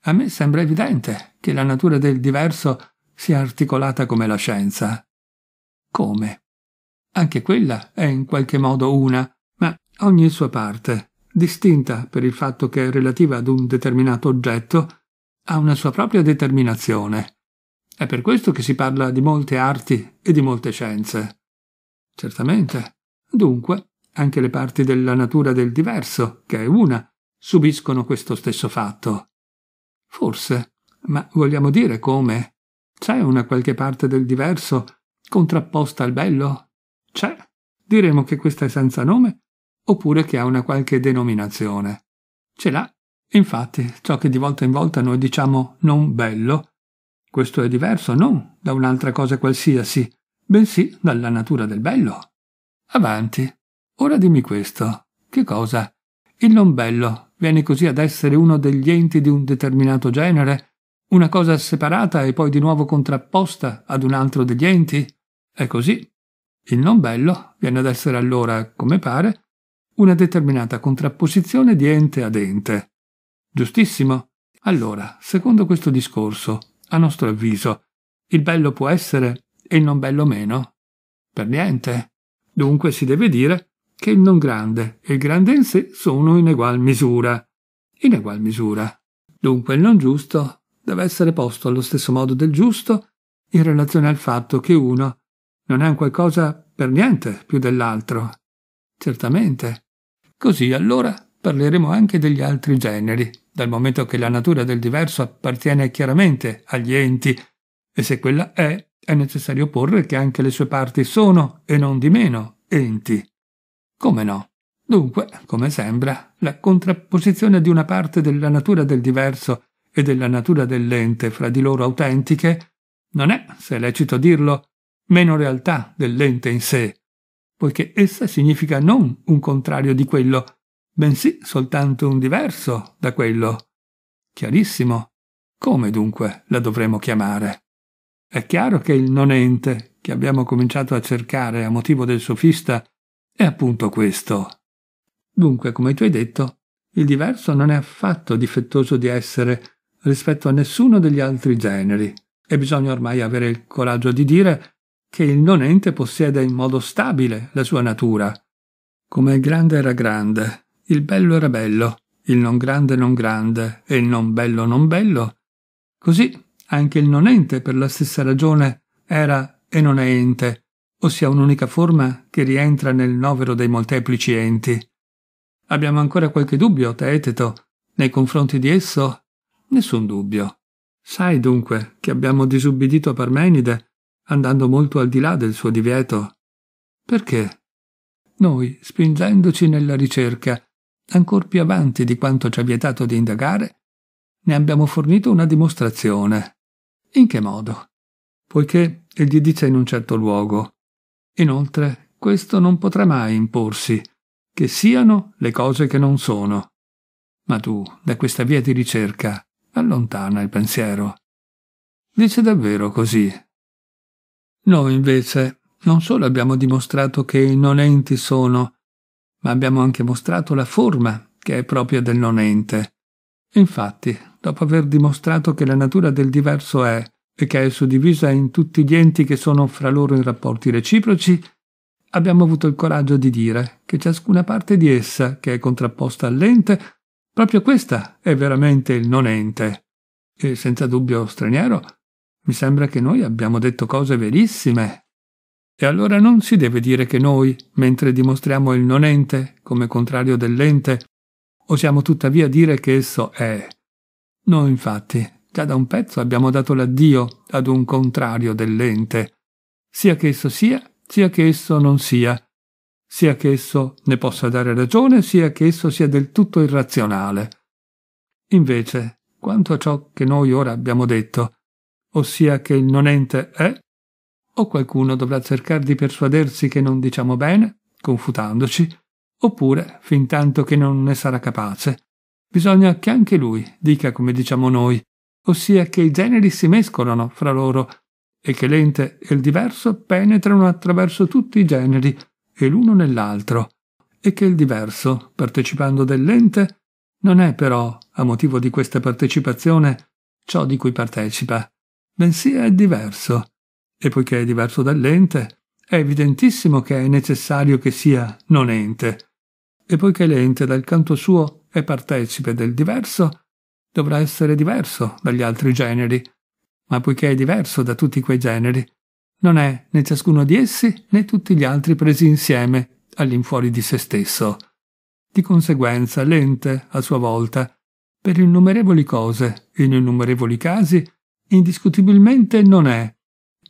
A me sembra evidente che la natura del diverso sia articolata come la scienza. Come? Anche quella è in qualche modo una, ma ogni sua parte, distinta per il fatto che è relativa ad un determinato oggetto, ha una sua propria determinazione. È per questo che si parla di molte arti e di molte scienze. Certamente. Dunque, anche le parti della natura del diverso, che è una, subiscono questo stesso fatto. Forse, ma vogliamo dire come? C'è una qualche parte del diverso contrapposta al bello? c'è, diremo che questa è senza nome oppure che ha una qualche denominazione. Ce l'ha, infatti, ciò che di volta in volta noi diciamo non bello, questo è diverso non da un'altra cosa qualsiasi, bensì dalla natura del bello. Avanti. Ora dimmi questo. Che cosa? Il non bello viene così ad essere uno degli enti di un determinato genere? Una cosa separata e poi di nuovo contrapposta ad un altro degli enti? È così. Il non bello viene ad essere allora, come pare, una determinata contrapposizione di ente ad ente. Giustissimo? Allora, secondo questo discorso, a nostro avviso, il bello può essere e il non bello meno? Per niente. Dunque si deve dire che il non grande e il grande in sé sono in egual misura. In egual misura. Dunque il non giusto deve essere posto allo stesso modo del giusto in relazione al fatto che uno non è un qualcosa per niente più dell'altro. Certamente. Così allora parleremo anche degli altri generi, dal momento che la natura del diverso appartiene chiaramente agli enti, e se quella è, è necessario porre che anche le sue parti sono, e non di meno, enti. Come no? Dunque, come sembra, la contrapposizione di una parte della natura del diverso e della natura dell'ente fra di loro autentiche non è, se è lecito dirlo, meno realtà dell'ente in sé, poiché essa significa non un contrario di quello, bensì soltanto un diverso da quello. Chiarissimo. Come dunque la dovremmo chiamare? È chiaro che il non ente che abbiamo cominciato a cercare a motivo del sofista è appunto questo. Dunque, come tu hai detto, il diverso non è affatto difettoso di essere rispetto a nessuno degli altri generi, e bisogna ormai avere il coraggio di dire che il non ente possiede in modo stabile la sua natura. Come il grande era grande, il bello era bello, il non grande non grande e il non bello non bello, così anche il non ente per la stessa ragione era e non è ente, ossia un'unica forma che rientra nel novero dei molteplici enti. Abbiamo ancora qualche dubbio, Teteto, nei confronti di esso? Nessun dubbio. Sai dunque che abbiamo disubbidito a Parmenide andando molto al di là del suo divieto. Perché? Noi, spingendoci nella ricerca, ancor più avanti di quanto ci ha vietato di indagare, ne abbiamo fornito una dimostrazione. In che modo? Poiché egli dice in un certo luogo. Inoltre, questo non potrà mai imporsi, che siano le cose che non sono. Ma tu, da questa via di ricerca, allontana il pensiero. Dice davvero così, noi invece non solo abbiamo dimostrato che i non enti sono, ma abbiamo anche mostrato la forma che è propria del non ente. Infatti, dopo aver dimostrato che la natura del diverso è e che è suddivisa in tutti gli enti che sono fra loro in rapporti reciproci, abbiamo avuto il coraggio di dire che ciascuna parte di essa che è contrapposta all'ente, proprio questa è veramente il non ente. E senza dubbio straniero mi sembra che noi abbiamo detto cose verissime. E allora non si deve dire che noi, mentre dimostriamo il non ente come contrario dell'ente, osiamo tuttavia dire che esso è. Noi infatti, già da un pezzo abbiamo dato l'addio ad un contrario dell'ente, sia che esso sia, sia che esso non sia, sia che esso ne possa dare ragione, sia che esso sia del tutto irrazionale. Invece, quanto a ciò che noi ora abbiamo detto, ossia che il non ente è, o qualcuno dovrà cercare di persuadersi che non diciamo bene, confutandoci, oppure, fin tanto che non ne sarà capace, bisogna che anche lui dica come diciamo noi, ossia che i generi si mescolano fra loro e che l'ente e il diverso penetrano attraverso tutti i generi e l'uno nell'altro, e che il diverso, partecipando dell'ente, non è però, a motivo di questa partecipazione, ciò di cui partecipa, bensì è diverso. E poiché è diverso dall'ente, è evidentissimo che è necessario che sia non ente. E poiché l'ente dal canto suo è partecipe del diverso, dovrà essere diverso dagli altri generi. Ma poiché è diverso da tutti quei generi, non è né ciascuno di essi né tutti gli altri presi insieme all'infuori di se stesso. Di conseguenza l'ente, a sua volta, per innumerevoli cose, in innumerevoli casi, indiscutibilmente non è.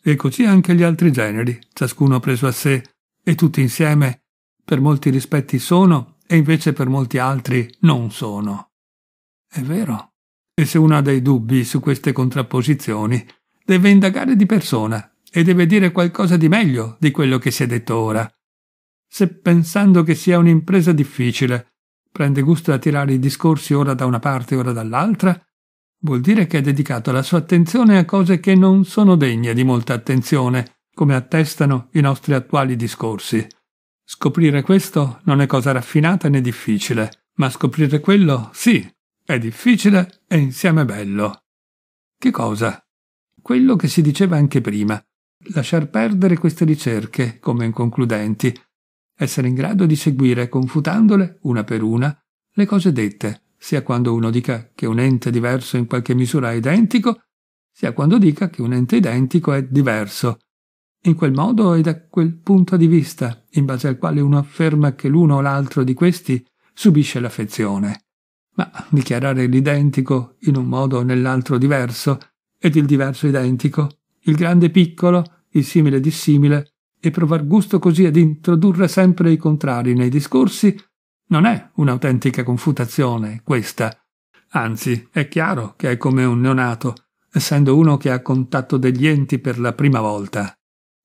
E così anche gli altri generi, ciascuno preso a sé, e tutti insieme, per molti rispetti sono e invece per molti altri non sono. È vero. E se uno ha dei dubbi su queste contrapposizioni, deve indagare di persona e deve dire qualcosa di meglio di quello che si è detto ora. Se pensando che sia un'impresa difficile, prende gusto a tirare i discorsi ora da una parte e ora dall'altra, Vuol dire che ha dedicato la sua attenzione a cose che non sono degne di molta attenzione, come attestano i nostri attuali discorsi. Scoprire questo non è cosa raffinata né difficile, ma scoprire quello sì, è difficile e insieme bello. Che cosa? Quello che si diceva anche prima, lasciar perdere queste ricerche come inconcludenti, essere in grado di seguire, confutandole una per una, le cose dette, sia quando uno dica che un ente diverso in qualche misura è identico, sia quando dica che un ente identico è diverso. In quel modo e da quel punto di vista, in base al quale uno afferma che l'uno o l'altro di questi subisce l'affezione. Ma dichiarare l'identico in un modo o nell'altro diverso, ed il diverso identico, il grande piccolo, il simile dissimile, e provar gusto così ad introdurre sempre i contrari nei discorsi, non è un'autentica confutazione, questa. Anzi, è chiaro che è come un neonato, essendo uno che ha contatto degli enti per la prima volta.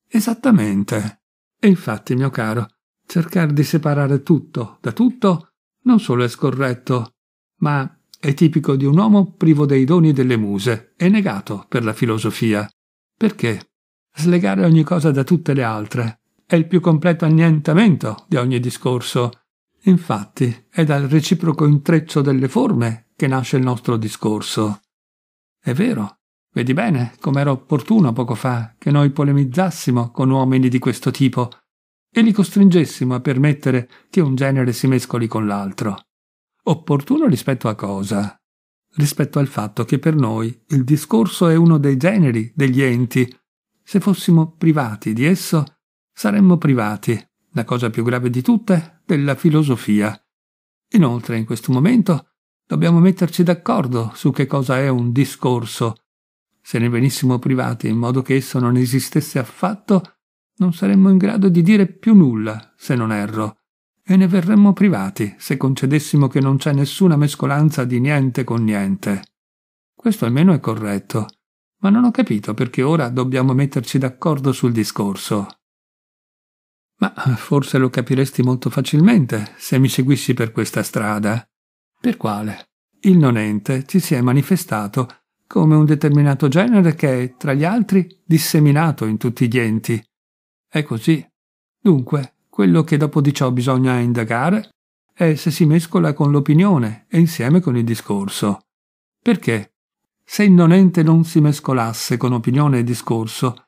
Esattamente. E infatti, mio caro, cercare di separare tutto da tutto non solo è scorretto, ma è tipico di un uomo privo dei doni delle muse e negato per la filosofia. Perché? Slegare ogni cosa da tutte le altre è il più completo annientamento di ogni discorso Infatti, è dal reciproco intreccio delle forme che nasce il nostro discorso. È vero, vedi bene com'era opportuno poco fa che noi polemizzassimo con uomini di questo tipo e li costringessimo a permettere che un genere si mescoli con l'altro. Opportuno rispetto a cosa? Rispetto al fatto che per noi il discorso è uno dei generi, degli enti. Se fossimo privati di esso, saremmo privati la cosa più grave di tutte, della filosofia. Inoltre, in questo momento, dobbiamo metterci d'accordo su che cosa è un discorso. Se ne venissimo privati in modo che esso non esistesse affatto, non saremmo in grado di dire più nulla, se non erro, e ne verremmo privati se concedessimo che non c'è nessuna mescolanza di niente con niente. Questo almeno è corretto, ma non ho capito perché ora dobbiamo metterci d'accordo sul discorso. Ma eh, forse lo capiresti molto facilmente se mi seguissi per questa strada. Per quale? Il nonente ci si è manifestato come un determinato genere che è, tra gli altri, disseminato in tutti gli enti. È così. Dunque, quello che dopo di ciò bisogna indagare è se si mescola con l'opinione e insieme con il discorso. Perché? Se il nonente non si mescolasse con opinione e discorso,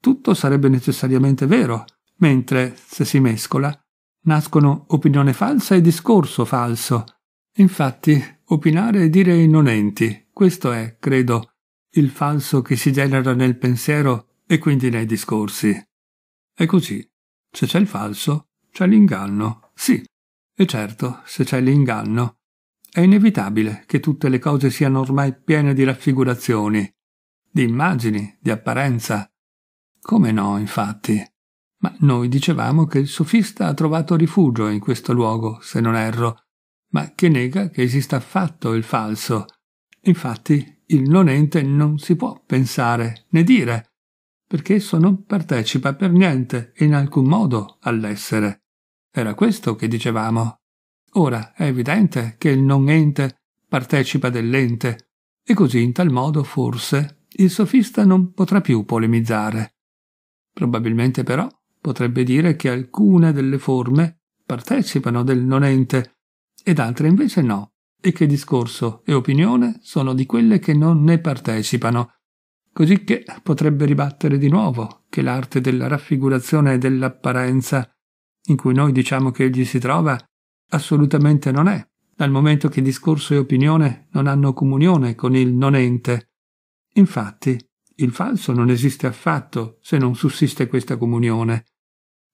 tutto sarebbe necessariamente vero, mentre, se si mescola, nascono opinione falsa e discorso falso. Infatti, opinare e dire inonenti, questo è, credo, il falso che si genera nel pensiero e quindi nei discorsi. È così. Se c'è il falso, c'è l'inganno, sì. E certo, se c'è l'inganno, è inevitabile che tutte le cose siano ormai piene di raffigurazioni, di immagini, di apparenza. Come no, infatti? Ma noi dicevamo che il sofista ha trovato rifugio in questo luogo, se non erro, ma che nega che esista affatto il falso. Infatti, il non ente non si può pensare né dire, perché esso non partecipa per niente e in alcun modo all'essere. Era questo che dicevamo. Ora è evidente che il non ente partecipa dell'ente, e così in tal modo forse il sofista non potrà più polemizzare. Probabilmente però potrebbe dire che alcune delle forme partecipano del non ente ed altre invece no, e che discorso e opinione sono di quelle che non ne partecipano. Così che potrebbe ribattere di nuovo che l'arte della raffigurazione e dell'apparenza, in cui noi diciamo che egli si trova, assolutamente non è, dal momento che discorso e opinione non hanno comunione con il non ente. Infatti, il falso non esiste affatto se non sussiste questa comunione.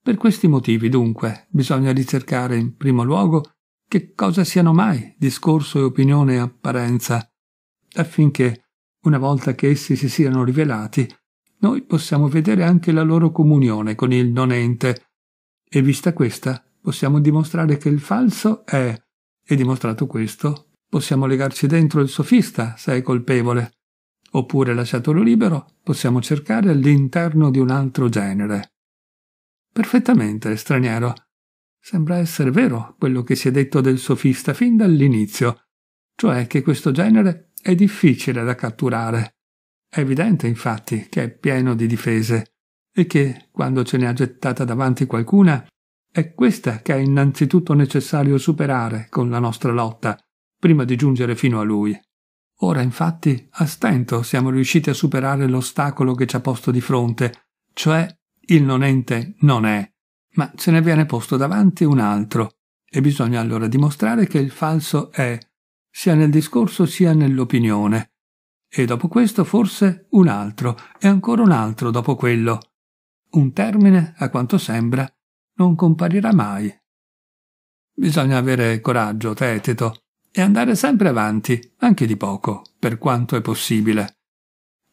Per questi motivi, dunque, bisogna ricercare in primo luogo che cosa siano mai discorso e opinione e apparenza, affinché, una volta che essi si siano rivelati, noi possiamo vedere anche la loro comunione con il non ente, e vista questa possiamo dimostrare che il falso è, e dimostrato questo, possiamo legarci dentro il sofista se è colpevole, oppure lasciatolo libero possiamo cercare all'interno di un altro genere. Perfettamente, straniero. Sembra essere vero quello che si è detto del sofista fin dall'inizio, cioè che questo genere è difficile da catturare. È evidente, infatti, che è pieno di difese e che, quando ce ne ha gettata davanti qualcuna, è questa che è innanzitutto necessario superare con la nostra lotta, prima di giungere fino a lui. Ora, infatti, a stento siamo riusciti a superare l'ostacolo che ci ha posto di fronte, cioè il non ente non è, ma se ne viene posto davanti un altro, e bisogna allora dimostrare che il falso è, sia nel discorso sia nell'opinione. E dopo questo forse un altro, e ancora un altro dopo quello. Un termine, a quanto sembra, non comparirà mai. Bisogna avere coraggio, Teteto, e andare sempre avanti, anche di poco, per quanto è possibile.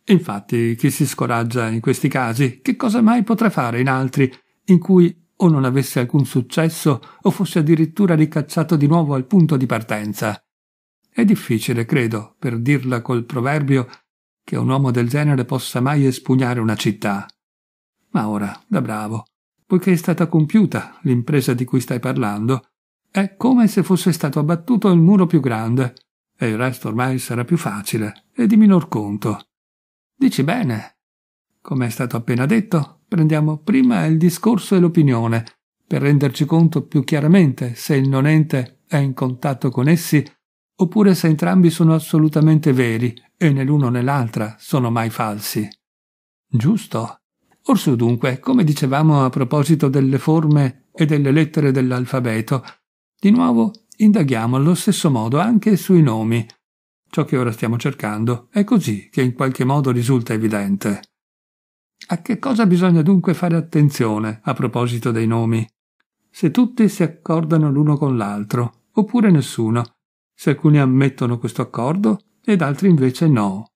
Infatti, chi si scoraggia in questi casi, che cosa mai potrà fare in altri, in cui o non avesse alcun successo o fosse addirittura ricacciato di nuovo al punto di partenza? È difficile, credo, per dirla col proverbio, che un uomo del genere possa mai espugnare una città. Ma ora, da bravo, poiché è stata compiuta l'impresa di cui stai parlando, è come se fosse stato abbattuto il muro più grande, e il resto ormai sarà più facile e di minor conto. Dici bene. Come è stato appena detto, prendiamo prima il discorso e l'opinione, per renderci conto più chiaramente se il non ente è in contatto con essi oppure se entrambi sono assolutamente veri e né l'uno né l'altra sono mai falsi. Giusto. Orsù dunque, come dicevamo a proposito delle forme e delle lettere dell'alfabeto, di nuovo indaghiamo allo stesso modo anche sui nomi, Ciò che ora stiamo cercando è così che in qualche modo risulta evidente. A che cosa bisogna dunque fare attenzione a proposito dei nomi? Se tutti si accordano l'uno con l'altro, oppure nessuno, se alcuni ammettono questo accordo ed altri invece no.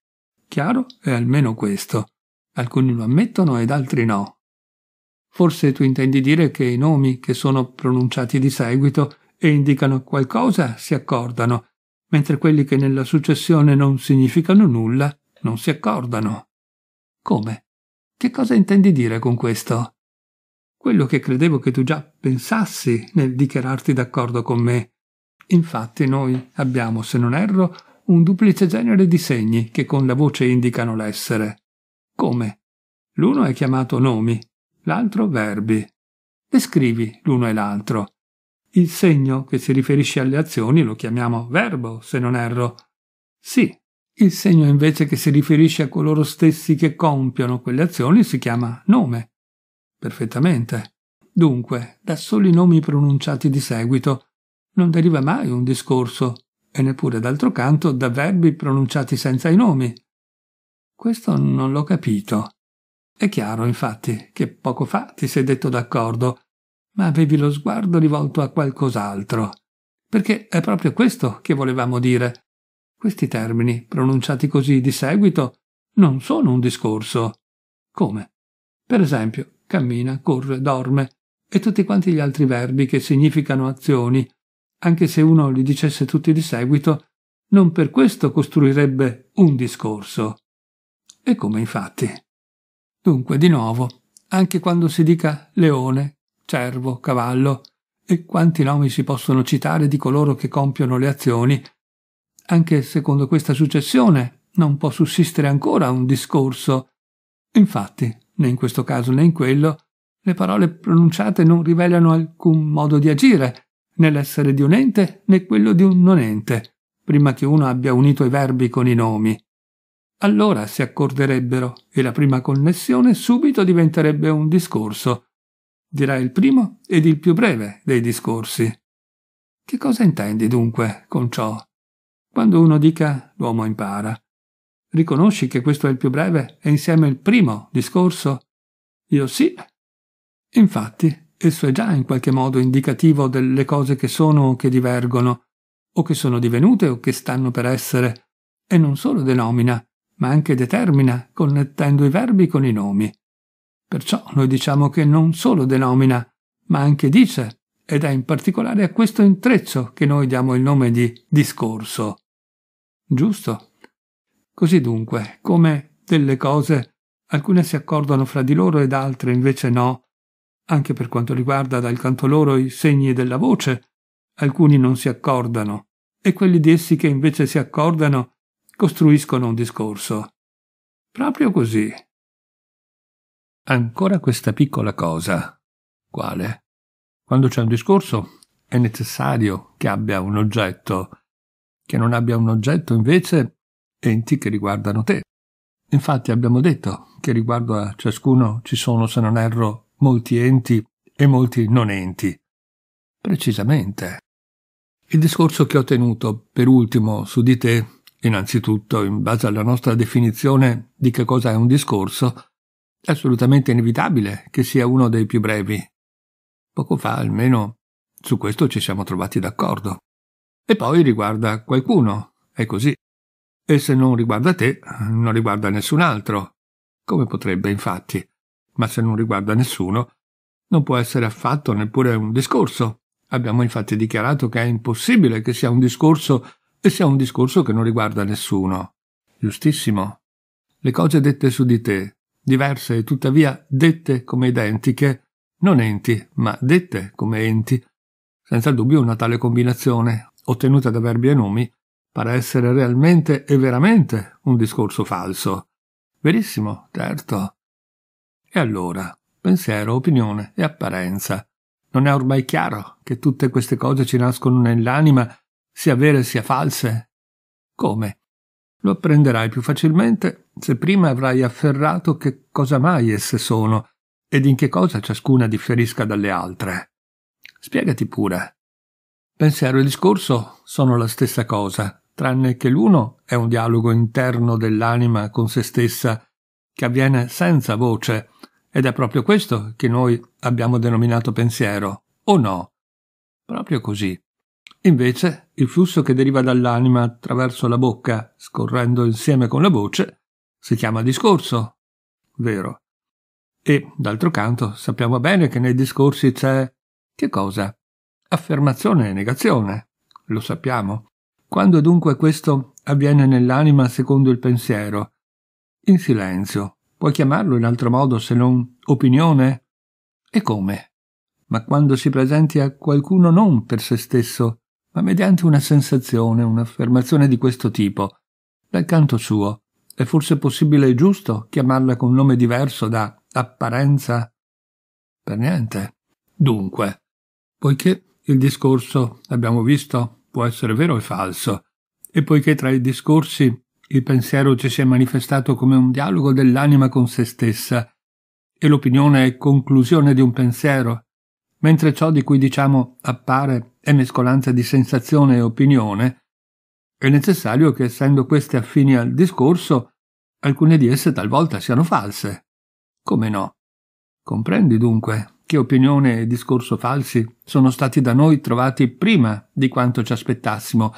Chiaro è almeno questo. Alcuni lo ammettono ed altri no. Forse tu intendi dire che i nomi che sono pronunciati di seguito e indicano qualcosa si accordano mentre quelli che nella successione non significano nulla non si accordano. Come? Che cosa intendi dire con questo? Quello che credevo che tu già pensassi nel dichiararti d'accordo con me. Infatti noi abbiamo, se non erro, un duplice genere di segni che con la voce indicano l'essere. Come? L'uno è chiamato nomi, l'altro verbi. Descrivi l'uno e l'altro, il segno che si riferisce alle azioni lo chiamiamo verbo, se non erro. Sì, il segno invece che si riferisce a coloro stessi che compiono quelle azioni si chiama nome. Perfettamente. Dunque, da soli nomi pronunciati di seguito non deriva mai un discorso, e neppure d'altro canto da verbi pronunciati senza i nomi. Questo non l'ho capito. È chiaro, infatti, che poco fa ti sei detto d'accordo ma avevi lo sguardo rivolto a qualcos'altro. Perché è proprio questo che volevamo dire. Questi termini, pronunciati così di seguito, non sono un discorso. Come? Per esempio, cammina, corre, dorme e tutti quanti gli altri verbi che significano azioni, anche se uno li dicesse tutti di seguito, non per questo costruirebbe un discorso. E come infatti? Dunque, di nuovo, anche quando si dica leone, cervo, cavallo, e quanti nomi si possono citare di coloro che compiono le azioni. Anche secondo questa successione non può sussistere ancora un discorso. Infatti, né in questo caso né in quello, le parole pronunciate non rivelano alcun modo di agire, né l'essere di un ente né quello di un non ente, prima che uno abbia unito i verbi con i nomi. Allora si accorderebbero e la prima connessione subito diventerebbe un discorso, dirà il primo ed il più breve dei discorsi. Che cosa intendi dunque con ciò? Quando uno dica l'uomo impara, riconosci che questo è il più breve e insieme il primo discorso? Io sì. Infatti, esso è già in qualche modo indicativo delle cose che sono o che divergono, o che sono divenute o che stanno per essere, e non solo denomina, ma anche determina, connettendo i verbi con i nomi. Perciò noi diciamo che non solo denomina, ma anche dice, ed è in particolare a questo intreccio che noi diamo il nome di discorso. Giusto? Così dunque, come delle cose, alcune si accordano fra di loro ed altre invece no, anche per quanto riguarda dal canto loro i segni della voce, alcuni non si accordano, e quelli di essi che invece si accordano costruiscono un discorso. Proprio così, Ancora questa piccola cosa. Quale? Quando c'è un discorso è necessario che abbia un oggetto. Che non abbia un oggetto invece enti che riguardano te. Infatti abbiamo detto che riguardo a ciascuno ci sono, se non erro, molti enti e molti non enti. Precisamente. Il discorso che ho tenuto per ultimo su di te, innanzitutto in base alla nostra definizione di che cosa è un discorso, è assolutamente inevitabile che sia uno dei più brevi. Poco fa, almeno, su questo ci siamo trovati d'accordo. E poi riguarda qualcuno, è così. E se non riguarda te, non riguarda nessun altro. Come potrebbe, infatti? Ma se non riguarda nessuno, non può essere affatto neppure un discorso. Abbiamo infatti dichiarato che è impossibile che sia un discorso e sia un discorso che non riguarda nessuno. Giustissimo. Le cose dette su di te diverse e tuttavia dette come identiche, non enti, ma dette come enti. Senza dubbio una tale combinazione, ottenuta da verbi e nomi, pare essere realmente e veramente un discorso falso. Verissimo, certo. E allora, pensiero, opinione e apparenza. Non è ormai chiaro che tutte queste cose ci nascono nell'anima, sia vere sia false? Come? Lo apprenderai più facilmente se prima avrai afferrato che cosa mai esse sono ed in che cosa ciascuna differisca dalle altre. Spiegati pure. Pensiero e discorso sono la stessa cosa, tranne che l'uno è un dialogo interno dell'anima con se stessa che avviene senza voce, ed è proprio questo che noi abbiamo denominato pensiero, o no? Proprio così. Invece, il flusso che deriva dall'anima attraverso la bocca, scorrendo insieme con la voce, si chiama discorso, vero? E, d'altro canto, sappiamo bene che nei discorsi c'è... che cosa? Affermazione e negazione. Lo sappiamo. Quando dunque questo avviene nell'anima secondo il pensiero, in silenzio, puoi chiamarlo in altro modo se non opinione? E come? Ma quando si presenti a qualcuno non per se stesso, ma mediante una sensazione, un'affermazione di questo tipo, dal canto suo, è forse possibile e giusto chiamarla con un nome diverso da apparenza? Per niente. Dunque, poiché il discorso, abbiamo visto, può essere vero e falso, e poiché tra i discorsi il pensiero ci si è manifestato come un dialogo dell'anima con se stessa, e l'opinione è conclusione di un pensiero, mentre ciò di cui diciamo appare è mescolanza di sensazione e opinione, è necessario che, essendo queste affini al discorso, alcune di esse talvolta siano false. Come no? Comprendi dunque che opinione e discorso falsi sono stati da noi trovati prima di quanto ci aspettassimo,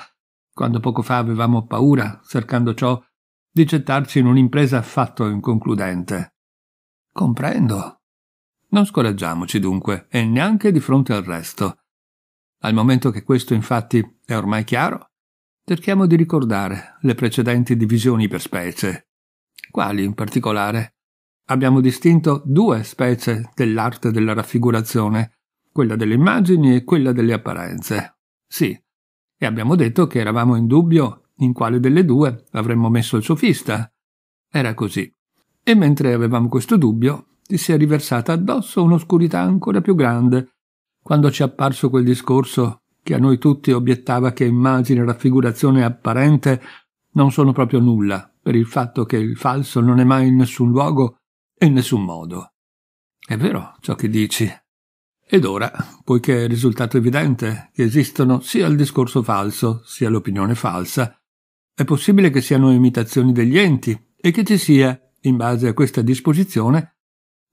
quando poco fa avevamo paura, cercando ciò, di gettarci in un'impresa affatto inconcludente. Comprendo. Non scoraggiamoci dunque, e neanche di fronte al resto. Al momento che questo infatti è ormai chiaro, Cerchiamo di ricordare le precedenti divisioni per specie. Quali in particolare? Abbiamo distinto due specie dell'arte della raffigurazione, quella delle immagini e quella delle apparenze. Sì, e abbiamo detto che eravamo in dubbio in quale delle due avremmo messo il sofista. Era così. E mentre avevamo questo dubbio, ti si è riversata addosso un'oscurità ancora più grande, quando ci è apparso quel discorso che a noi tutti obiettava che immagine e raffigurazione apparente non sono proprio nulla, per il fatto che il falso non è mai in nessun luogo e in nessun modo. È vero ciò che dici. Ed ora, poiché è risultato evidente che esistono sia il discorso falso sia l'opinione falsa, è possibile che siano imitazioni degli enti e che ci sia, in base a questa disposizione,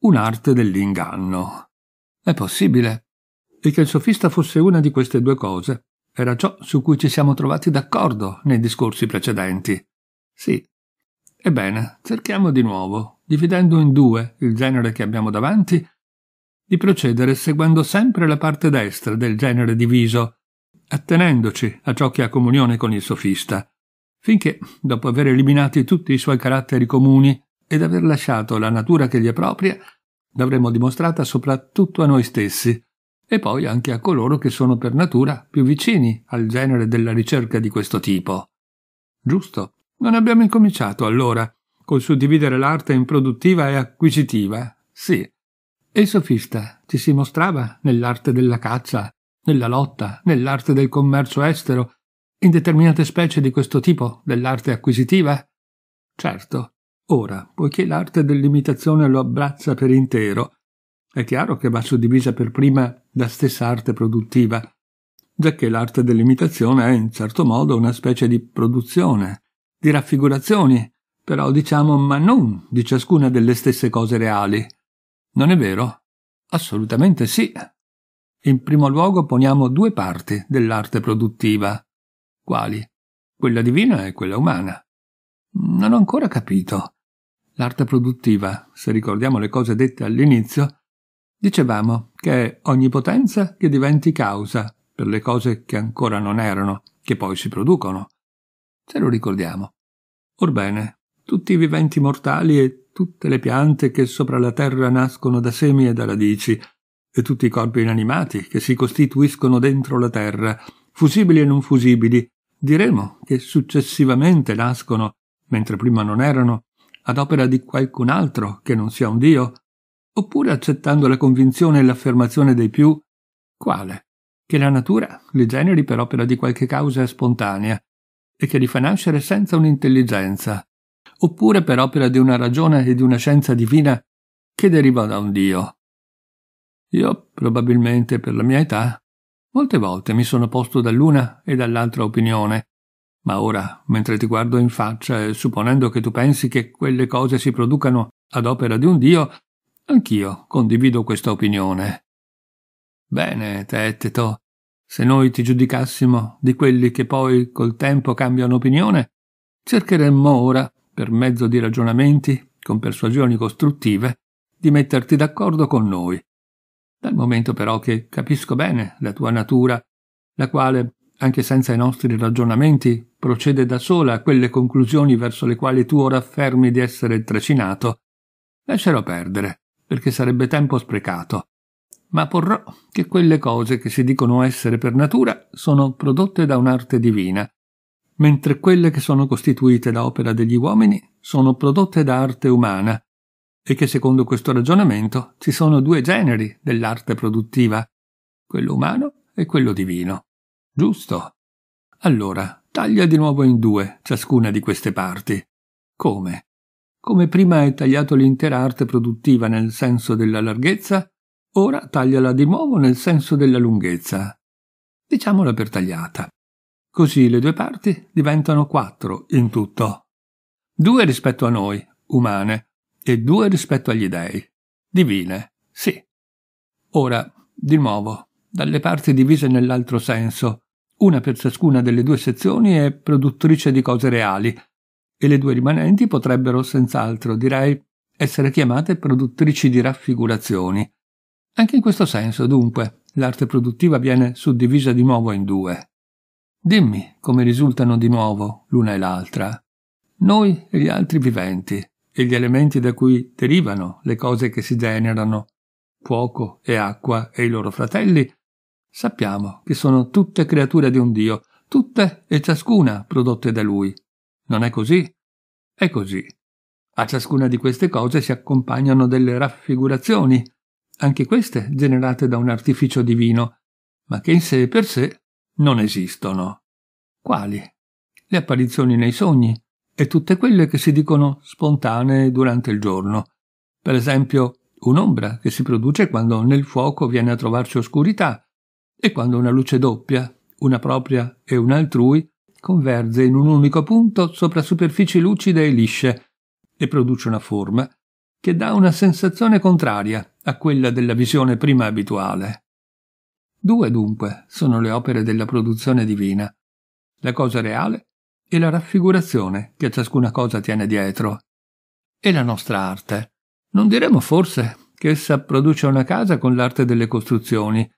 un'arte dell'inganno. È possibile, e che il sofista fosse una di queste due cose era ciò su cui ci siamo trovati d'accordo nei discorsi precedenti. Sì. Ebbene, cerchiamo di nuovo, dividendo in due il genere che abbiamo davanti, di procedere seguendo sempre la parte destra del genere diviso, attenendoci a ciò che ha comunione con il sofista, finché, dopo aver eliminati tutti i suoi caratteri comuni ed aver lasciato la natura che gli è propria, l'avremo dimostrata soprattutto a noi stessi, e poi anche a coloro che sono per natura più vicini al genere della ricerca di questo tipo. Giusto, non abbiamo incominciato allora col suddividere l'arte in produttiva e acquisitiva? Sì. E il sofista ci si mostrava nell'arte della caccia, nella lotta, nell'arte del commercio estero, in determinate specie di questo tipo dell'arte acquisitiva? Certo. Ora, poiché l'arte dell'imitazione lo abbraccia per intero, è chiaro che va suddivisa per prima la stessa arte produttiva, giacché l'arte dell'imitazione è in certo modo una specie di produzione, di raffigurazioni, però diciamo ma non di ciascuna delle stesse cose reali. Non è vero? Assolutamente sì. In primo luogo poniamo due parti dell'arte produttiva. Quali? Quella divina e quella umana. Non ho ancora capito. L'arte produttiva, se ricordiamo le cose dette all'inizio, Dicevamo che è ogni potenza che diventi causa per le cose che ancora non erano, che poi si producono. Ce lo ricordiamo. Orbene, tutti i viventi mortali e tutte le piante che sopra la terra nascono da semi e da radici, e tutti i corpi inanimati che si costituiscono dentro la terra, fusibili e non fusibili, diremo che successivamente nascono, mentre prima non erano, ad opera di qualcun altro che non sia un Dio, oppure accettando la convinzione e l'affermazione dei più, quale? Che la natura li generi per opera di qualche causa spontanea e che li fa nascere senza un'intelligenza, oppure per opera di una ragione e di una scienza divina che deriva da un Dio. Io, probabilmente per la mia età, molte volte mi sono posto dall'una e dall'altra opinione, ma ora, mentre ti guardo in faccia e supponendo che tu pensi che quelle cose si producano ad opera di un Dio, Anch'io condivido questa opinione. Bene, Tetteto, se noi ti giudicassimo di quelli che poi col tempo cambiano opinione, cercheremmo ora, per mezzo di ragionamenti, con persuasioni costruttive, di metterti d'accordo con noi. Dal momento però che capisco bene la tua natura, la quale, anche senza i nostri ragionamenti, procede da sola a quelle conclusioni verso le quali tu ora affermi di essere trecinato, lascerò perdere perché sarebbe tempo sprecato. Ma porrò che quelle cose che si dicono essere per natura sono prodotte da un'arte divina, mentre quelle che sono costituite da opera degli uomini sono prodotte da arte umana, e che secondo questo ragionamento ci sono due generi dell'arte produttiva, quello umano e quello divino. Giusto? Allora, taglia di nuovo in due ciascuna di queste parti. Come? Come prima hai tagliato l'intera arte produttiva nel senso della larghezza, ora tagliala di nuovo nel senso della lunghezza. Diciamola per tagliata. Così le due parti diventano quattro in tutto. Due rispetto a noi, umane, e due rispetto agli dei, divine, sì. Ora, di nuovo, dalle parti divise nell'altro senso, una per ciascuna delle due sezioni è produttrice di cose reali, e le due rimanenti potrebbero senz'altro, direi, essere chiamate produttrici di raffigurazioni. Anche in questo senso, dunque, l'arte produttiva viene suddivisa di nuovo in due. Dimmi come risultano di nuovo l'una e l'altra. Noi e gli altri viventi, e gli elementi da cui derivano le cose che si generano, fuoco e acqua e i loro fratelli, sappiamo che sono tutte creature di un Dio, tutte e ciascuna prodotte da Lui, non è così? È così. A ciascuna di queste cose si accompagnano delle raffigurazioni, anche queste generate da un artificio divino, ma che in sé per sé non esistono. Quali? Le apparizioni nei sogni e tutte quelle che si dicono spontanee durante il giorno. Per esempio, un'ombra che si produce quando nel fuoco viene a trovarci oscurità e quando una luce doppia, una propria e un'altrui, converge in un unico punto sopra superfici lucide e lisce e produce una forma che dà una sensazione contraria a quella della visione prima abituale. Due dunque sono le opere della produzione divina, la cosa reale e la raffigurazione che ciascuna cosa tiene dietro. E la nostra arte. Non diremo forse che essa produce una casa con l'arte delle costruzioni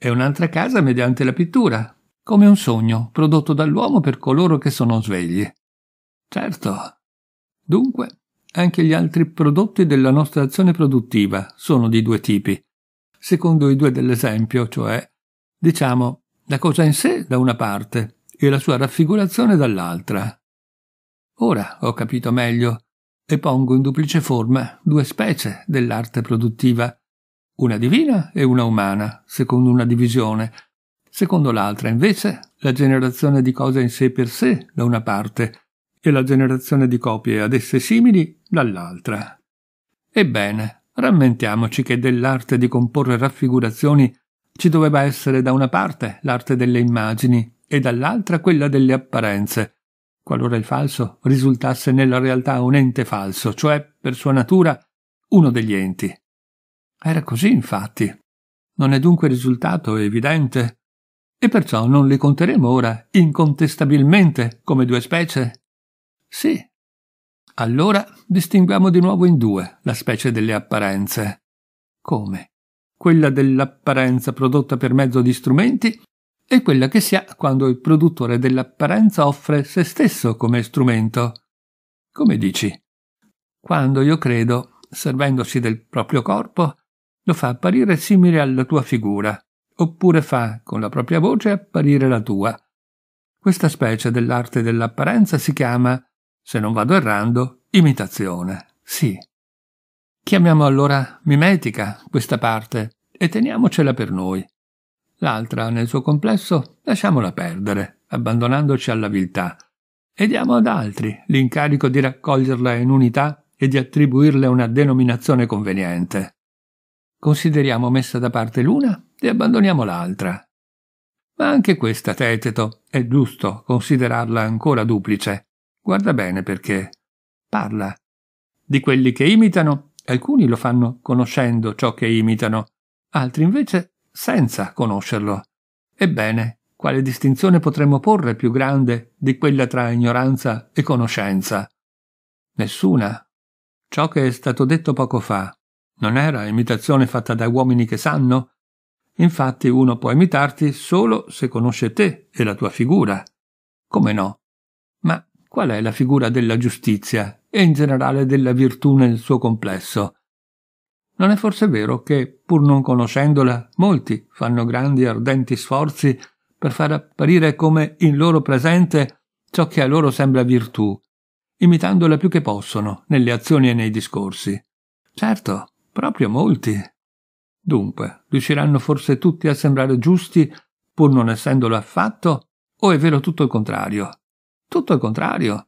e un'altra casa mediante la pittura, come un sogno prodotto dall'uomo per coloro che sono svegli. Certo. Dunque, anche gli altri prodotti della nostra azione produttiva sono di due tipi, secondo i due dell'esempio, cioè, diciamo, la cosa in sé da una parte e la sua raffigurazione dall'altra. Ora ho capito meglio e pongo in duplice forma due specie dell'arte produttiva, una divina e una umana, secondo una divisione, Secondo l'altra, invece, la generazione di cose in sé per sé da una parte e la generazione di copie ad esse simili dall'altra. Ebbene, rammentiamoci che dell'arte di comporre raffigurazioni ci doveva essere da una parte l'arte delle immagini e dall'altra quella delle apparenze, qualora il falso risultasse nella realtà un ente falso, cioè per sua natura uno degli enti. Era così, infatti. Non è dunque risultato evidente e perciò non li conteremo ora incontestabilmente come due specie? Sì. Allora distinguiamo di nuovo in due la specie delle apparenze. Come? Quella dell'apparenza prodotta per mezzo di strumenti e quella che si ha quando il produttore dell'apparenza offre se stesso come strumento. Come dici? Quando io credo, servendosi del proprio corpo, lo fa apparire simile alla tua figura, oppure fa con la propria voce apparire la tua. Questa specie dell'arte dell'apparenza si chiama, se non vado errando, imitazione. Sì. Chiamiamo allora mimetica questa parte e teniamocela per noi. L'altra, nel suo complesso, lasciamola perdere, abbandonandoci alla viltà, e diamo ad altri l'incarico di raccoglierla in unità e di attribuirle una denominazione conveniente. Consideriamo messa da parte l'una e abbandoniamo l'altra. Ma anche questa, Teteto, è giusto considerarla ancora duplice. Guarda bene perché. Parla. Di quelli che imitano, alcuni lo fanno conoscendo ciò che imitano, altri invece senza conoscerlo. Ebbene, quale distinzione potremmo porre più grande di quella tra ignoranza e conoscenza? Nessuna. Ciò che è stato detto poco fa non era imitazione fatta da uomini che sanno, Infatti uno può imitarti solo se conosce te e la tua figura. Come no? Ma qual è la figura della giustizia e in generale della virtù nel suo complesso? Non è forse vero che, pur non conoscendola, molti fanno grandi e ardenti sforzi per far apparire come in loro presente ciò che a loro sembra virtù, imitandola più che possono nelle azioni e nei discorsi. Certo, proprio molti. Dunque, riusciranno forse tutti a sembrare giusti pur non essendolo affatto? O è vero tutto il contrario? Tutto il contrario.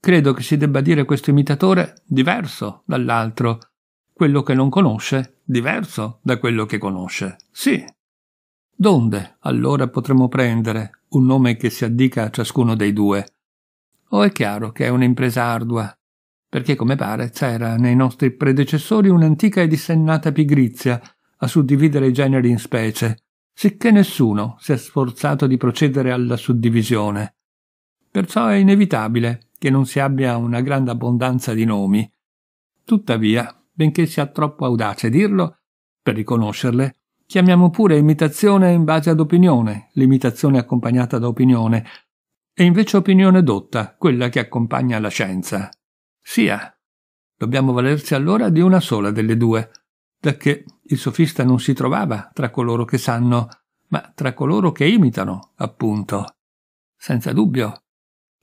Credo che si debba dire questo imitatore diverso dall'altro, quello che non conosce diverso da quello che conosce. Sì. Donde allora potremmo prendere un nome che si addica a ciascuno dei due? O è chiaro che è un'impresa ardua, perché come pare c'era nei nostri predecessori un'antica e dissennata pigrizia a suddividere i generi in specie, sicché nessuno si è sforzato di procedere alla suddivisione. Perciò è inevitabile che non si abbia una grande abbondanza di nomi. Tuttavia, benché sia troppo audace dirlo, per riconoscerle, chiamiamo pure imitazione in base ad opinione, l'imitazione accompagnata da opinione, e invece opinione dotta, quella che accompagna la scienza. Sia. Dobbiamo valersi allora di una sola delle due, perché il sofista non si trovava tra coloro che sanno, ma tra coloro che imitano, appunto. Senza dubbio.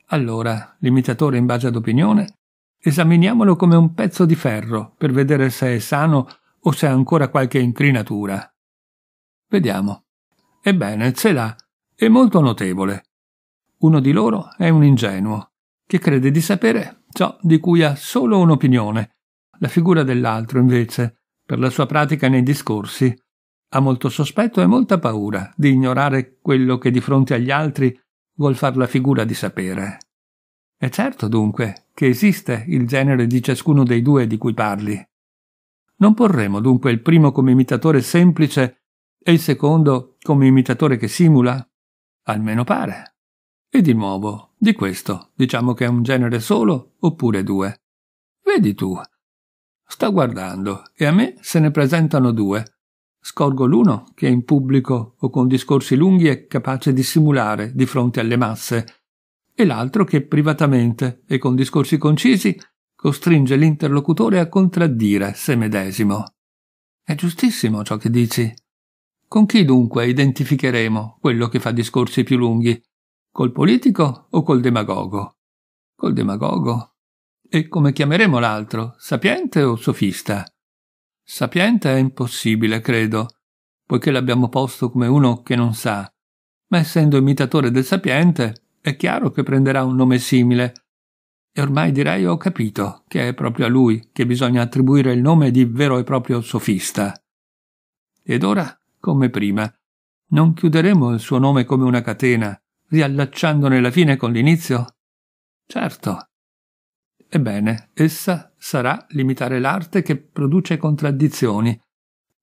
Allora, l'imitatore in base ad opinione, esaminiamolo come un pezzo di ferro per vedere se è sano o se ha ancora qualche incrinatura. Vediamo. Ebbene, ce l'ha, è molto notevole. Uno di loro è un ingenuo, che crede di sapere ciò di cui ha solo un'opinione. La figura dell'altro, invece, per la sua pratica nei discorsi. Ha molto sospetto e molta paura di ignorare quello che di fronte agli altri vuol far la figura di sapere. È certo, dunque, che esiste il genere di ciascuno dei due di cui parli. Non porremo dunque il primo come imitatore semplice e il secondo come imitatore che simula? Almeno pare. E di nuovo, di questo, diciamo che è un genere solo oppure due. Vedi tu, Sto guardando e a me se ne presentano due. Scorgo l'uno che è in pubblico o con discorsi lunghi è capace di simulare di fronte alle masse, e l'altro che privatamente e con discorsi concisi costringe l'interlocutore a contraddire se medesimo. È giustissimo ciò che dici. Con chi dunque identificheremo quello che fa discorsi più lunghi? Col politico o col demagogo? Col demagogo e come chiameremo l'altro? Sapiente o sofista? Sapiente è impossibile, credo, poiché l'abbiamo posto come uno che non sa. Ma essendo imitatore del sapiente, è chiaro che prenderà un nome simile. E ormai direi ho capito che è proprio a lui che bisogna attribuire il nome di vero e proprio sofista. Ed ora, come prima, non chiuderemo il suo nome come una catena, riallacciandone la fine con l'inizio? Certo, Ebbene, essa sarà limitare l'arte che produce contraddizioni,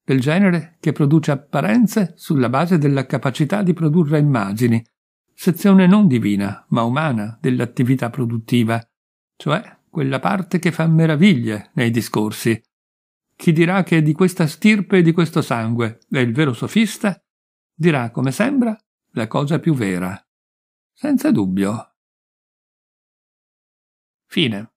del genere che produce apparenze sulla base della capacità di produrre immagini, sezione non divina, ma umana dell'attività produttiva, cioè quella parte che fa meraviglie nei discorsi. Chi dirà che di questa stirpe e di questo sangue è il vero sofista, dirà, come sembra, la cosa più vera. Senza dubbio. Fine.